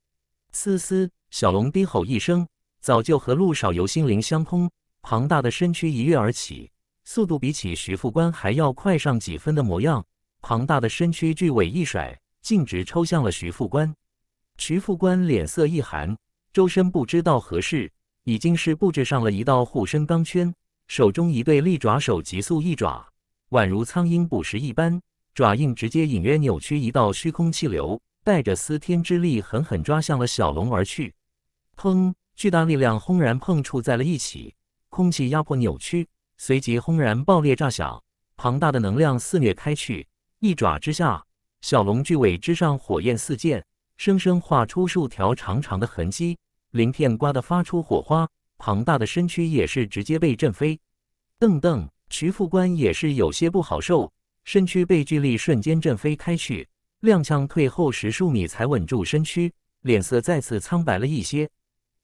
嘶嘶，小龙低吼一声，早就和陆少游心灵相通，庞大的身躯一跃而起，速度比起徐副官还要快上几分的模样，庞大的身躯巨尾一甩，径直抽向了徐副官。徐副官脸色一寒。周身不知道何事，已经是布置上了一道护身钢圈，手中一对利爪手急速一爪，宛如苍鹰捕食一般，爪印直接隐约扭曲一道虚空气流，带着撕天之力狠狠抓向了小龙而去。砰！巨大力量轰然碰触在了一起，空气压迫扭曲，随即轰然爆裂炸响，庞大的能量肆虐开去。一爪之下，小龙巨尾之上火焰四溅。生生画出数条长长的痕迹，鳞片刮得发出火花，庞大的身躯也是直接被震飞。噔噔，徐副官也是有些不好受，身躯被巨力瞬间震飞开去，踉跄退后十数米才稳住身躯，脸色再次苍白了一些。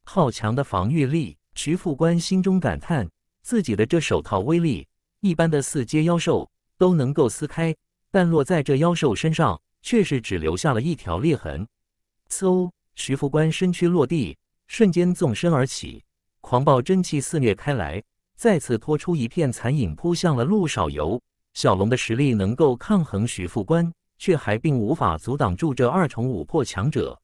好强的防御力，徐副官心中感叹，自己的这手套威力一般的四阶妖兽都能够撕开，但落在这妖兽身上却是只留下了一条裂痕。嗖！徐副官身躯落地，瞬间纵身而起，狂暴真气肆虐开来，再次拖出一片残影扑向了陆少游。小龙的实力能够抗衡徐副官，却还并无法阻挡住这二重五破强者。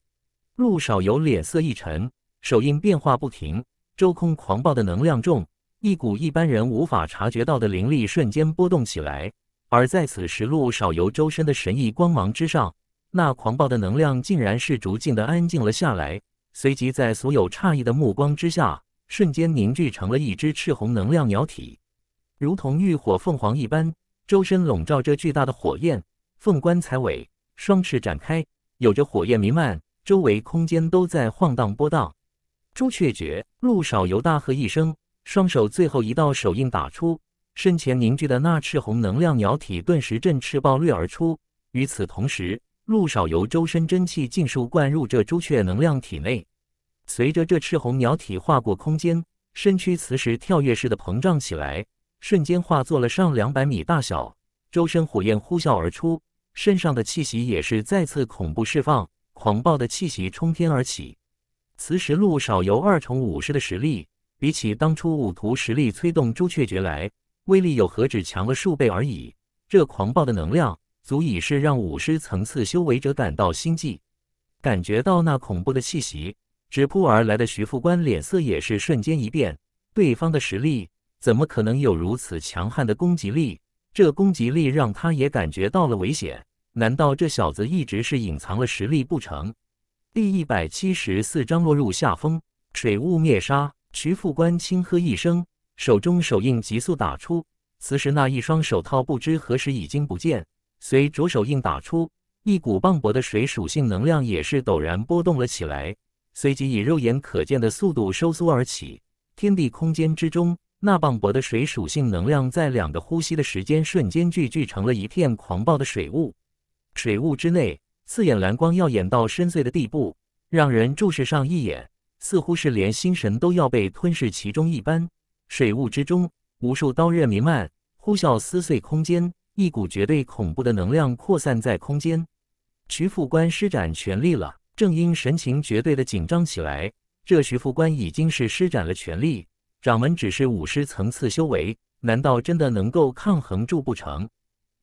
陆少游脸色一沉，手印变化不停，周空狂暴的能量重，一股一般人无法察觉到的灵力瞬间波动起来。而在此时，陆少游周身的神意光芒之上。那狂暴的能量竟然是逐渐的安静了下来，随即在所有诧异的目光之下，瞬间凝聚成了一只赤红能量鸟体，如同浴火凤凰一般，周身笼罩着巨大的火焰，凤冠彩尾，双翅展开，有着火焰弥漫，周围空间都在晃荡波荡。朱雀诀，陆少游大喝一声，双手最后一道手印打出，身前凝聚的那赤红能量鸟体顿时振翅暴掠而出，与此同时。陆少游周身真气尽数灌入这朱雀能量体内，随着这赤红鸟体划过空间，身躯磁石跳跃似的膨胀起来，瞬间化作了上两百米大小，周身火焰呼啸而出，身上的气息也是再次恐怖释放，狂暴的气息冲天而起。磁石陆少游二重武士的实力，比起当初五徒实力催动朱雀诀来，威力有何止强了数倍而已？这狂暴的能量。足以是让武师层次修为者感到心悸，感觉到那恐怖的气息直扑而来的徐副官脸色也是瞬间一变。对方的实力怎么可能有如此强悍的攻击力？这攻击力让他也感觉到了危险。难道这小子一直是隐藏了实力不成？第一百七十四章落入下风，水雾灭杀。徐副官轻喝一声，手中手印急速打出。此时那一双手套不知何时已经不见。随左手印打出，一股磅礴的水属性能量也是陡然波动了起来，随即以肉眼可见的速度收缩而起。天地空间之中，那磅礴的水属性能量在两个呼吸的时间瞬间聚聚成了一片狂暴的水雾。水雾之内，刺眼蓝光耀眼到深邃的地步，让人注视上一眼，似乎是连心神都要被吞噬其中一般。水雾之中，无数刀刃弥漫，呼啸撕碎空间。一股绝对恐怖的能量扩散在空间，徐副官施展全力了，正因神情绝对的紧张起来。这徐副官已经是施展了全力，掌门只是武师层次修为，难道真的能够抗衡住不成？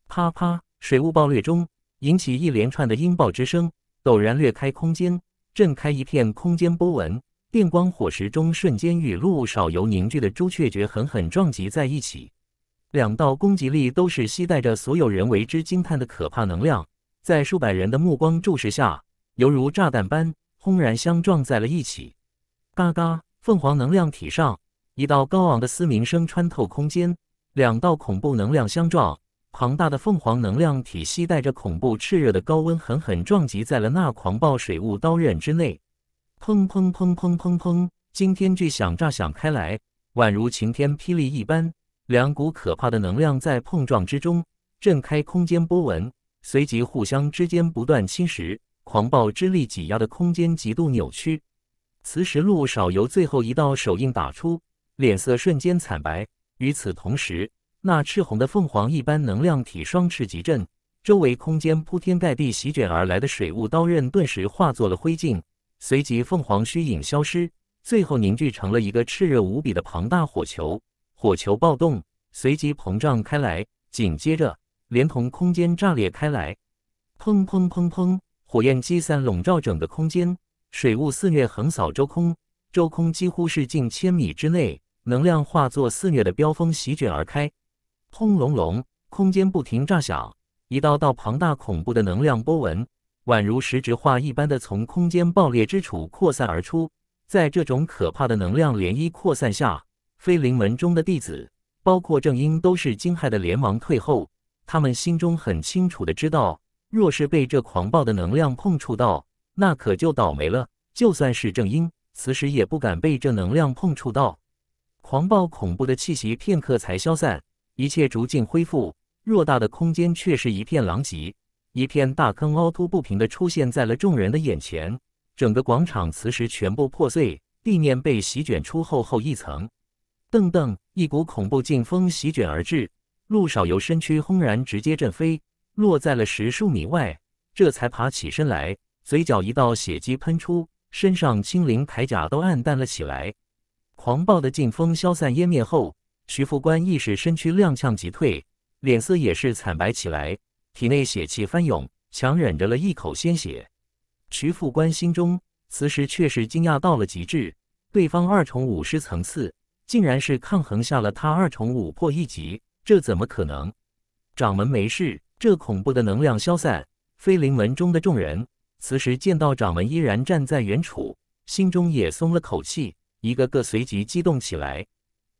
啪啪，水雾暴掠中引起一连串的音爆之声，陡然裂开空间，震开一片空间波纹，电光火石中瞬间与陆少游凝聚的朱雀诀狠狠撞击在一起。两道攻击力都是携带着所有人为之惊叹的可怕能量，在数百人的目光注视下，犹如炸弹般轰然相撞在了一起。嘎嘎！凤凰能量体上一道高昂的嘶鸣声穿透空间，两道恐怖能量相撞，庞大的凤凰能量体系带着恐怖炽热的高温狠狠撞击在了那狂暴水雾刀刃之内。砰砰砰砰砰砰！惊天巨响炸响开来，宛如晴天霹雳一般。两股可怕的能量在碰撞之中震开空间波纹，随即互相之间不断侵蚀，狂暴之力挤压的空间极度扭曲。磁石路少由最后一道手印打出，脸色瞬间惨白。与此同时，那赤红的凤凰一般能量体双翅急震，周围空间铺天盖地席卷而来的水雾刀刃顿时化作了灰烬，随即凤凰虚影消失，最后凝聚成了一个炽热无比的庞大火球。火球暴动，随即膨胀开来，紧接着连同空间炸裂开来。砰砰砰砰，火焰弥散笼罩整个空间，水雾肆虐横扫周空，周空几乎是近千米之内，能量化作肆虐的飙风席卷而开。轰隆隆，空间不停炸响，一道道庞大恐怖的能量波纹，宛如实质化一般的从空间爆裂之处扩散而出，在这种可怕的能量涟漪扩散下。飞灵门中的弟子，包括正英，都是惊骇的，连忙退后。他们心中很清楚的知道，若是被这狂暴的能量碰触到，那可就倒霉了。就算是正英，此时也不敢被这能量碰触到。狂暴恐怖的气息片刻才消散，一切逐渐恢复。偌大的空间却是一片狼藉，一片大坑，凹凸不平的出现在了众人的眼前。整个广场磁石全部破碎，地面被席卷出厚厚一层。噔噔！一股恐怖劲风席卷而至，陆少游身躯轰然直接震飞，落在了十数米外。这才爬起身来，嘴角一道血迹喷出，身上青灵铠甲都暗淡了起来。狂暴的劲风消散湮灭后，徐副官亦是身躯踉跄急退，脸色也是惨白起来，体内血气翻涌，强忍着了一口鲜血。徐副官心中此时却是惊讶到了极致，对方二重武师层次。竟然是抗衡下了他二重五破一级，这怎么可能？掌门没事，这恐怖的能量消散，飞灵门中的众人此时见到掌门依然站在原处，心中也松了口气，一个个随即激动起来。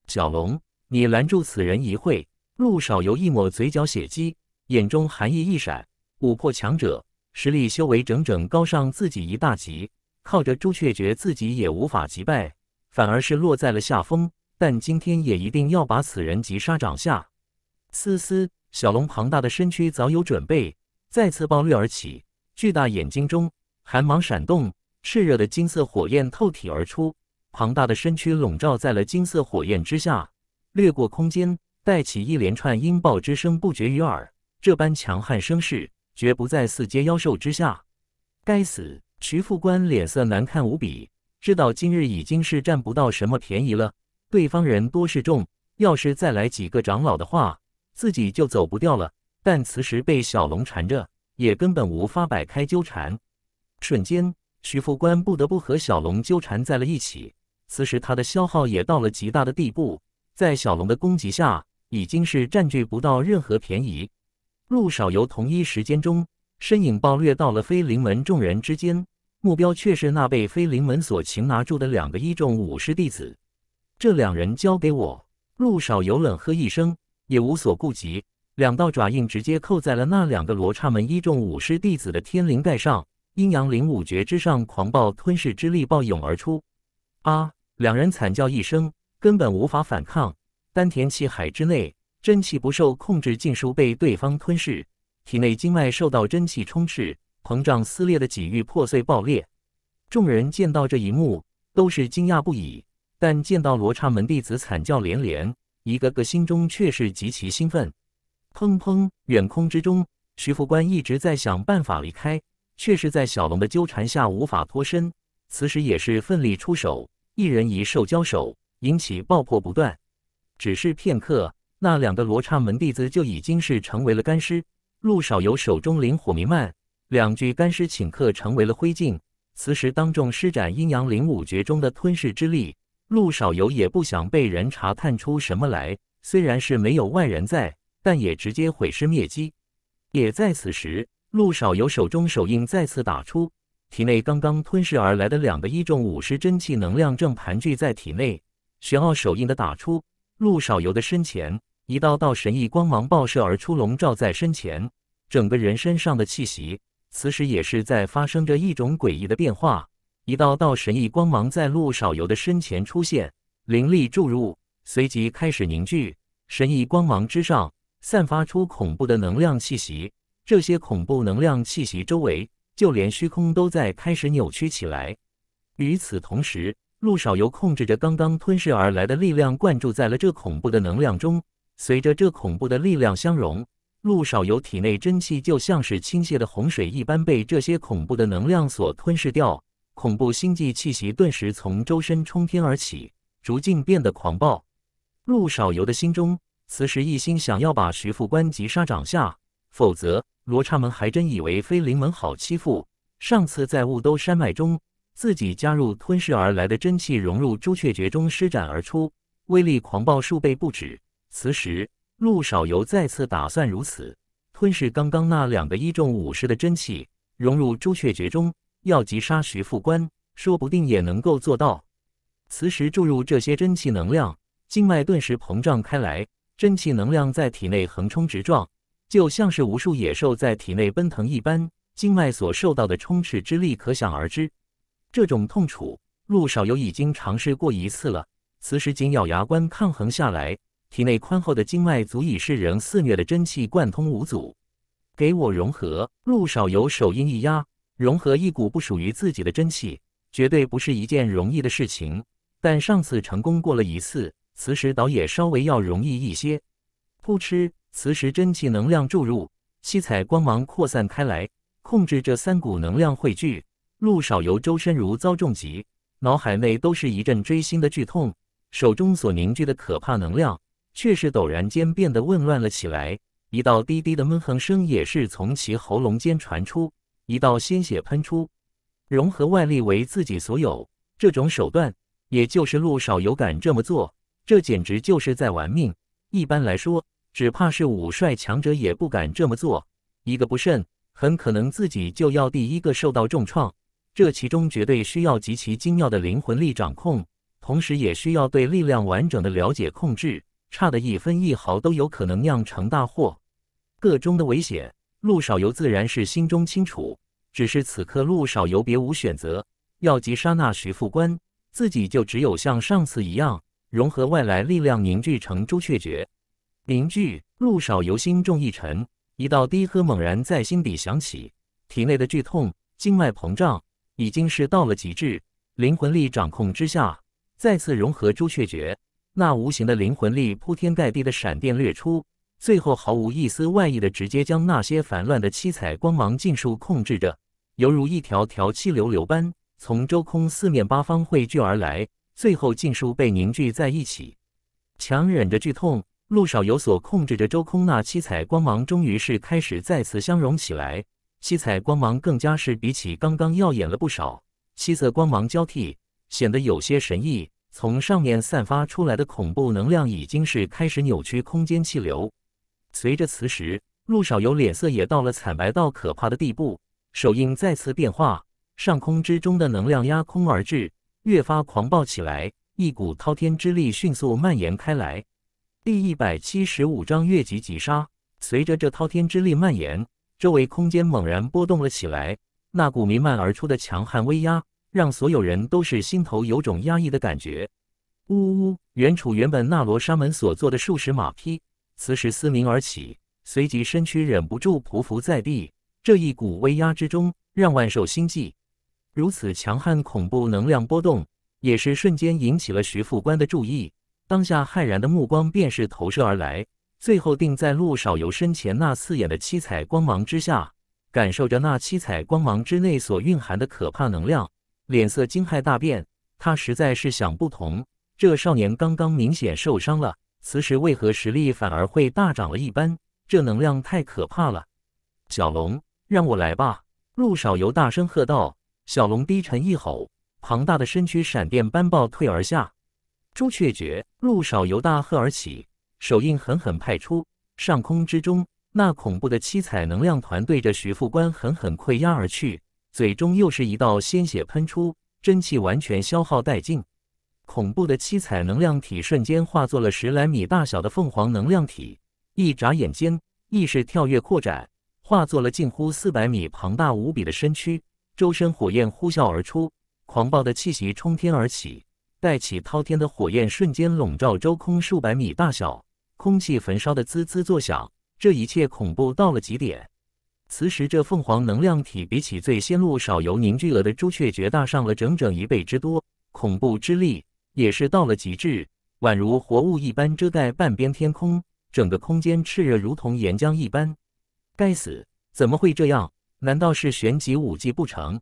小龙，你拦住此人一会。陆少由一抹嘴角血迹，眼中寒意一闪，五破强者实力修为整整高上自己一大级，靠着朱雀诀自己也无法击败，反而是落在了下风。但今天也一定要把此人击杀掌下。嘶嘶，小龙庞大的身躯早有准备，再次暴掠而起，巨大眼睛中寒芒闪动，炽热的金色火焰透体而出，庞大的身躯笼罩在了金色火焰之下，掠过空间，带起一连串音爆之声不绝于耳。这般强悍声势，绝不在四阶妖兽之下。该死！徐副官脸色难看无比，知道今日已经是占不到什么便宜了。对方人多势众，要是再来几个长老的话，自己就走不掉了。但此时被小龙缠着，也根本无法摆开纠缠。瞬间，徐副官不得不和小龙纠缠在了一起。此时他的消耗也到了极大的地步，在小龙的攻击下，已经是占据不到任何便宜。陆少游同一时间中身影暴掠到了飞灵门众人之间，目标却是那被飞灵门所擒拿住的两个一众武士弟子。这两人交给我，陆少游冷喝一声，也无所顾及，两道爪印直接扣在了那两个罗刹门一众武师弟子的天灵盖上，阴阳灵五绝之上，狂暴吞噬之力暴涌而出。啊！两人惨叫一声，根本无法反抗，丹田气海之内，真气不受控制，尽数被对方吞噬，体内经脉受到真气充斥，膨胀撕裂的几欲破碎爆裂。众人见到这一幕，都是惊讶不已。但见到罗刹门弟子惨叫连连，一个个心中却是极其兴奋。砰砰，远空之中，徐副官一直在想办法离开，却是在小龙的纠缠下无法脱身。此时也是奋力出手，一人一兽交手，引起爆破不断。只是片刻，那两个罗刹门弟子就已经是成为了干尸。陆少游手中灵火弥漫，两具干尸顷刻成为了灰烬。此时当众施展阴阳灵武诀中的吞噬之力。陆少游也不想被人查探出什么来，虽然是没有外人在，但也直接毁尸灭迹。也在此时，陆少游手中手印再次打出，体内刚刚吞噬而来的两个一重武师真气能量正盘踞在体内。玄奥手印的打出，陆少游的身前一道道神异光芒爆射而出，笼罩在身前，整个人身上的气息此时也是在发生着一种诡异的变化。一道道神异光芒在陆少游的身前出现，灵力注入，随即开始凝聚。神异光芒之上散发出恐怖的能量气息，这些恐怖能量气息周围，就连虚空都在开始扭曲起来。与此同时，陆少游控制着刚刚吞噬而来的力量，灌注在了这恐怖的能量中。随着这恐怖的力量相融，陆少游体内真气就像是倾泻的洪水一般，被这些恐怖的能量所吞噬掉。恐怖星际气息顿时从周身冲天而起，逐渐变得狂暴。陆少游的心中此时一心想要把徐副官击杀掌下，否则罗刹门还真以为飞灵门好欺负。上次在雾都山脉中，自己加入吞噬而来的真气融入朱雀诀中施展而出，威力狂暴数倍不止。此时，陆少游再次打算如此，吞噬刚刚那两个一中武士的真气，融入朱雀诀中。要急杀徐副官，说不定也能够做到。磁石注入这些真气能量，经脉顿时膨胀开来，真气能量在体内横冲直撞，就像是无数野兽在体内奔腾一般。经脉所受到的充斥之力可想而知。这种痛楚，陆少游已经尝试过一次了。磁石紧咬牙关抗衡下来，体内宽厚的经脉足以使人肆虐的真气贯通无阻。给我融合！陆少游手印一压。融合一股不属于自己的真气，绝对不是一件容易的事情。但上次成功过了一次，磁石倒也稍微要容易一些。扑哧，磁石真气能量注入，七彩光芒扩散开来，控制这三股能量汇聚。陆少游周身如遭重击，脑海内都是一阵锥心的剧痛，手中所凝聚的可怕能量却是陡然间变得紊乱了起来。一道低低的闷哼声也是从其喉咙间传出。一道鲜血喷出，融合外力为自己所有。这种手段，也就是陆少游敢这么做，这简直就是在玩命。一般来说，只怕是武帅强者也不敢这么做。一个不慎，很可能自己就要第一个受到重创。这其中绝对需要极其精妙的灵魂力掌控，同时也需要对力量完整的了解控制，差的一分一毫都有可能酿成大祸。个中的危险，陆少游自然是心中清楚。只是此刻陆少游别无选择，要击杀那徐副官，自己就只有像上次一样融合外来力量凝聚成朱雀诀。凝聚，陆少游心中一沉，一道低喝猛然在心底响起。体内的剧痛、经脉膨胀，已经是到了极致。灵魂力掌控之下，再次融合朱雀诀，那无形的灵魂力铺天盖地的闪电掠出。最后毫无一丝外意的，直接将那些繁乱的七彩光芒尽数控制着，犹如一条条气流流般从周空四面八方汇聚而来，最后尽数被凝聚在一起。强忍着剧痛，陆少有所控制着周空那七彩光芒，终于是开始再次相融起来。七彩光芒更加是比起刚刚耀眼了不少，七色光芒交替，显得有些神异。从上面散发出来的恐怖能量，已经是开始扭曲空间气流。随着此时，陆少游脸色也到了惨白到可怕的地步，手印再次变化，上空之中的能量压空而至，越发狂暴起来，一股滔天之力迅速蔓延开来。第一百七十五章越级击杀。随着这滔天之力蔓延，周围空间猛然波动了起来，那股弥漫而出的强悍威压，让所有人都是心头有种压抑的感觉。呜呜，原楚原本那罗沙门所做的数十马匹。此时嘶鸣而起，随即身躯忍不住匍匐在地。这一股威压之中，让万兽心悸。如此强悍恐怖能量波动，也是瞬间引起了徐副官的注意。当下骇然的目光便是投射而来，最后定在陆少游身前那刺眼的七彩光芒之下，感受着那七彩光芒之内所蕴含的可怕能量，脸色惊骇大变。他实在是想不通，这少年刚刚明显受伤了。此时为何实力反而会大涨了一般？这能量太可怕了！小龙，让我来吧！陆少游大声喝道。小龙低沉一吼，庞大的身躯闪电般暴退而下。朱雀诀！陆少游大喝而起，手印狠狠派出。上空之中，那恐怖的七彩能量团对着徐副官狠狠溃压而去，嘴中又是一道鲜血喷出，真气完全消耗殆尽。恐怖的七彩能量体瞬间化作了十来米大小的凤凰能量体，一眨眼间，意识跳跃扩展，化作了近乎四百米庞大无比的身躯，周身火焰呼啸而出，狂暴的气息冲天而起，带起滔天的火焰，瞬间笼罩周空数百米大小，空气焚烧的滋滋作响，这一切恐怖到了极点。此时，这凤凰能量体比起醉仙路少由凝聚了的朱雀绝大上了整整一倍之多，恐怖之力。也是到了极致，宛如活物一般遮盖半边天空，整个空间炽热如同岩浆一般。该死，怎么会这样？难道是玄级武技不成？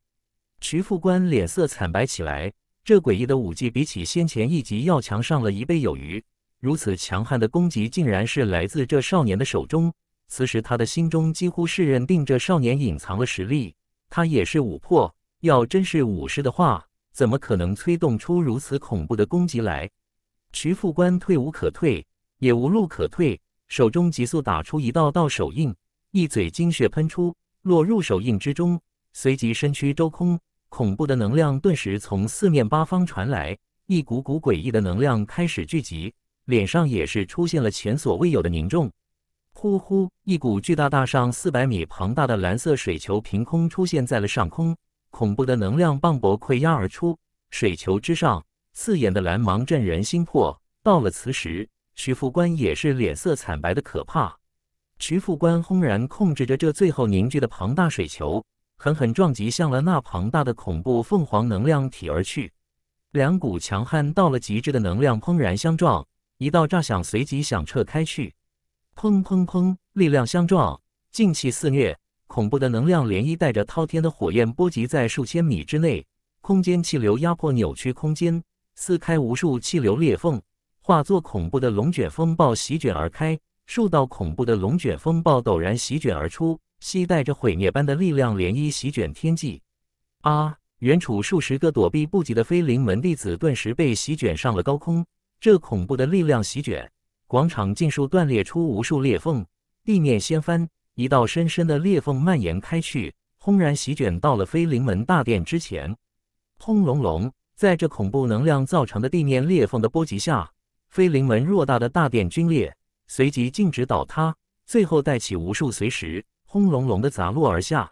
徐副官脸色惨白起来。这诡异的武技比起先前一级要强上了一倍有余，如此强悍的攻击竟然是来自这少年的手中。此时他的心中几乎是认定这少年隐藏了实力，他也是五魄。要真是武师的话。怎么可能催动出如此恐怖的攻击来？徐副官退无可退，也无路可退，手中急速打出一道道手印，一嘴精血喷出，落入手印之中，随即身躯周空，恐怖的能量顿时从四面八方传来，一股股诡异的能量开始聚集，脸上也是出现了前所未有的凝重。呼呼，一股巨大、大上四百米庞大的蓝色水球凭空出现在了上空。恐怖的能量磅礴溃压而出，水球之上刺眼的蓝芒震人心魄。到了此时，徐副官也是脸色惨白的可怕。徐副官轰然控制着这最后凝聚的庞大水球，狠狠撞击向了那庞大的恐怖凤凰能量体而去。两股强悍到了极致的能量砰然相撞，一道炸响随即响彻开去。砰砰砰！力量相撞，劲气肆虐。恐怖的能量涟漪带着滔天的火焰，波及在数千米之内，空间气流压迫扭曲空间，撕开无数气流裂缝，化作恐怖的龙卷风暴席卷而开。数道恐怖的龙卷风暴陡然席卷而出，携带着毁灭般的力量涟漪席卷天际。啊！远处数十个躲避不及的飞灵门弟子顿时被席卷上了高空。这恐怖的力量席卷广场，尽数断裂出无数裂缝，地面掀翻。一道深深的裂缝蔓延开去，轰然席卷到了飞灵门大殿之前。轰隆隆，在这恐怖能量造成的地面裂缝的波及下，飞灵门偌大的大殿龟裂，随即径直倒塌，最后带起无数碎石，轰隆隆的砸落而下。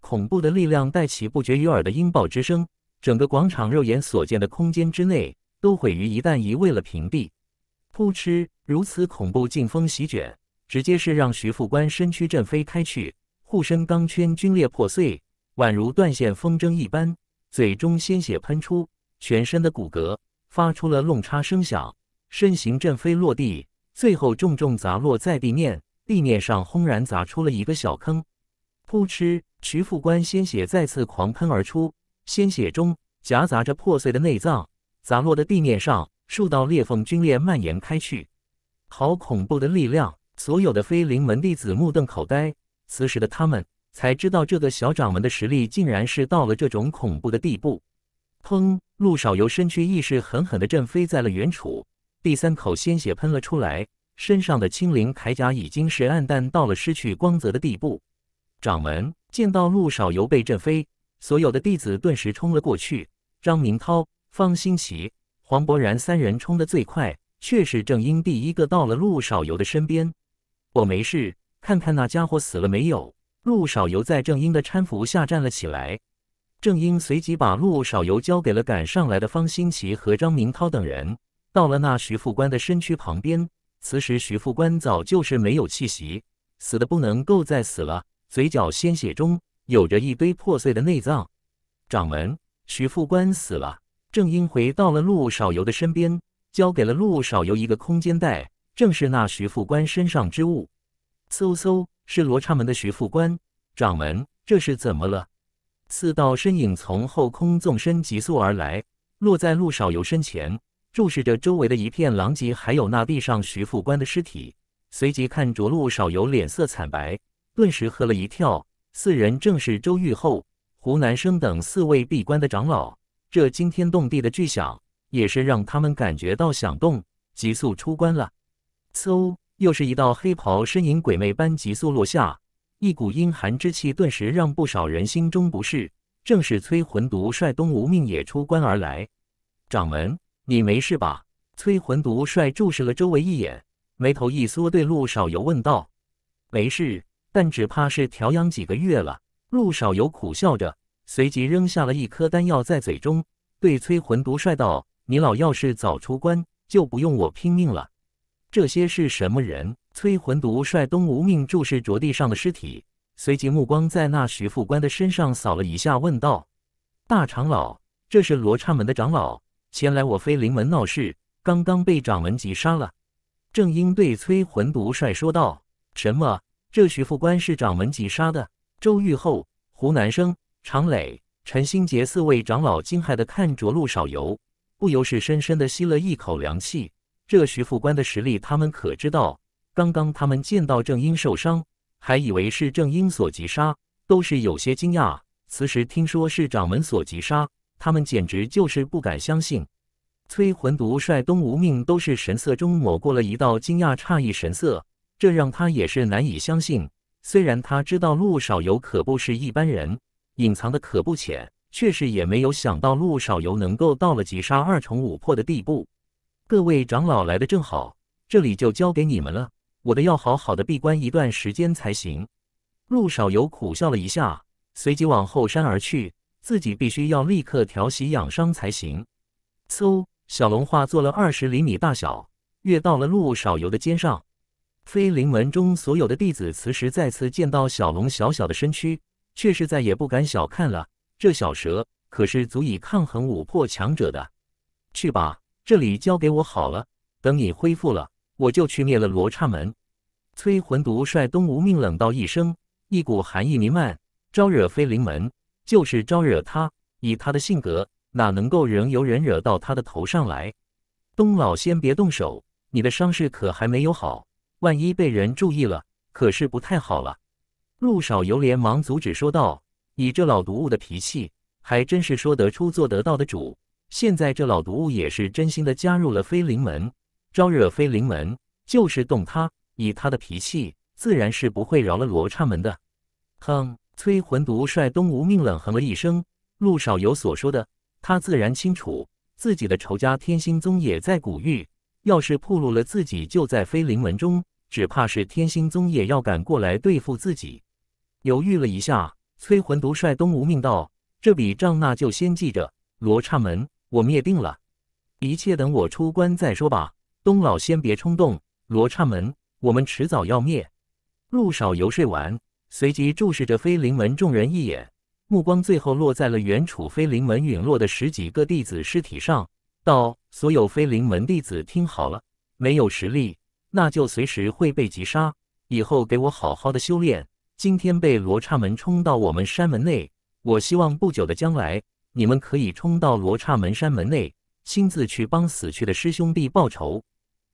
恐怖的力量带起不绝于耳的音爆之声，整个广场肉眼所见的空间之内都毁于一旦。一为了平地。扑哧，如此恐怖劲风席卷。直接是让徐副官身躯震飞开去，护身钢圈龟裂破碎，宛如断线风筝一般，嘴中鲜血喷出，全身的骨骼发出了弄差声响，身形震飞落地，最后重重砸落在地面，地面上轰然砸出了一个小坑。扑哧，徐副官鲜血再次狂喷而出，鲜血中夹杂着破碎的内脏，砸落的地面上数道裂缝龟裂蔓延开去，好恐怖的力量！所有的飞灵门弟子目瞪口呆，此时的他们才知道，这个小掌门的实力竟然是到了这种恐怖的地步。砰！陆少游身躯一时狠狠的震飞在了原处，第三口鲜血喷了出来，身上的青灵铠甲已经是暗淡到了失去光泽的地步。掌门见到陆少游被震飞，所有的弟子顿时冲了过去。张明涛、方新奇、黄博然三人冲的最快，却是正因第一个到了陆少游的身边。我没事，看看那家伙死了没有。陆少游在郑英的搀扶下站了起来，郑英随即把陆少游交给了赶上来的方新奇和张明涛等人。到了那徐副官的身躯旁边，此时徐副官早就是没有气息，死的不能够再死了，嘴角鲜血中有着一堆破碎的内脏。掌门，徐副官死了。郑英回到了陆少游的身边，交给了陆少游一个空间袋。正是那徐副官身上之物，嗖嗖，是罗刹门的徐副官。掌门，这是怎么了？四道身影从后空纵身急速而来，落在陆少游身前，注视着周围的一片狼藉，还有那地上徐副官的尸体。随即看着陆少游脸色惨白，顿时吓了一跳。四人正是周玉厚、胡南生等四位闭关的长老。这惊天动地的巨响，也是让他们感觉到响动，急速出关了。嗖！又是一道黑袍身影，鬼魅般急速落下，一股阴寒之气顿时让不少人心中不适。正是催魂毒帅东无命也出关而来。掌门，你没事吧？催魂毒帅注视了周围一眼，眉头一缩，对陆少游问道：“没事，但只怕是调养几个月了。”陆少游苦笑着，随即扔下了一颗丹药在嘴中，对催魂毒帅道：“你老要是早出关，就不用我拼命了。”这些是什么人？崔魂独帅东吴命注视着地上的尸体，随即目光在那徐副官的身上扫了一下，问道：“大长老，这是罗刹门的长老前来我飞灵门闹事，刚刚被掌门级杀了。”郑英对崔魂独帅说道：“什么？这徐副官是掌门级杀的？”周玉厚、胡南生、常磊、陈新杰四位长老惊骇的看着陆少游，不由是深深的吸了一口凉气。这徐副官的实力，他们可知道？刚刚他们见到正英受伤，还以为是正英所击杀，都是有些惊讶。此时听说是掌门所击杀，他们简直就是不敢相信。崔魂毒帅东无命都是神色中抹过了一道惊讶诧异神色，这让他也是难以相信。虽然他知道陆少游可不是一般人，隐藏的可不浅，确实也没有想到陆少游能够到了击杀二重五破的地步。各位长老来的正好，这里就交给你们了。我的要好好的闭关一段时间才行。陆少游苦笑了一下，随即往后山而去。自己必须要立刻调息养伤才行。嗖，小龙化作了二十厘米大小，跃到了陆少游的肩上。飞灵门中所有的弟子此时再次见到小龙小小的身躯，却是再也不敢小看了。这小蛇可是足以抗衡五魄强者的。去吧。这里交给我好了，等你恢复了，我就去灭了罗刹门。催魂毒帅东吴命冷道一声，一股寒意弥漫。招惹飞灵门，就是招惹他。以他的性格，哪能够任由人惹到他的头上来？东老，先别动手，你的伤势可还没有好，万一被人注意了，可是不太好了。陆少游连忙阻止说道：“以这老毒物的脾气，还真是说得出做得到的主。”现在这老毒物也是真心的加入了飞灵门，招惹飞灵门就是动他，以他的脾气，自然是不会饶了罗刹门的。哼！催魂毒帅东吴命冷哼了一声。陆少游所说的，他自然清楚，自己的仇家天心宗也在古域，要是暴露了自己就在飞灵门中，只怕是天心宗也要赶过来对付自己。犹豫了一下，催魂毒帅东吴命道：“这笔账那就先记着，罗刹门。”我灭定了，一切等我出关再说吧。东老，先别冲动。罗刹门，我们迟早要灭。陆少游说完，随即注视着飞灵门众人一眼，目光最后落在了原处飞灵门陨落的十几个弟子尸体上，道：“所有飞灵门弟子听好了，没有实力，那就随时会被击杀。以后给我好好的修炼。今天被罗刹门冲到我们山门内，我希望不久的将来。”你们可以冲到罗刹门山门内，亲自去帮死去的师兄弟报仇。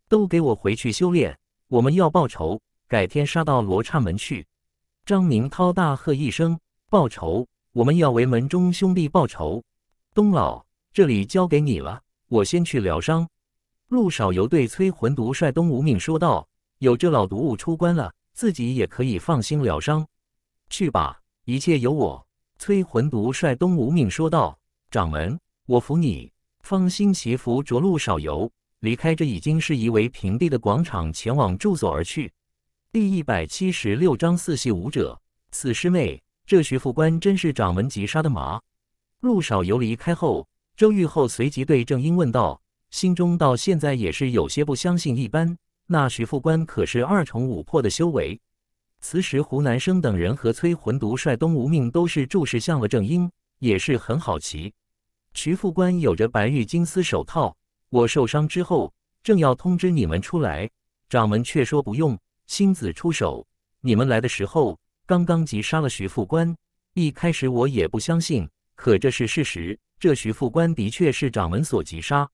都给我回去修炼，我们要报仇，改天杀到罗刹门去。张明涛大喝一声：“报仇！我们要为门中兄弟报仇。”东老，这里交给你了，我先去疗伤。陆少游对催魂毒帅东无命说道：“有这老毒物出关了，自己也可以放心疗伤。去吧，一切有我。”崔魂毒率东无命说道：“掌门，我服你。”方心齐扶着陆少游离开这已经是夷为平地的广场，前往住所而去。第一百七十六章四系武者。此师妹，这徐副官真是掌门急杀的马。陆少游离开后，周玉后随即对郑英问道，心中到现在也是有些不相信一般，那徐副官可是二重五魄的修为。此时，胡南生等人和崔魂毒帅东无命都是注视向了正英，也是很好奇。徐副官有着白玉金丝手套，我受伤之后，正要通知你们出来，掌门却说不用，亲自出手。你们来的时候，刚刚击杀了徐副官。一开始我也不相信，可这是事实，这徐副官的确是掌门所击杀。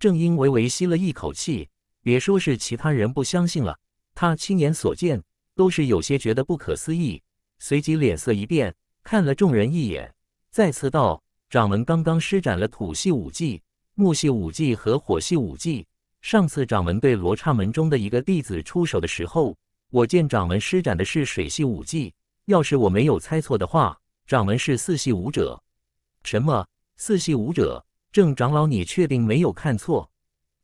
正英微微吸了一口气，别说是其他人不相信了，他亲眼所见。都是有些觉得不可思议，随即脸色一变，看了众人一眼，再次道：“掌门刚刚施展了土系武技、木系武技和火系武技。上次掌门对罗刹门中的一个弟子出手的时候，我见掌门施展的是水系武技。要是我没有猜错的话，掌门是四系武者。什么？四系武者？郑长老，你确定没有看错？”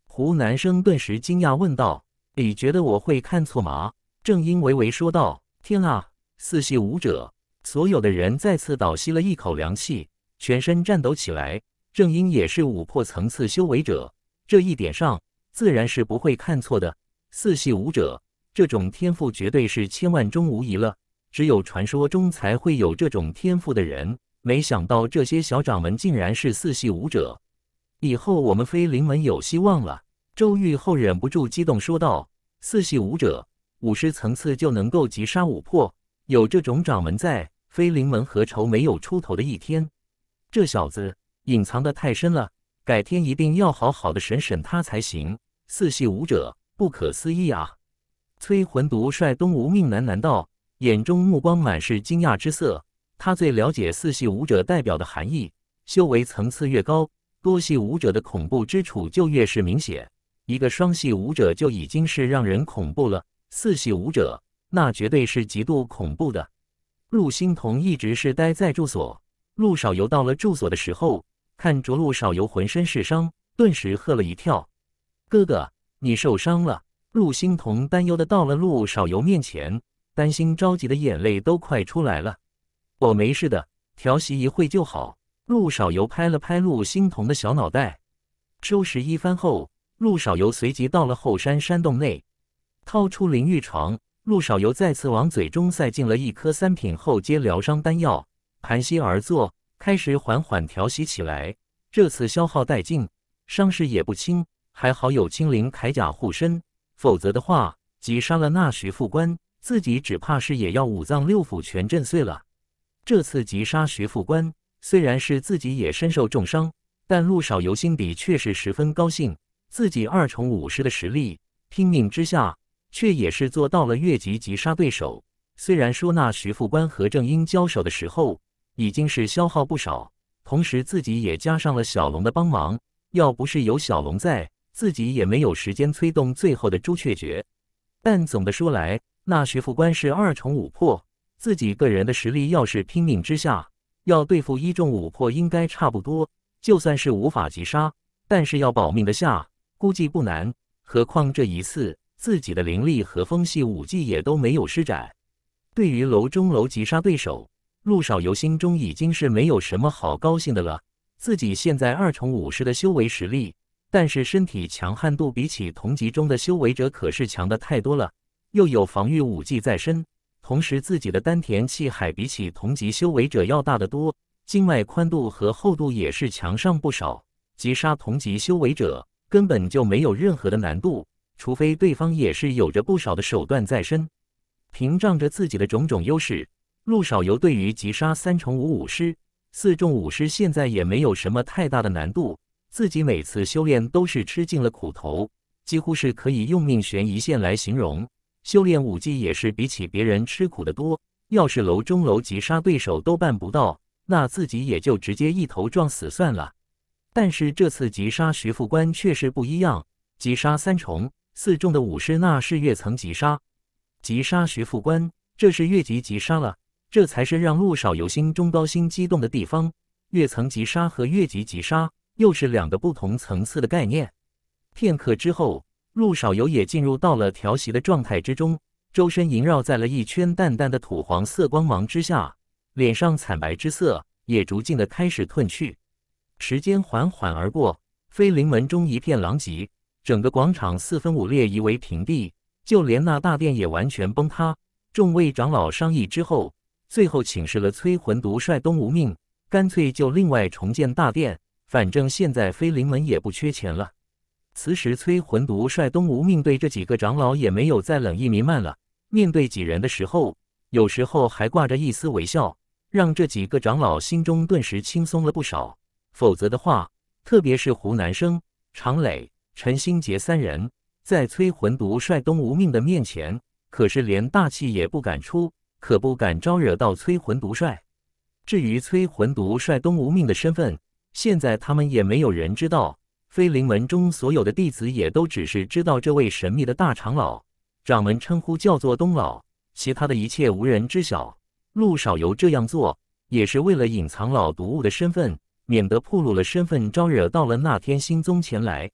胡南生顿时惊讶问道：“你觉得我会看错吗？”正英微微说道：“天啊，四系武者！”所有的人再次倒吸了一口凉气，全身颤抖起来。正英也是五破层次修为者，这一点上自然是不会看错的。四系武者，这种天赋绝对是千万中无疑了，只有传说中才会有这种天赋的人。没想到这些小掌门竟然是四系武者，以后我们飞灵门有希望了。”周玉后忍不住激动说道：“四系武者。”武师层次就能够击杀武破，有这种掌门在，飞灵门何愁没有出头的一天？这小子隐藏的太深了，改天一定要好好的审审他才行。四系武者，不可思议啊！催魂毒帅东吴命喃喃道，眼中目光满是惊讶之色。他最了解四系武者代表的含义，修为层次越高，多系武者的恐怖之处就越是明显。一个双系武者就已经是让人恐怖了。四系武者，那绝对是极度恐怖的。陆星彤一直是待在住所。陆少游到了住所的时候，看着陆少游浑身是伤，顿时吓了一跳。哥哥，你受伤了！陆星彤担忧的到了陆少游面前，担心着急的眼泪都快出来了。我没事的，调息一会就好。陆少游拍了拍陆星彤的小脑袋，收拾一番后，陆少游随即到了后山山洞内。掏出淋浴床，陆少游再次往嘴中塞进了一颗三品后阶疗伤丹药，盘膝而坐，开始缓缓调息起来。这次消耗殆尽，伤势也不轻，还好有青灵铠甲护身，否则的话，击杀了那徐副官，自己只怕是也要五脏六腑全震碎了。这次击杀徐副官，虽然是自己也身受重伤，但陆少游心底却是十分高兴，自己二重武师的实力，拼命之下。却也是做到了越级击杀对手。虽然说那徐副官和正英交手的时候已经是消耗不少，同时自己也加上了小龙的帮忙。要不是有小龙在，自己也没有时间催动最后的朱雀诀。但总的说来，那徐副官是二重五破，自己个人的实力要是拼命之下，要对付一重五破应该差不多。就算是无法击杀，但是要保命的下估计不难。何况这一次。自己的灵力和风系武技也都没有施展。对于楼中楼击杀对手，陆少游心中已经是没有什么好高兴的了。自己现在二重武士的修为实力，但是身体强悍度比起同级中的修为者可是强的太多了。又有防御武技在身，同时自己的丹田气海比起同级修为者要大得多，经脉宽度和厚度也是强上不少。击杀同级修为者根本就没有任何的难度。除非对方也是有着不少的手段在身，屏障着自己的种种优势。陆少游对于击杀三重五武师、四重武师，现在也没有什么太大的难度。自己每次修炼都是吃尽了苦头，几乎是可以用命悬一线来形容。修炼武技也是比起别人吃苦的多。要是楼中楼击杀对手都办不到，那自己也就直接一头撞死算了。但是这次击杀徐副官却是不一样，击杀三重。四中的武师那是越层级杀，急杀徐副官，这是越级急杀了，这才是让陆少游心中高心激动的地方。越层级杀和越级急杀又是两个不同层次的概念。片刻之后，陆少游也进入到了调息的状态之中，周身萦绕在了一圈淡淡的土黄色光芒之下，脸上惨白之色也逐渐的开始褪去。时间缓缓而过，飞灵门中一片狼藉。整个广场四分五裂，夷为平地，就连那大殿也完全崩塌。众位长老商议之后，最后请示了崔魂独帅东吴命，干脆就另外重建大殿。反正现在飞灵门也不缺钱了。此时，崔魂独帅东吴命对这几个长老也没有再冷意弥漫了。面对几人的时候，有时候还挂着一丝微笑，让这几个长老心中顿时轻松了不少。否则的话，特别是湖南生、常磊。陈新杰三人，在催魂毒帅东无命的面前，可是连大气也不敢出，可不敢招惹到催魂毒帅。至于催魂毒帅东无命的身份，现在他们也没有人知道。飞灵门中所有的弟子，也都只是知道这位神秘的大长老，掌门称呼叫做东老，其他的一切无人知晓。陆少游这样做，也是为了隐藏老毒物的身份，免得暴露了身份，招惹到了那天星宗前来。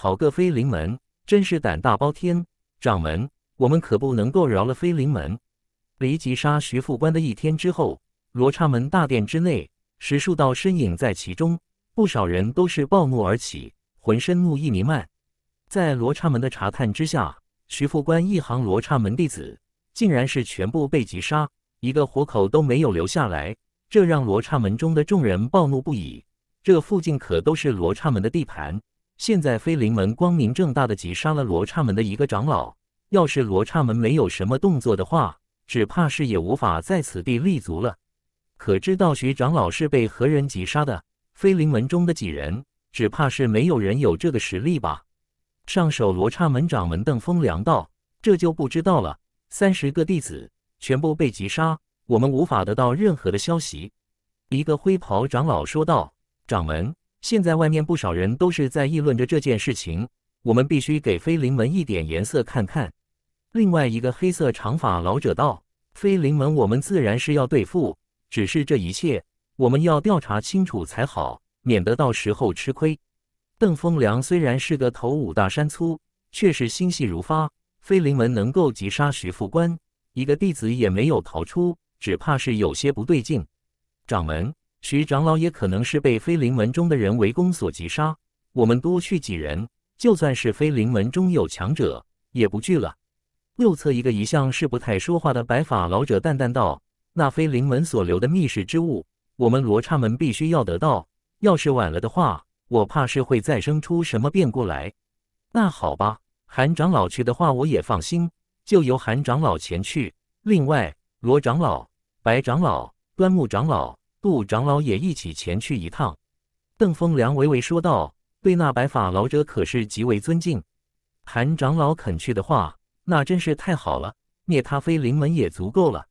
好个飞灵门，真是胆大包天！掌门，我们可不能够饶了飞灵门！离击杀徐副官的一天之后，罗刹门大殿之内，十数道身影在其中，不少人都是暴怒而起，浑身怒意弥漫。在罗刹门的查探之下，徐副官一行罗刹门弟子，竟然是全部被击杀，一个活口都没有留下来，这让罗刹门中的众人暴怒不已。这附近可都是罗刹门的地盘。现在飞灵门光明正大的击杀了罗刹门的一个长老，要是罗刹门没有什么动作的话，只怕是也无法在此地立足了。可知道徐长老是被何人击杀的？飞灵门中的几人，只怕是没有人有这个实力吧？上首罗刹门掌门邓风凉道：“这就不知道了。三十个弟子全部被击杀，我们无法得到任何的消息。”一个灰袍长老说道：“掌门。”现在外面不少人都是在议论着这件事情，我们必须给飞灵门一点颜色看看。另外一个黑色长发老者道：“飞灵门，我们自然是要对付，只是这一切我们要调查清楚才好，免得到时候吃亏。”邓风良虽然是个头五大山粗，却是心细如发。飞灵门能够击杀徐副官，一个弟子也没有逃出，只怕是有些不对劲。掌门。徐长老也可能是被飞灵门中的人围攻所击杀。我们多去几人，就算是飞灵门中有强者，也不惧了。右侧一个一向是不太说话的白发老者淡淡道：“那飞灵门所留的密室之物，我们罗刹门必须要得到。要是晚了的话，我怕是会再生出什么变故来。”那好吧，韩长老去的话，我也放心，就由韩长老前去。另外，罗长老、白长老、端木长老。杜长老也一起前去一趟。邓风良微微说道：“对那白发老者可是极为尊敬。”韩长老肯去的话，那真是太好了。灭他飞灵门也足够了。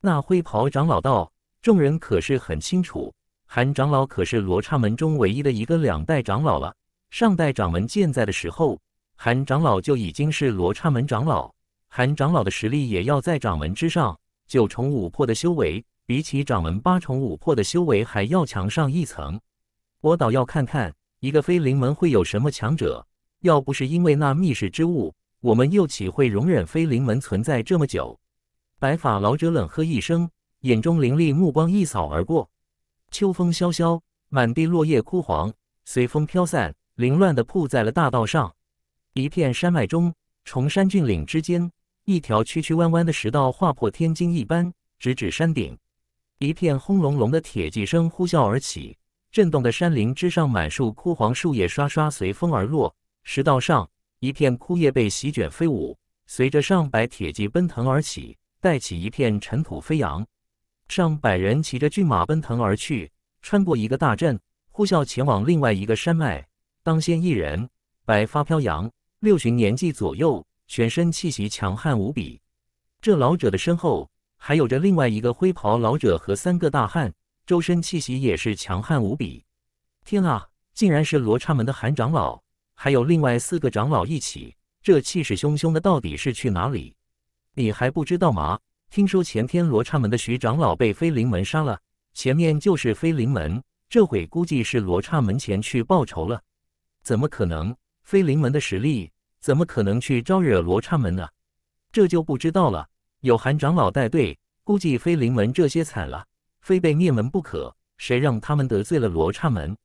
那灰袍长老道：“众人可是很清楚，韩长老可是罗刹门中唯一的一个两代长老了。上代掌门健在的时候，韩长老就已经是罗刹门长老。韩长老的实力也要在掌门之上，九重五魄的修为。”比起掌门八重五魄的修为还要强上一层，我倒要看看一个飞灵门会有什么强者。要不是因为那密室之物，我们又岂会容忍飞灵门存在这么久？白发老者冷喝一声，眼中凌厉目光一扫而过。秋风萧萧，满地落叶枯黄，随风飘散，凌乱地铺在了大道上。一片山脉中，崇山峻岭之间，一条曲曲弯弯的石道，划破天惊一般，直指山顶。一片轰隆隆的铁骑声呼啸而起，震动的山林之上，满树枯黄树叶刷刷随风而落。石道上一片枯叶被席卷飞舞，随着上百铁骑奔腾而起，带起一片尘土飞扬。上百人骑着骏马奔腾而去，穿过一个大阵，呼啸前往另外一个山脉。当先一人白发飘扬，六旬年纪左右，全身气息强悍无比。这老者的身后。还有着另外一个灰袍老者和三个大汉，周身气息也是强悍无比。天啊，竟然是罗刹门的韩长老，还有另外四个长老一起，这气势汹汹的到底是去哪里？你还不知道吗？听说前天罗刹门的徐长老被飞灵门杀了，前面就是飞灵门，这会估计是罗刹门前去报仇了。怎么可能？飞灵门的实力，怎么可能去招惹罗刹门呢？这就不知道了。有韩长老带队，估计飞灵门这些惨了，非被灭门不可。谁让他们得罪了罗刹门？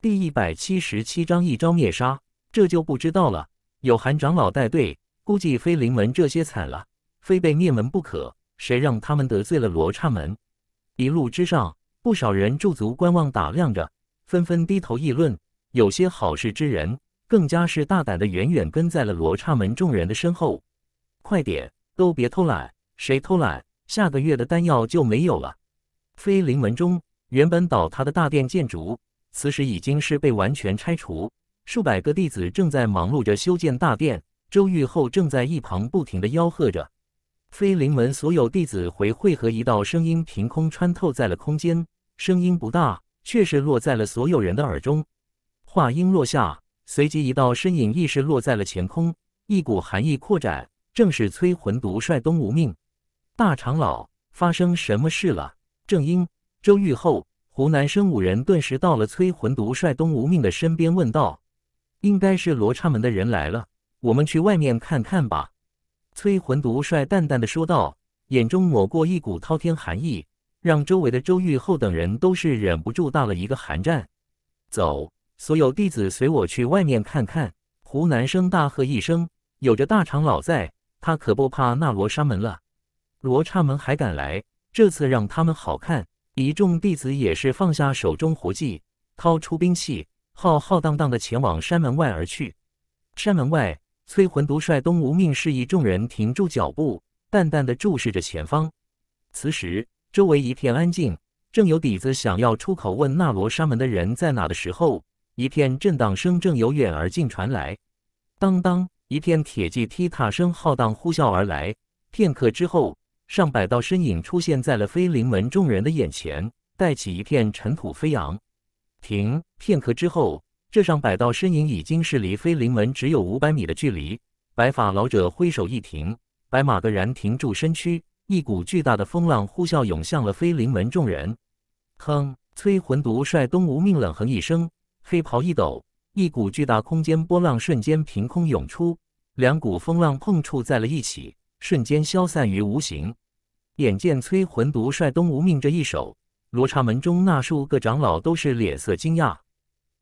第一百七十七章一招灭杀，这就不知道了。有韩长老带队，估计飞灵门这些惨了，非被灭门不可。谁让他们得罪了罗刹门？一路之上，不少人驻足观望、打量着，纷纷低头议论。有些好事之人，更加是大胆的远远跟在了罗刹门众人的身后。快点，都别偷懒！谁偷懒？下个月的丹药就没有了。飞灵门中原本倒塌的大殿建筑，此时已经是被完全拆除。数百个弟子正在忙碌着修建大殿，周玉后正在一旁不停的吆喝着。飞灵门所有弟子回汇合，一道声音凭空穿透在了空间，声音不大，却是落在了所有人的耳中。话音落下，随即一道身影亦是落在了前空，一股寒意扩展，正是催魂毒帅东无命。大长老，发生什么事了？正因周玉后、湖南生五人顿时到了催魂毒帅东无命的身边，问道：“应该是罗刹门的人来了，我们去外面看看吧。”催魂毒帅淡淡的说道，眼中抹过一股滔天寒意，让周围的周玉后等人都是忍不住打了一个寒战。“走，所有弟子随我去外面看看。”湖南生大喝一声，有着大长老在，他可不怕那罗刹门了。罗刹门还敢来？这次让他们好看！一众弟子也是放下手中活计，掏出兵器，浩浩荡荡的前往山门外而去。山门外，催魂独帅东吴命示意众人停住脚步，淡淡的注视着前方。此时，周围一片安静，正有底子想要出口问那罗刹门的人在哪的时候，一片震荡声正由远而近传来。当当，一片铁骑踢踏声浩荡呼啸而来。片刻之后。上百道身影出现在了飞灵门众人的眼前，带起一片尘土飞扬。停！片刻之后，这上百道身影已经是离飞灵门只有五百米的距离。白发老者挥手一停，白马赫然停住身躯，一股巨大的风浪呼啸涌向了飞灵门众人。哼！催魂毒帅东无命冷哼一声，黑袍一抖，一股巨大空间波浪瞬间凭空涌出，两股风浪碰触在了一起。瞬间消散于无形。眼见崔魂独帅东无命这一手，罗刹门中那数个长老都是脸色惊讶。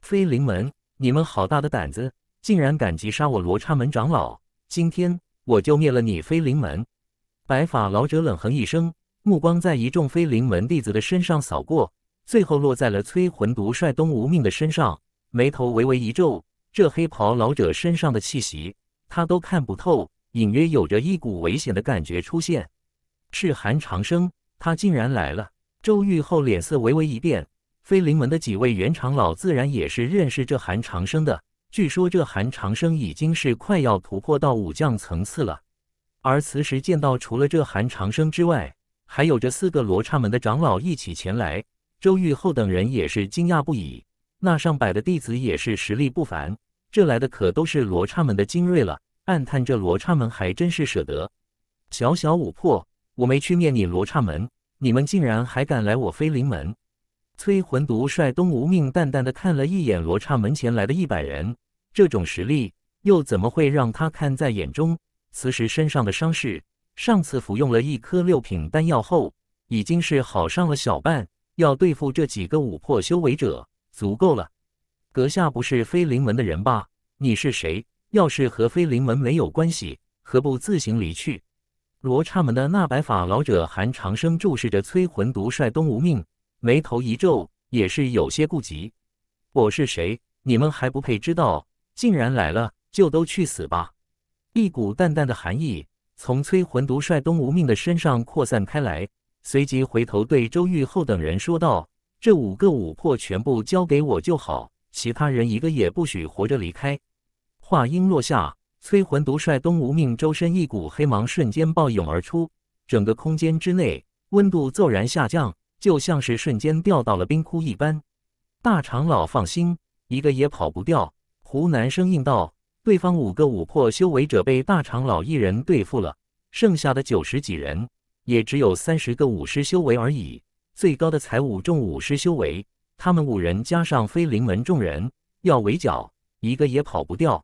飞灵门，你们好大的胆子，竟然敢击杀我罗刹门长老！今天我就灭了你飞灵门！白发老者冷哼一声，目光在一众飞灵门弟子的身上扫过，最后落在了崔魂独帅东无命的身上，眉头微微一皱。这黑袍老者身上的气息，他都看不透。隐约有着一股危险的感觉出现，是韩长生，他竟然来了。周玉厚脸色微微一变，飞灵门的几位元长老自然也是认识这韩长生的。据说这韩长生已经是快要突破到武将层次了。而此时见到除了这韩长生之外，还有着四个罗刹门的长老一起前来，周玉厚等人也是惊讶不已。那上百的弟子也是实力不凡，这来的可都是罗刹门的精锐了。暗叹，这罗刹门还真是舍得。小小五魄，我没去灭你罗刹门，你们竟然还敢来我飞灵门！催魂毒帅东无命淡淡的看了一眼罗刹门前来的一百人，这种实力又怎么会让他看在眼中？此时身上的伤势，上次服用了一颗六品丹药后，已经是好上了小半，要对付这几个五魄修为者，足够了。阁下不是飞灵门的人吧？你是谁？要是和飞灵门没有关系，何不自行离去？罗刹门的那白发老者韩长生注视着催魂独帅东无命，眉头一皱，也是有些顾及。我是谁？你们还不配知道！竟然来了，就都去死吧！一股淡淡的寒意从催魂独帅东无命的身上扩散开来，随即回头对周玉厚等人说道：“这五个武魄全部交给我就好，其他人一个也不许活着离开。”话音落下，催魂毒帅东无命周身一股黑芒瞬间暴涌而出，整个空间之内温度骤然下降，就像是瞬间掉到了冰窟一般。大长老放心，一个也跑不掉。湖南生应道：“对方五个武破修为者被大长老一人对付了，剩下的九十几人也只有三十个武师修为而已，最高的才五重武师修为。他们五人加上飞灵门众人，要围剿，一个也跑不掉。”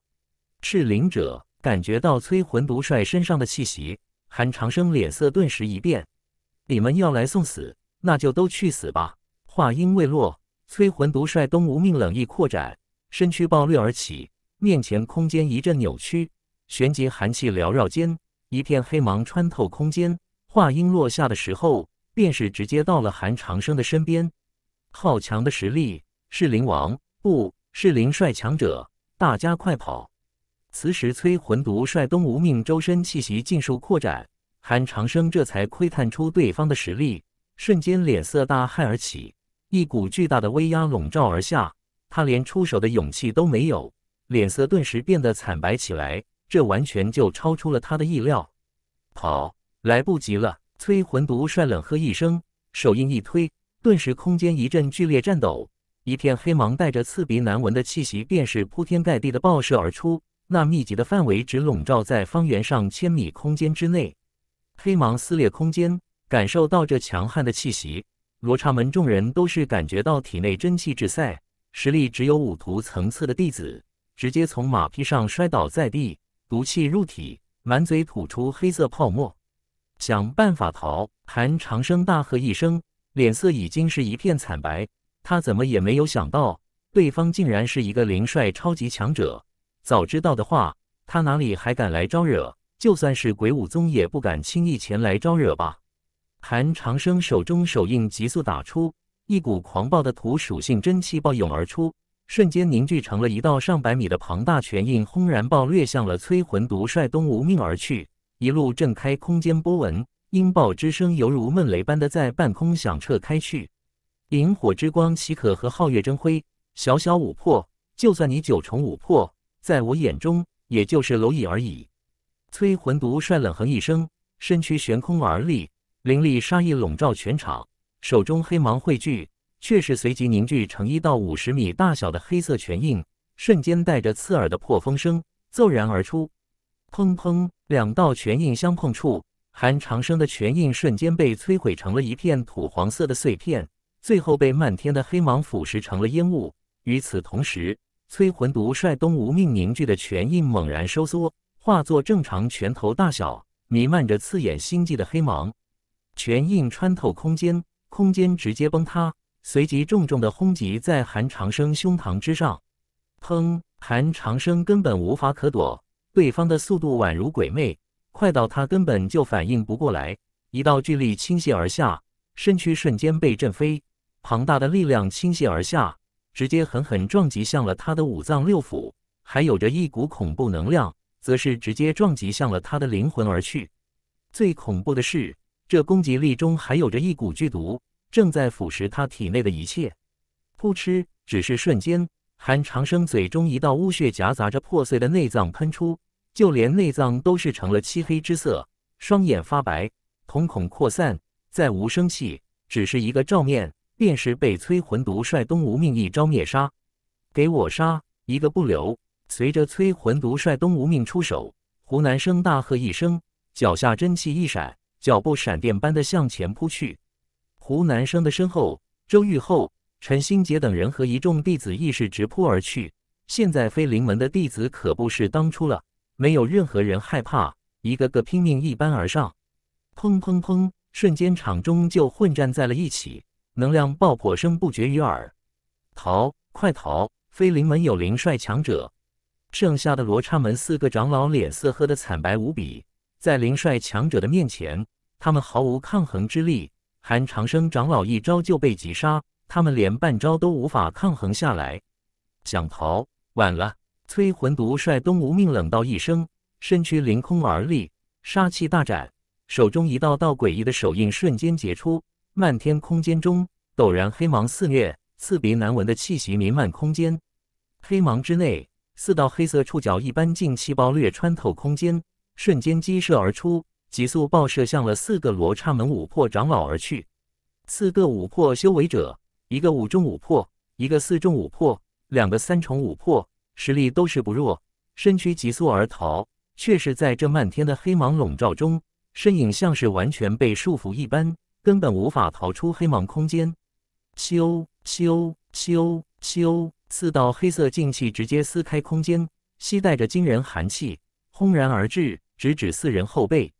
赤灵者感觉到催魂独帅身上的气息，韩长生脸色顿时一变。你们要来送死，那就都去死吧！话音未落，催魂独帅东吴命冷意扩展，身躯暴掠而起，面前空间一阵扭曲。旋即寒气缭绕间，一片黑芒穿透空间。话音落下的时候，便是直接到了韩长生的身边。好强的实力，赤灵王不是灵帅强者，大家快跑！此时，崔魂毒帅东无命周身气息尽数扩展，韩长生这才窥探出对方的实力，瞬间脸色大骇而起，一股巨大的威压笼罩而下，他连出手的勇气都没有，脸色顿时变得惨白起来。这完全就超出了他的意料。跑，来不及了！崔魂毒帅冷喝一声，手印一推，顿时空间一阵剧烈颤抖，一片黑芒带着刺鼻难闻的气息，便是铺天盖地的爆射而出。那密集的范围只笼罩在方圆上千米空间之内，黑芒撕裂空间，感受到这强悍的气息，罗刹门众人都是感觉到体内真气滞塞，实力只有五图层次的弟子直接从马匹上摔倒在地，毒气入体，满嘴吐出黑色泡沫，想办法逃！韩长生大喝一声，脸色已经是一片惨白，他怎么也没有想到，对方竟然是一个灵帅超级强者。早知道的话，他哪里还敢来招惹？就算是鬼武宗也不敢轻易前来招惹吧？韩长生手中手印急速打出，一股狂暴的土属性真气暴涌而出，瞬间凝聚成了一道上百米的庞大拳印，轰然暴掠向了催魂毒帅东无命而去，一路震开空间波纹，音爆之声犹如闷雷般的在半空响彻开去。萤火之光岂可和皓月争辉？小小五魄，就算你九重五魄，在我眼中，也就是蝼蚁而已。催魂毒帅冷哼一声，身躯悬空而立，凌厉杀意笼罩全场，手中黑芒汇聚，却是随即凝聚成一道五十米大小的黑色拳印，瞬间带着刺耳的破风声骤然而出。砰砰，两道拳印相碰触，韩长生的拳印瞬间被摧毁成了一片土黄色的碎片，最后被漫天的黑芒腐蚀成了烟雾。与此同时，催魂毒率东无命凝聚的拳印猛然收缩，化作正常拳头大小，弥漫着刺眼心悸的黑芒。拳印穿透空间，空间直接崩塌，随即重重的轰击在韩长生胸膛之上。砰！韩长生根本无法可躲，对方的速度宛如鬼魅，快到他根本就反应不过来。一道巨力倾泻而下，身躯瞬间被震飞，庞大的力量倾泻而下。直接狠狠撞击向了他的五脏六腑，还有着一股恐怖能量，则是直接撞击向了他的灵魂而去。最恐怖的是，这攻击力中还有着一股剧毒，正在腐蚀他体内的一切。噗嗤！只是瞬间，韩长生嘴中一道污血夹杂着破碎的内脏喷出，就连内脏都是成了漆黑之色，双眼发白，瞳孔扩散，再无声息，只是一个照面。便是被催魂毒帅东吴命一招灭杀，给我杀一个不留！随着催魂毒帅东吴命出手，胡南生大喝一声，脚下真气一闪，脚步闪电般的向前扑去。胡南生的身后，周玉厚、陈新杰等人和一众弟子亦是直扑而去。现在飞灵门的弟子可不是当初了，没有任何人害怕，一个个拼命一般而上。砰砰砰！瞬间场中就混战在了一起。能量爆破声不绝于耳，逃！快逃！飞灵门有灵帅强者，剩下的罗刹门四个长老脸色喝得惨白无比，在灵帅强者的面前，他们毫无抗衡之力。韩长生长老一招就被击杀，他们连半招都无法抗衡下来。想逃，晚了！催魂毒帅东吴命冷道一声，身躯凌空而立，杀气大展，手中一道道诡异的手印瞬间结出。漫天空间中，陡然黑芒肆虐，刺鼻难闻的气息弥漫空间。黑芒之内，四道黑色触角一般劲气爆掠穿透空间，瞬间激射而出，急速爆射向了四个罗刹门五魄长老而去。四个五魄修为者，一个五重五魄，一个四重五魄，两个三重五魄，实力都是不弱。身躯急速而逃，却是在这漫天的黑芒笼罩中，身影像是完全被束缚一般。根本无法逃出黑蟒空间，咻咻咻咻！四道黑色劲气直接撕开空间，吸带着惊人寒气，轰然而至，直指四人后背。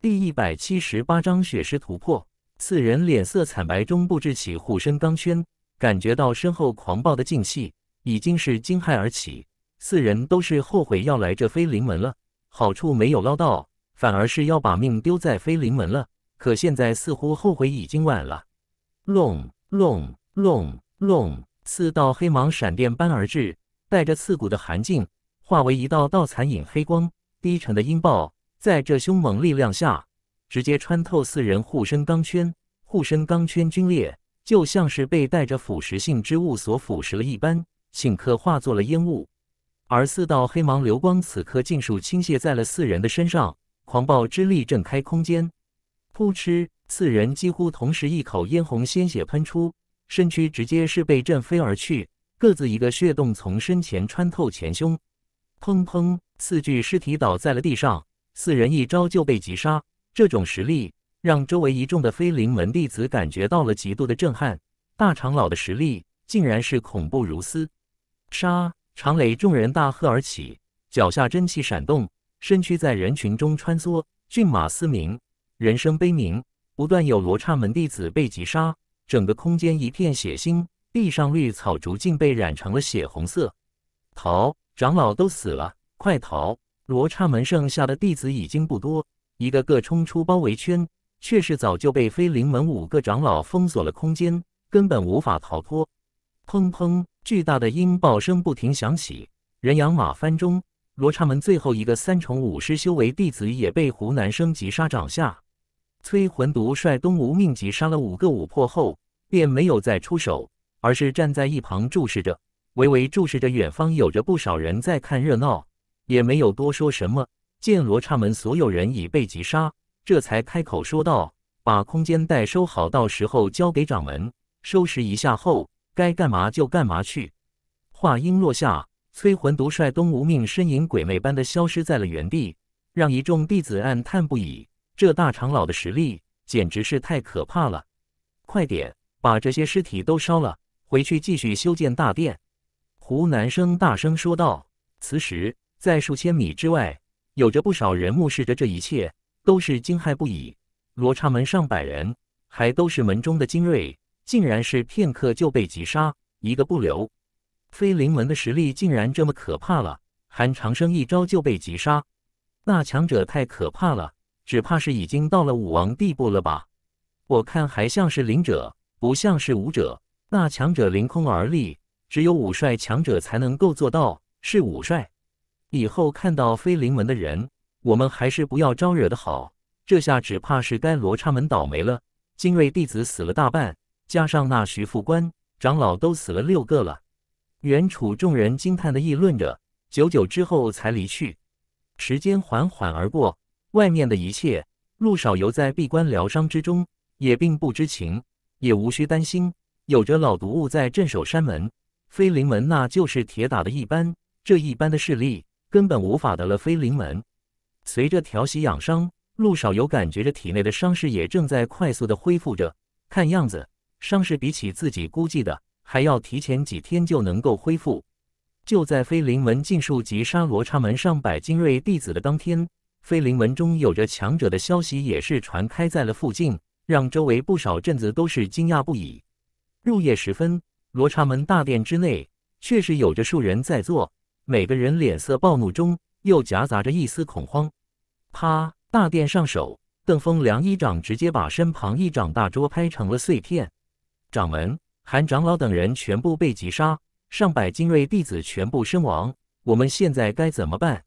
第一百七十八章血尸突破，四人脸色惨白中布置起护身钢圈，感觉到身后狂暴的劲气，已经是惊骇而起。四人都是后悔要来这飞灵门了，好处没有捞到，反而是要把命丢在飞灵门了。可现在似乎后悔已经晚了。隆隆隆隆，四道黑芒闪电般而至，带着刺骨的寒劲，化为一道道残影黑光。低沉的音爆在这凶猛力量下，直接穿透四人护身钢圈，护身钢圈皲裂，就像是被带着腐蚀性之物所腐蚀了一般，顷刻化作了烟雾。而四道黑芒流光此刻尽数倾泻在了四人的身上，狂暴之力震开空间。噗嗤，四人几乎同时一口嫣红鲜血喷出，身躯直接是被震飞而去，各自一个血洞从身前穿透前胸。砰砰！四具尸体倒在了地上，四人一招就被击杀。这种实力，让周围一众的飞灵门弟子感觉到了极度的震撼。大长老的实力，竟然是恐怖如斯！杀！长雷众人大喝而起，脚下真气闪动，身躯在人群中穿梭，骏马嘶鸣。人声悲鸣，不断有罗刹门弟子被击杀，整个空间一片血腥，地上绿草逐渐被染成了血红色。逃，长老都死了，快逃！罗刹门剩下的弟子已经不多，一个个冲出包围圈，却是早就被飞灵门五个长老封锁了空间，根本无法逃脱。砰砰，巨大的音爆声不停响起，人仰马翻中，罗刹门最后一个三重武师修为弟子也被胡南生击杀掌下。崔魂独率东吴命急杀了五个武破后，便没有再出手，而是站在一旁注视着，微微注视着远方，有着不少人在看热闹，也没有多说什么。见罗刹门所有人已被击杀，这才开口说道：“把空间袋收好，到时候交给掌门。收拾一下后，该干嘛就干嘛去。”话音落下，崔魂独率东吴命身影鬼魅般的消失在了原地，让一众弟子暗叹不已。这大长老的实力简直是太可怕了！快点把这些尸体都烧了，回去继续修建大殿。”胡南生大声说道。此时，在数千米之外，有着不少人目视着这一切，都是惊骇不已。罗刹门上百人，还都是门中的精锐，竟然是片刻就被击杀，一个不留。飞灵门的实力竟然这么可怕了！韩长生一招就被击杀，那强者太可怕了。只怕是已经到了武王地步了吧？我看还像是灵者，不像是武者。那强者凌空而立，只有武帅强者才能够做到，是武帅。以后看到飞灵门的人，我们还是不要招惹的好。这下只怕是该罗刹门倒霉了，精锐弟子死了大半，加上那徐副官、长老都死了六个了。原楚众人惊叹的议论着，久久之后才离去。时间缓缓而过。外面的一切，陆少游在闭关疗伤之中，也并不知情，也无需担心。有着老毒物在镇守山门，飞灵门那就是铁打的一般，这一般的势力根本无法得了飞灵门。随着调息养伤，陆少游感觉着体内的伤势也正在快速的恢复着。看样子，伤势比起自己估计的还要提前几天就能够恢复。就在飞灵门尽数击杀罗刹门上百精锐弟子的当天。飞灵门中有着强者的消息也是传开在了附近，让周围不少镇子都是惊讶不已。入夜时分，罗刹门大殿之内确实有着数人在坐，每个人脸色暴怒中又夹杂着一丝恐慌。啪！大殿上手，邓峰、梁一掌直接把身旁一掌大桌拍成了碎片。掌门、韩长老等人全部被击杀，上百精锐弟子全部身亡。我们现在该怎么办？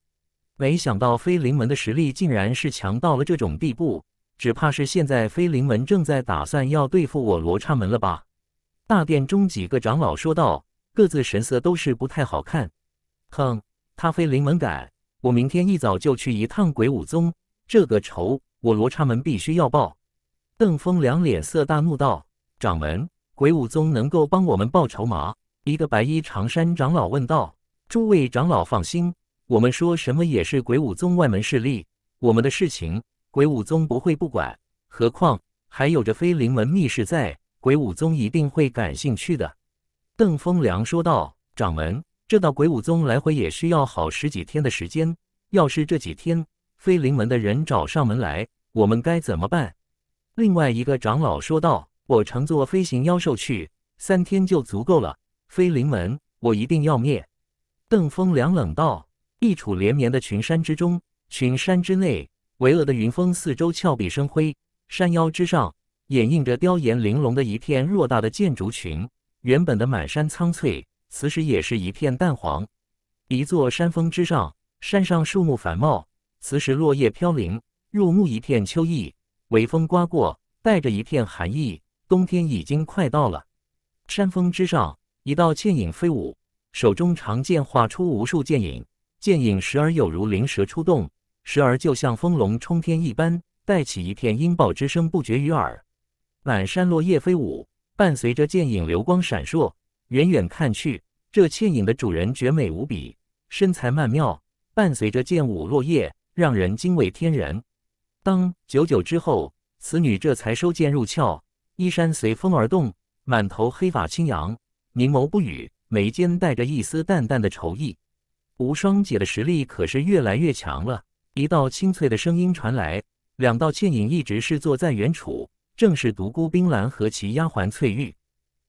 没想到飞灵门的实力竟然是强到了这种地步，只怕是现在飞灵门正在打算要对付我罗刹门了吧？大殿中几个长老说道，各自神色都是不太好看。哼，他飞灵门敢，我明天一早就去一趟鬼武宗，这个仇我罗刹门必须要报。邓风良脸色大怒道：“掌门，鬼武宗能够帮我们报仇吗？”一个白衣长衫长老问道：“诸位长老放心。”我们说什么也是鬼武宗外门势力，我们的事情鬼武宗不会不管。何况还有着飞灵门密室在，鬼武宗一定会感兴趣的。邓风良说道：“掌门，这到鬼武宗来回也需要好十几天的时间。要是这几天飞灵门的人找上门来，我们该怎么办？”另外一个长老说道：“我乘坐飞行妖兽去，三天就足够了。飞灵门，我一定要灭。”邓风良冷道。地处连绵的群山之中，群山之内，巍峨的云峰四周峭壁生辉，山腰之上掩映着雕岩玲珑的一片偌大的建筑群。原本的满山苍翠，此时也是一片淡黄。一座山峰之上，山上树木繁茂，此时落叶飘零，入目一片秋意。微风刮过，带着一片寒意，冬天已经快到了。山峰之上，一道倩影飞舞，手中长剑划出无数剑影。剑影时而有如灵蛇出洞，时而就像风龙冲天一般，带起一片音爆之声不绝于耳。满山落叶飞舞，伴随着剑影流光闪烁，远远看去，这倩影的主人绝美无比，身材曼妙，伴随着剑舞落叶，让人惊为天人。当久久之后，此女这才收剑入鞘，衣衫随风而动，满头黑发轻扬，凝眸不语，眉间带着一丝淡淡的愁意。无双姐的实力可是越来越强了。一道清脆的声音传来，两道倩影一直是坐在原处，正是独孤冰兰和其丫鬟翠玉。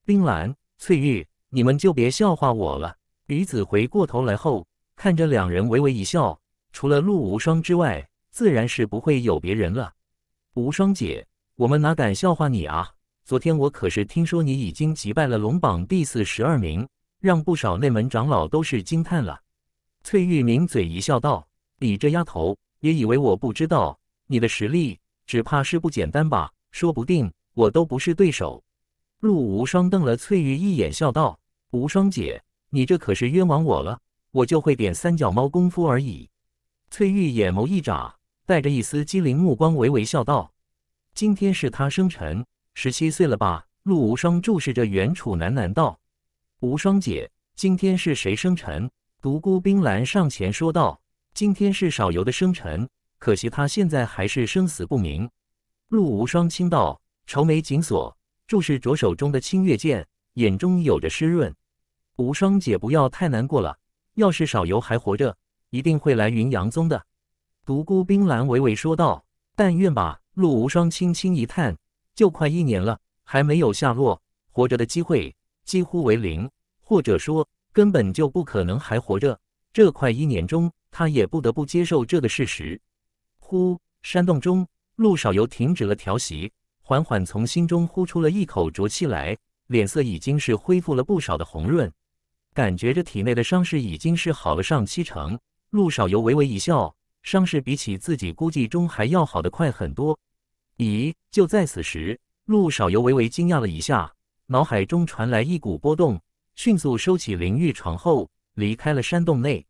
冰兰，翠玉，你们就别笑话我了。女子回过头来后，看着两人微微一笑。除了陆无双之外，自然是不会有别人了。无双姐，我们哪敢笑话你啊？昨天我可是听说你已经击败了龙榜第四十二名，让不少内门长老都是惊叹了。翠玉抿嘴一笑，道：“你这丫头，也以为我不知道你的实力？只怕是不简单吧？说不定我都不是对手。”陆无双瞪了翠玉一眼，笑道：“无双姐，你这可是冤枉我了。我就会点三脚猫功夫而已。”翠玉眼眸一眨，带着一丝机灵目光，微微笑道：“今天是他生辰，十七岁了吧？”陆无双注视着袁楚，喃喃道：“无双姐，今天是谁生辰？”独孤冰兰上前说道：“今天是少游的生辰，可惜他现在还是生死不明。”陆无双轻道，愁眉紧锁，注视着手中的清月剑，眼中有着湿润。“无双姐，不要太难过了。要是少游还活着，一定会来云阳宗的。”独孤冰兰微微说道：“但愿吧。”陆无双轻轻一叹：“就快一年了，还没有下落，活着的机会几乎为零，或者说……”根本就不可能还活着。这快一年中，他也不得不接受这个事实。呼，山洞中，陆少游停止了调息，缓缓从心中呼出了一口浊气来，脸色已经是恢复了不少的红润，感觉着体内的伤势已经是好了上七成。陆少游微微一笑，伤势比起自己估计中还要好的快很多。咦，就在此时，陆少游微微惊讶了一下，脑海中传来一股波动。迅速收起灵玉床后，离开了山洞内。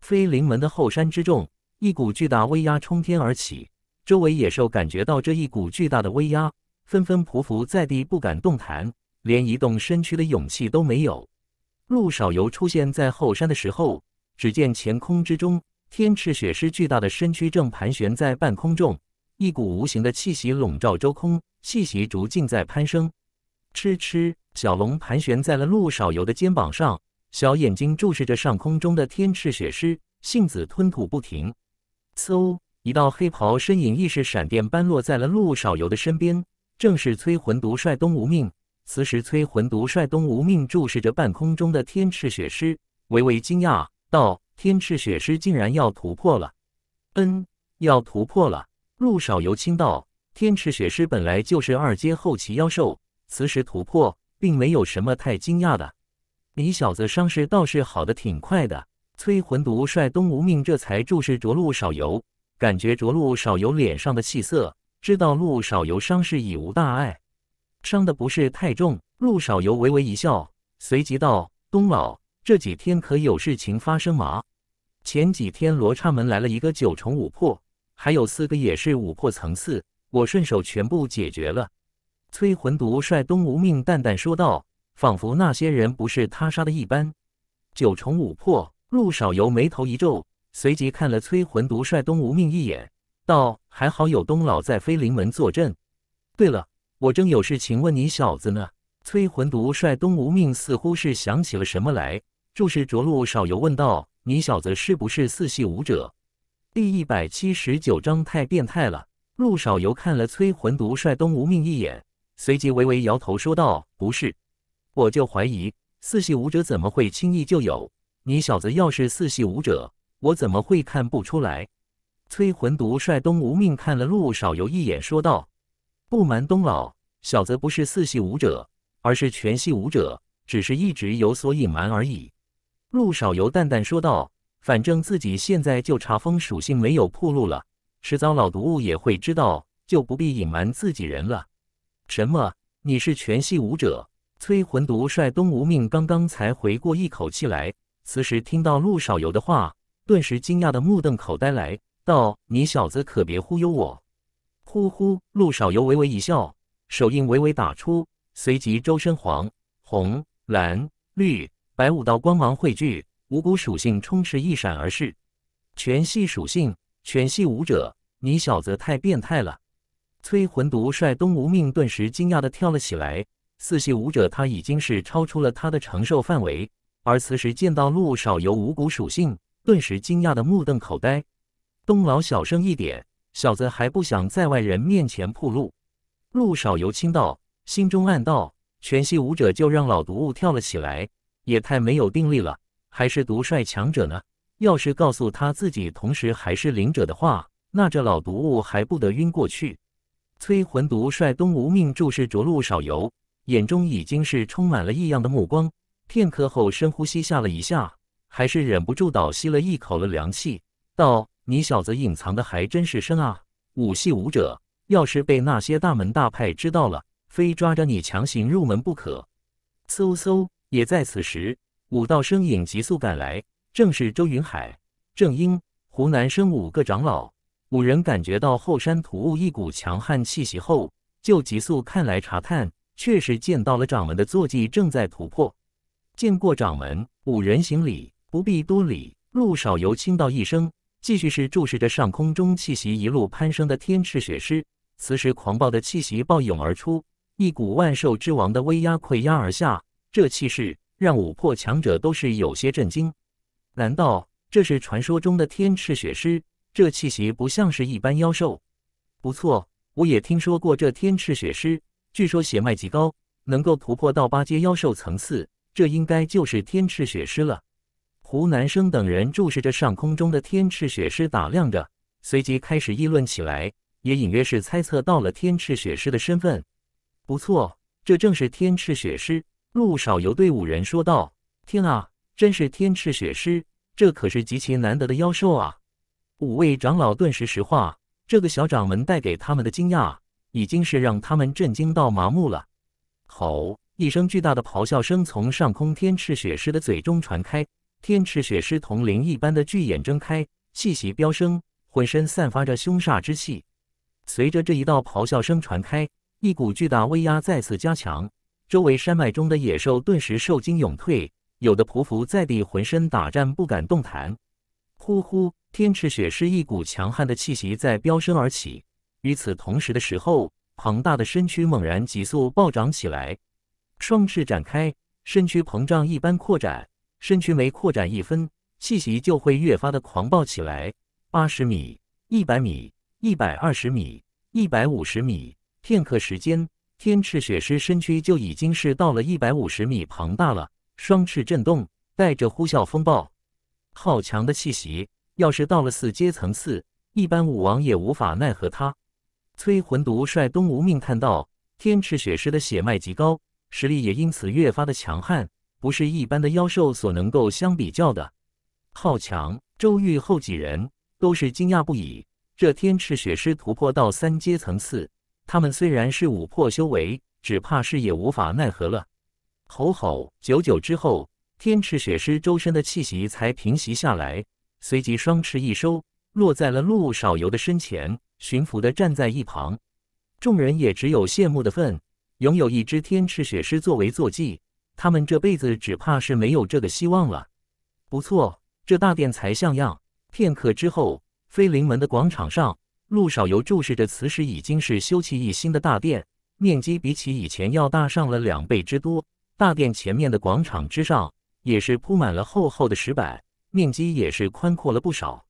飞灵门的后山之中，一股巨大威压冲天而起，周围野兽感觉到这一股巨大的威压，纷纷匍匐在地，不敢动弹，连移动身躯的勇气都没有。陆少游出现在后山的时候，只见前空之中，天赤雪狮巨大的身躯正盘旋在半空中，一股无形的气息笼罩周空，气息逐渐在攀升。吃吃，小龙盘旋在了陆少游的肩膀上，小眼睛注视着上空中的天赤血狮，性子吞吐不停。嗖，一道黑袍身影亦是闪电般落在了陆少游的身边，正是催魂毒帅东无命。此时催魂毒帅东无命注视着半空中的天赤血狮，微微惊讶道：“天赤血狮竟然要突破了？”“嗯，要突破了。”陆少游轻道：“天赤血狮本来就是二阶后期妖兽。”此时突破，并没有什么太惊讶的。你小子伤势倒是好的挺快的。催魂毒率东吴命这才注视着陆少游，感觉着陆少游脸上的气色，知道陆少游伤势已无大碍，伤的不是太重。陆少游微微一笑，随即道：“东老，这几天可有事情发生吗？前几天罗刹门来了一个九重五魄，还有四个也是五魄层次，我顺手全部解决了。”崔魂独率东吴命淡淡说道，仿佛那些人不是他杀的一般。九重五魄陆少游眉头一皱，随即看了崔魂独率东吴命一眼，道：“还好有东老在飞灵门坐镇。”对了，我正有事请问你小子呢。崔魂独率东吴命似乎是想起了什么来，注视着陆少游问道：“你小子是不是四系武者？”第一百七十九章太变态了。陆少游看了崔魂独率东吴命一眼。随即微微摇头说道：“不是，我就怀疑四系武者怎么会轻易就有？你小子要是四系武者，我怎么会看不出来？”催魂毒帅东无命看了陆少游一眼说道：“不瞒东老，小子不是四系武者，而是全系武者，只是一直有所隐瞒而已。”陆少游淡淡说道：“反正自己现在就查封属性没有铺路了，迟早老毒物也会知道，就不必隐瞒自己人了。”什么？你是全系武者？催魂毒帅东吴命刚刚才回过一口气来，此时听到陆少游的话，顿时惊讶的目瞪口呆，来道：“你小子可别忽悠我！”呼呼，陆少游微微一笑，手印微微打出，随即周身黄、红、蓝、绿、白五道光芒汇聚，五谷属性充斥，一闪而逝。全系属性，全系武者，你小子太变态了！催魂毒帅东无命顿时惊讶的跳了起来，四系武者他已经是超出了他的承受范围，而此时见到陆少游五谷属性，顿时惊讶的目瞪口呆。东老小声一点，小子还不想在外人面前铺路。陆少游轻道，心中暗道：全系武者就让老毒物跳了起来，也太没有定力了。还是毒帅强者呢，要是告诉他自己同时还是灵者的话，那这老毒物还不得晕过去？催魂毒率东吴命注视着陆少游，眼中已经是充满了异样的目光。片刻后，深呼吸下了一下，还是忍不住倒吸了一口了凉气，道：“你小子隐藏的还真是深啊！武系武者，要是被那些大门大派知道了，非抓着你强行入门不可。”嗖嗖！也在此时，五道身影急速赶来，正是周云海、郑英、湖南生五个长老。五人感觉到后山土兀一股强悍气息后，就急速看来查探，确实见到了掌门的坐骑正在突破。见过掌门，五人行礼，不必多礼。陆少游轻道一声，继续是注视着上空中气息一路攀升的天赤血狮。此时狂暴的气息暴涌而出，一股万兽之王的威压溃压而下，这气势让五破强者都是有些震惊。难道这是传说中的天赤血狮？这气息不像是一般妖兽。不错，我也听说过这天赤血狮，据说血脉极高，能够突破到八阶妖兽层次。这应该就是天赤血狮了。胡南生等人注视着上空中的天赤血狮，打量着，随即开始议论起来，也隐约是猜测到了天赤血狮的身份。不错，这正是天赤血狮。陆少游对五人说道：“天啊，真是天赤血狮！这可是极其难得的妖兽啊！”五位长老顿时石化，这个小掌门带给他们的惊讶，已经是让他们震惊到麻木了。吼！一声巨大的咆哮声从上空天赤血狮的嘴中传开，天赤血狮铜铃一般的巨眼睁开，气息飙升，浑身散发着凶煞之气。随着这一道咆哮声传开，一股巨大威压再次加强，周围山脉中的野兽顿时受惊涌退，有的匍匐在地，浑身打颤，不敢动弹。呼呼。天赤雪狮一股强悍的气息在飙升而起，与此同时的时候，庞大的身躯猛然急速暴涨起来，双翅展开，身躯膨胀一般扩展，身躯每扩展一分，气息就会越发的狂暴起来。八十米、一百米、一百二十米、一百五十米，片刻时间，天赤雪狮身躯就已经是到了一百五十米庞大了，双翅震动，带着呼啸风暴，好强的气息。要是到了四阶层次，一般武王也无法奈何他。崔魂独率东吴命探道：“天池雪狮的血脉极高，实力也因此越发的强悍，不是一般的妖兽所能够相比较的。”好强！周玉后几人都是惊讶不已。这天池雪狮突破到三阶层次，他们虽然是五破修为，只怕是也无法奈何了。吼吼！久久之后，天池雪狮周身的气息才平息下来。随即双翅一收，落在了陆少游的身前，驯服的站在一旁。众人也只有羡慕的份。拥有一只天赤雪狮作为坐骑，他们这辈子只怕是没有这个希望了。不错，这大殿才像样。片刻之后，飞临门的广场上，陆少游注视着此时已经是修憩一新的大殿，面积比起以前要大上了两倍之多。大殿前面的广场之上，也是铺满了厚厚的石板。面积也是宽阔了不少。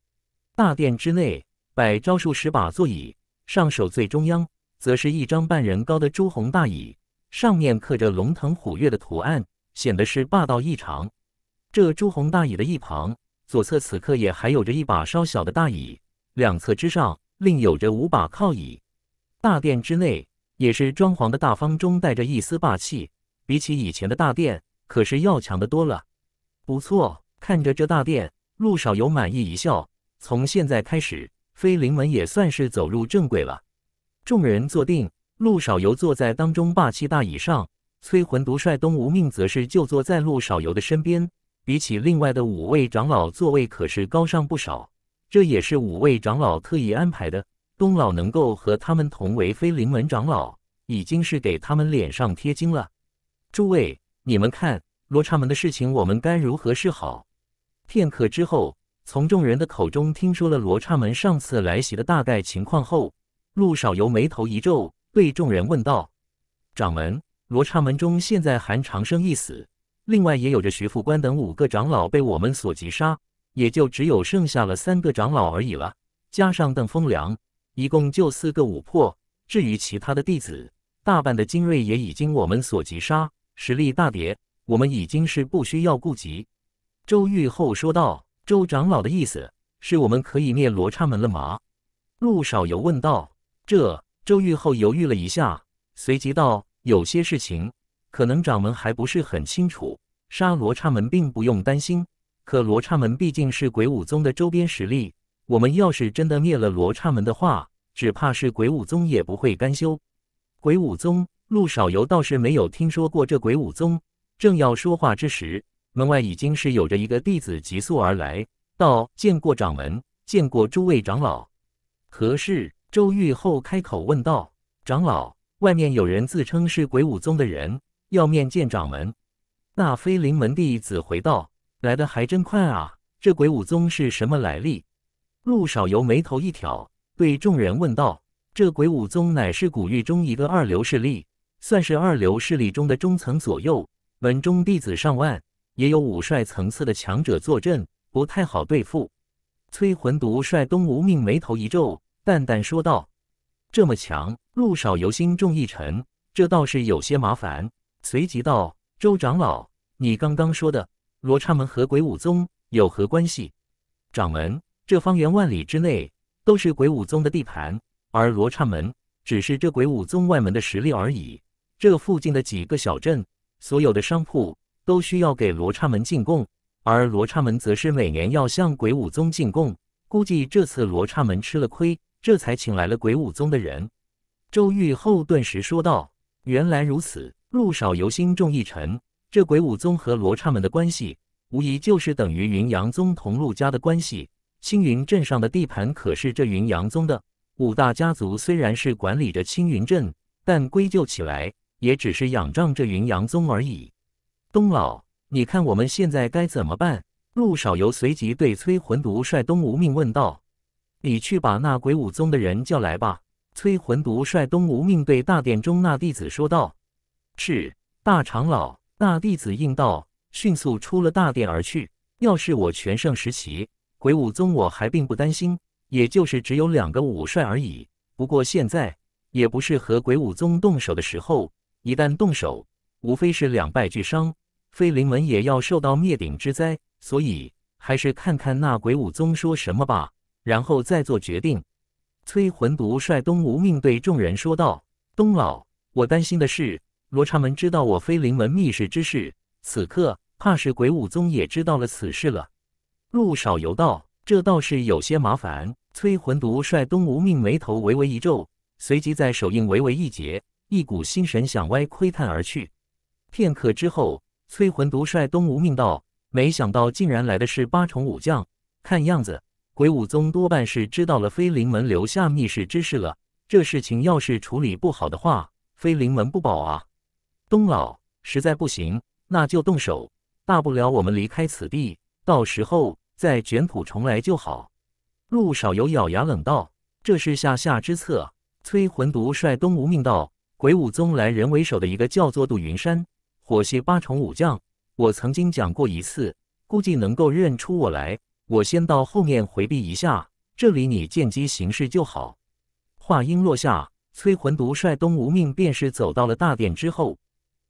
大殿之内摆招数十把座椅，上首最中央则是一张半人高的朱红大椅，上面刻着龙腾虎跃的图案，显得是霸道异常。这朱红大椅的一旁，左侧此刻也还有着一把稍小的大椅，两侧之上另有着五把靠椅。大殿之内也是装潢的大方中带着一丝霸气，比起以前的大殿可是要强的多了。不错。看着这大殿，陆少游满意一笑。从现在开始，飞灵门也算是走入正轨了。众人坐定，陆少游坐在当中霸气大椅上，催魂独帅东无命则是就坐在陆少游的身边。比起另外的五位长老，座位可是高上不少。这也是五位长老特意安排的。东老能够和他们同为飞灵门长老，已经是给他们脸上贴金了。诸位，你们看，罗刹门的事情，我们该如何是好？片刻之后，从众人的口中听说了罗刹门上次来袭的大概情况后，陆少游眉头一皱，对众人问道：“掌门，罗刹门中现在韩长生一死，另外也有着徐副官等五个长老被我们所击杀，也就只有剩下了三个长老而已了。加上邓风良，一共就四个五破。至于其他的弟子，大半的精锐也已经我们所击杀，实力大跌，我们已经是不需要顾及。”周玉后说道：“周长老的意思是我们可以灭罗刹门了吗？”陆少游问道。这周玉后犹豫了一下，随即道：“有些事情可能掌门还不是很清楚。杀罗刹门并不用担心，可罗刹门毕竟是鬼武宗的周边实力，我们要是真的灭了罗刹门的话，只怕是鬼武宗也不会甘休。”鬼武宗，陆少游倒是没有听说过这鬼武宗。正要说话之时。门外已经是有着一个弟子急速而来，道：“见过掌门，见过诸位长老。”何事？周玉后开口问道：“长老，外面有人自称是鬼武宗的人，要面见掌门。”那飞灵门弟子回道：“来的还真快啊！这鬼武宗是什么来历？”陆少游眉头一挑，对众人问道：“这鬼武宗乃是古域中一个二流势力，算是二流势力中的中层左右，门中弟子上万。”也有武帅层次的强者坐镇，不太好对付。崔魂独帅东吴命眉头一皱，淡淡说道：“这么强，路少由心重一沉，这倒是有些麻烦。”随即道：“周长老，你刚刚说的罗刹门和鬼武宗有何关系？”掌门，这方圆万里之内都是鬼武宗的地盘，而罗刹门只是这鬼武宗外门的实力而已。这附近的几个小镇，所有的商铺。都需要给罗刹门进贡，而罗刹门则是每年要向鬼武宗进贡。估计这次罗刹门吃了亏，这才请来了鬼武宗的人。周玉厚顿时说道：“原来如此，路少游心重一沉。这鬼武宗和罗刹门的关系，无疑就是等于云阳宗同陆家的关系。青云镇上的地盘可是这云阳宗的。五大家族虽然是管理着青云镇，但归咎起来，也只是仰仗这云阳宗而已。”东老，你看我们现在该怎么办？陆少游随即对崔魂毒帅东吴命问道：“你去把那鬼武宗的人叫来吧。”崔魂毒帅东吴命对大殿中那弟子说道：“是。”大长老，大弟子应道，迅速出了大殿而去。要是我全胜时期，鬼武宗我还并不担心，也就是只有两个武帅而已。不过现在也不是和鬼武宗动手的时候，一旦动手。无非是两败俱伤，飞灵门也要受到灭顶之灾，所以还是看看那鬼武宗说什么吧，然后再做决定。崔魂毒率东吴命对众人说道：“东老，我担心的是罗刹门知道我飞灵门密室之事，此刻怕是鬼武宗也知道了此事了。”陆少游道：“这倒是有些麻烦。”崔魂毒率东吴命眉头微微一皱，随即在手印微微一结，一股心神向歪窥探而去。片刻之后，崔魂独率东吴命道，没想到竟然来的是八重武将。看样子，鬼武宗多半是知道了飞灵门留下密室之事了。这事情要是处理不好的话，飞灵门不保啊！东老，实在不行，那就动手。大不了我们离开此地，到时候再卷土重来就好。陆少游咬牙冷道：“这是下下之策。”崔魂独率东吴命道，鬼武宗来人为首的一个叫做杜云山。火系八重武将，我曾经讲过一次，估计能够认出我来。我先到后面回避一下，这里你见机行事就好。话音落下，崔魂独率东吴命便是走到了大殿之后。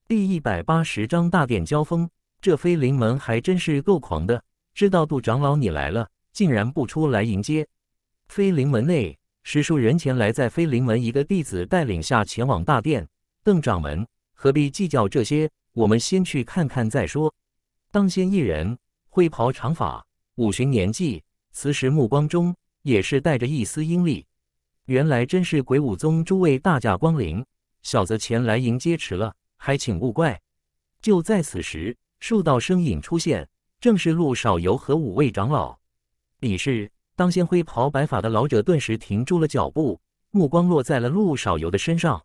第一百八十章大殿交锋，这飞灵门还真是够狂的，知道杜长老你来了，竟然不出来迎接。飞灵门内十数人前来，在飞灵门一个弟子带领下前往大殿。邓掌门何必计较这些？我们先去看看再说。当先一人，灰袍长发，五旬年纪，此时目光中也是带着一丝阴戾。原来真是鬼武宗诸位大驾光临，小子前来迎接迟了，还请勿怪。就在此时，数道身影出现，正是陆少游和五位长老。李氏，当先灰袍白发的老者顿时停住了脚步，目光落在了陆少游的身上。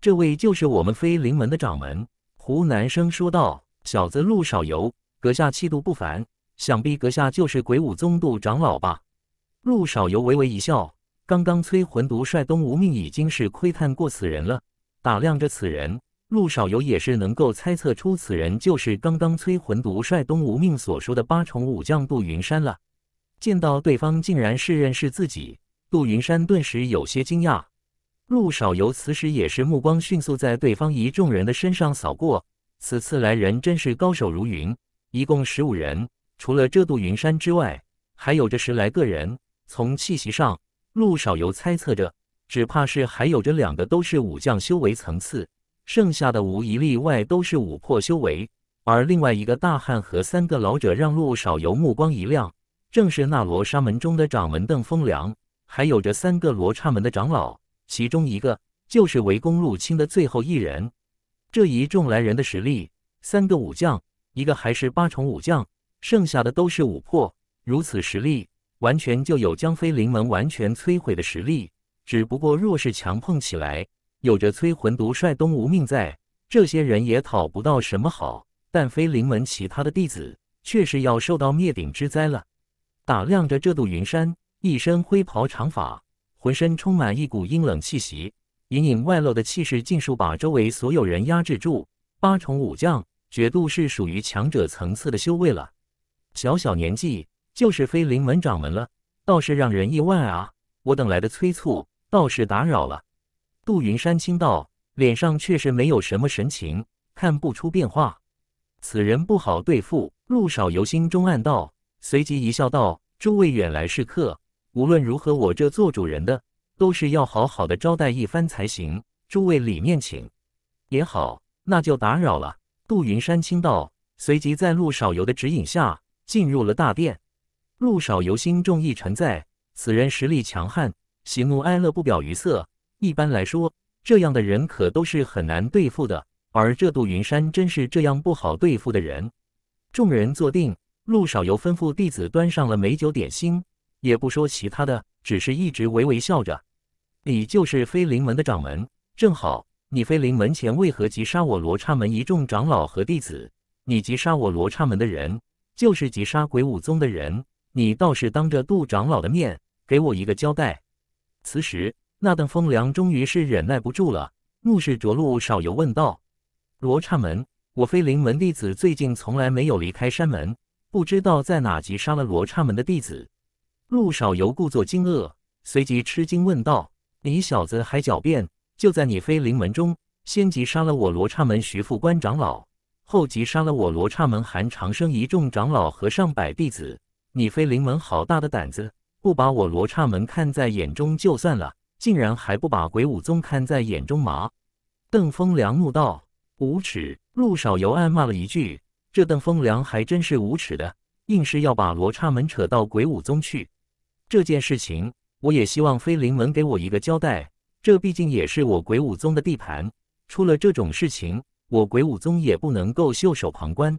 这位就是我们飞灵门的掌门。胡南生说道：“小子陆少游，阁下气度不凡，想必阁下就是鬼武宗杜长老吧？”陆少游微微一笑，刚刚催魂毒帅东无命已经是窥探过此人了，打量着此人，陆少游也是能够猜测出此人就是刚刚催魂毒帅东无命所说的八重武将杜云山了。见到对方竟然是认识自己，杜云山顿时有些惊讶。陆少游此时也是目光迅速在对方一众人的身上扫过，此次来人真是高手如云，一共十五人，除了这度云山之外，还有着十来个人。从气息上，陆少游猜测着，只怕是还有着两个都是武将修为层次，剩下的无一例外都是武破修为。而另外一个大汉和三个老者让陆少游目光一亮，正是那罗刹门中的掌门邓风良，还有着三个罗刹门的长老。其中一个就是围攻陆青的最后一人。这一众来人的实力，三个武将，一个还是八重武将，剩下的都是武破。如此实力，完全就有将飞灵门完全摧毁的实力。只不过，若是强碰起来，有着摧魂毒帅东无命在，这些人也讨不到什么好。但飞灵门其他的弟子，却是要受到灭顶之灾了。打量着这度云山，一身灰袍，长发。浑身充满一股阴冷气息，隐隐外露的气势尽数把周围所有人压制住。八重武将，绝度是属于强者层次的修为了。小小年纪就是飞灵门掌门了，倒是让人意外啊！我等来的催促，倒是打扰了。杜云山轻道，脸上确实没有什么神情，看不出变化。此人不好对付，陆少游心中暗道，随即一笑道：“诸位远来是客。”无论如何，我这做主人的都是要好好的招待一番才行。诸位里面请。也好，那就打扰了。杜云山倾道，随即在陆少游的指引下进入了大殿。陆少游心中一沉，在此人实力强悍，喜怒哀乐不表于色。一般来说，这样的人可都是很难对付的。而这杜云山真是这样不好对付的人。众人坐定，陆少游吩咐弟子端上了美酒点心。也不说其他的，只是一直微微笑着。你就是飞灵门的掌门，正好，你飞灵门前为何急杀我罗刹门一众长老和弟子？你急杀我罗刹门的人，就是急杀鬼武宗的人。你倒是当着杜长老的面给我一个交代。此时，那等风凉终于是忍耐不住了，怒视着陆少游问道：“罗刹门，我飞灵门弟子最近从来没有离开山门，不知道在哪急杀了罗刹门的弟子。”陆少游故作惊愕，随即吃惊问道：“你小子还狡辩？就在你飞灵门中，先即杀了我罗刹门徐副官长老，后即杀了我罗刹门韩长生一众长老和上百弟子。你飞灵门好大的胆子，不把我罗刹门看在眼中就算了，竟然还不把鬼武宗看在眼中吗？”邓风良怒道：“无耻！”陆少游暗骂了一句：“这邓风良还真是无耻的，硬是要把罗刹门扯到鬼武宗去。”这件事情，我也希望飞灵门给我一个交代。这毕竟也是我鬼武宗的地盘，出了这种事情，我鬼武宗也不能够袖手旁观。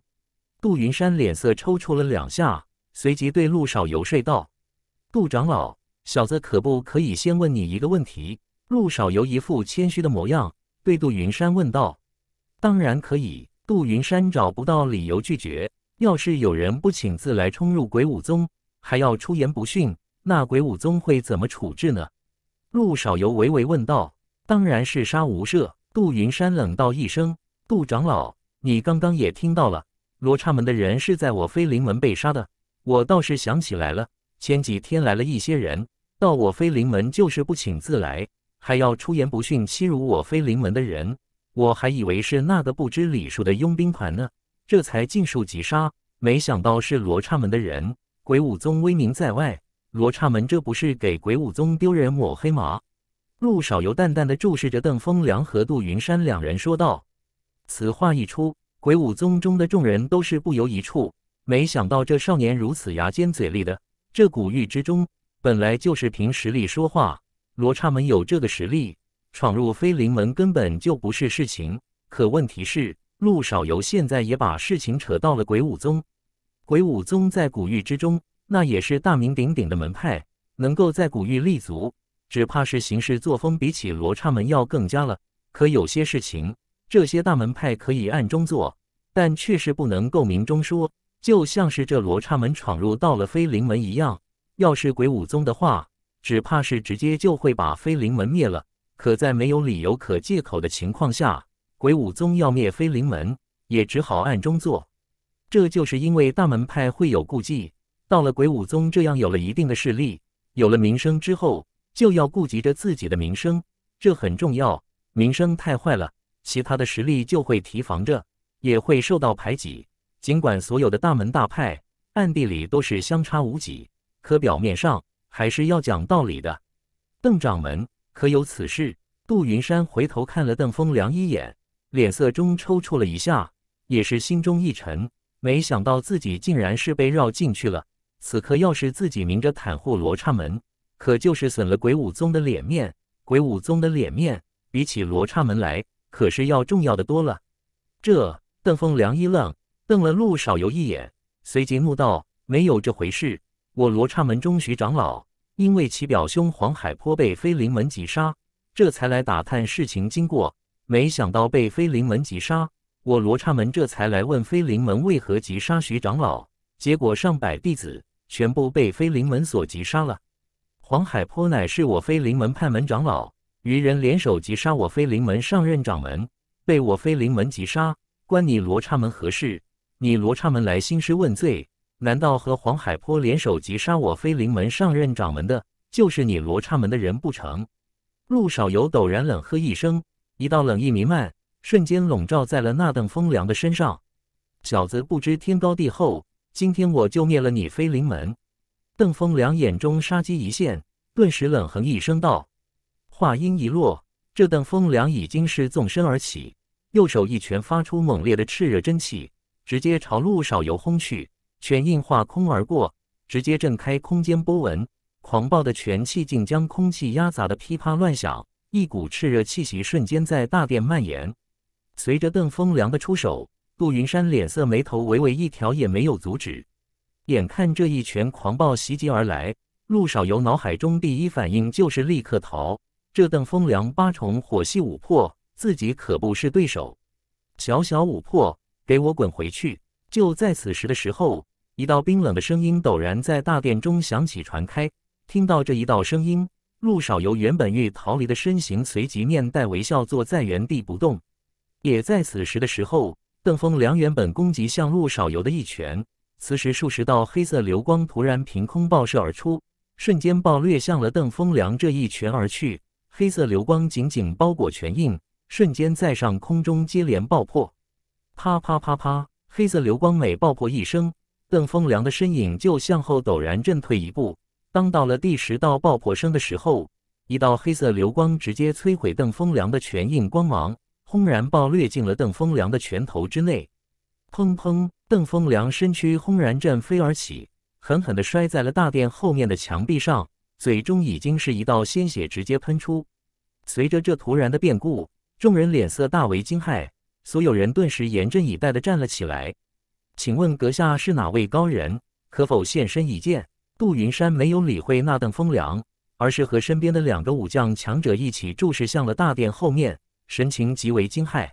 杜云山脸色抽搐了两下，随即对陆少游说道：“杜长老，小子可不可以先问你一个问题？”陆少游一副谦虚的模样，对杜云山问道：“当然可以。”杜云山找不到理由拒绝。要是有人不请自来冲入鬼武宗，还要出言不逊。那鬼武宗会怎么处置呢？陆少游微微问道：“当然是杀无赦。”杜云山冷道一声：“杜长老，你刚刚也听到了，罗刹门的人是在我飞灵门被杀的。我倒是想起来了，前几天来了一些人到我飞灵门，就是不请自来，还要出言不逊，欺辱我飞灵门的人。我还以为是那个不知礼数的佣兵团呢，这才尽数击杀。没想到是罗刹门的人。鬼武宗威名在外。”罗刹门，这不是给鬼武宗丢人抹黑吗？陆少游淡淡的注视着邓风良和杜云山两人说道。此话一出，鬼武宗中的众人都是不由一处。没想到这少年如此牙尖嘴利的。这古域之中，本来就是凭实力说话。罗刹门有这个实力，闯入飞灵门根本就不是事情。可问题是，陆少游现在也把事情扯到了鬼武宗。鬼武宗在古域之中。那也是大名鼎鼎的门派，能够在古域立足，只怕是行事作风比起罗刹门要更加了。可有些事情，这些大门派可以暗中做，但却是不能够明中说。就像是这罗刹门闯入到了飞灵门一样，要是鬼武宗的话，只怕是直接就会把飞灵门灭了。可在没有理由可借口的情况下，鬼武宗要灭飞灵门，也只好暗中做。这就是因为大门派会有顾忌。到了鬼武宗这样有了一定的势力，有了名声之后，就要顾及着自己的名声，这很重要。名声太坏了，其他的实力就会提防着，也会受到排挤。尽管所有的大门大派暗地里都是相差无几，可表面上还是要讲道理的。邓掌门，可有此事？杜云山回头看了邓风良一眼，脸色中抽搐了一下，也是心中一沉，没想到自己竟然是被绕进去了。此刻要是自己明着袒护罗刹门，可就是损了鬼武宗的脸面。鬼武宗的脸面比起罗刹门来，可是要重要的多了。这邓风良一愣，瞪了陆少游一眼，随即怒道：“没有这回事！我罗刹门中徐长老，因为其表兄黄海波被飞灵门击杀，这才来打探事情经过。没想到被飞灵门击杀，我罗刹门这才来问飞灵门为何击杀徐长老。结果上百弟子。”全部被飞灵门所击杀了。黄海波乃是我飞灵门派门长老，与人联手击杀我飞灵门上任掌门，被我飞灵门击杀，关你罗刹门何事？你罗刹门来兴师问罪？难道和黄海波联手击杀我飞灵门上任掌门的就是你罗刹门的人不成？陆少游陡然冷喝一声，一道冷意弥漫，瞬间笼罩在了那邓风凉的身上。小子不知天高地厚。今天我就灭了你飞灵门！邓峰两眼中杀机一现，顿时冷哼一声道：“话音一落，这邓峰两已经是纵身而起，右手一拳发出猛烈的炽热真气，直接朝陆少游轰去。拳印化空而过，直接震开空间波纹，狂暴的拳气竟将空气压砸的噼啪乱响。一股炽热气息瞬间在大殿蔓延。随着邓峰两的出手。”杜云山脸色眉头微微一挑，也没有阻止，眼看这一拳狂暴袭击而来，陆少游脑海中第一反应就是立刻逃。这等风凉八重火系五魄，自己可不是对手。小小五魄，给我滚回去！就在此时的时候，一道冰冷的声音陡然在大殿中响起传开。听到这一道声音，陆少游原本欲逃离的身形随即面带微笑坐在原地不动。也在此时的时候。邓峰良原本攻击向陆少游的一拳，此时数十道黑色流光突然凭空爆射而出，瞬间暴掠向了邓峰良这一拳而去。黑色流光紧紧包裹拳印，瞬间在上空中接连爆破，啪啪啪啪。黑色流光每爆破一声，邓峰良的身影就向后陡然震退一步。当到了第十道爆破声的时候，一道黑色流光直接摧毁邓峰良的拳印光芒。轰然爆掠进了邓风良的拳头之内，砰砰！邓风良身躯轰然震飞而起，狠狠地摔在了大殿后面的墙壁上，嘴中已经是一道鲜血直接喷出。随着这突然的变故，众人脸色大为惊骇，所有人顿时严阵以待地站了起来。请问阁下是哪位高人？可否现身一见？杜云山没有理会那邓风良，而是和身边的两个武将强者一起注视向了大殿后面。神情极为惊骇，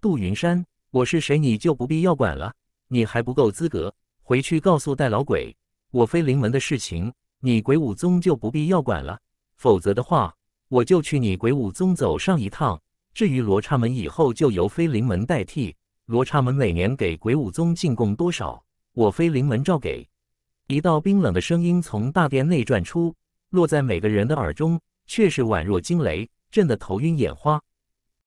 杜云山，我是谁你就不必要管了，你还不够资格。回去告诉戴老鬼，我飞灵门的事情，你鬼武宗就不必要管了。否则的话，我就去你鬼武宗走上一趟。至于罗刹门以后就由飞灵门代替，罗刹门每年给鬼武宗进贡多少，我飞灵门照给。一道冰冷的声音从大殿内传出，落在每个人的耳中，却是宛若惊雷，震得头晕眼花。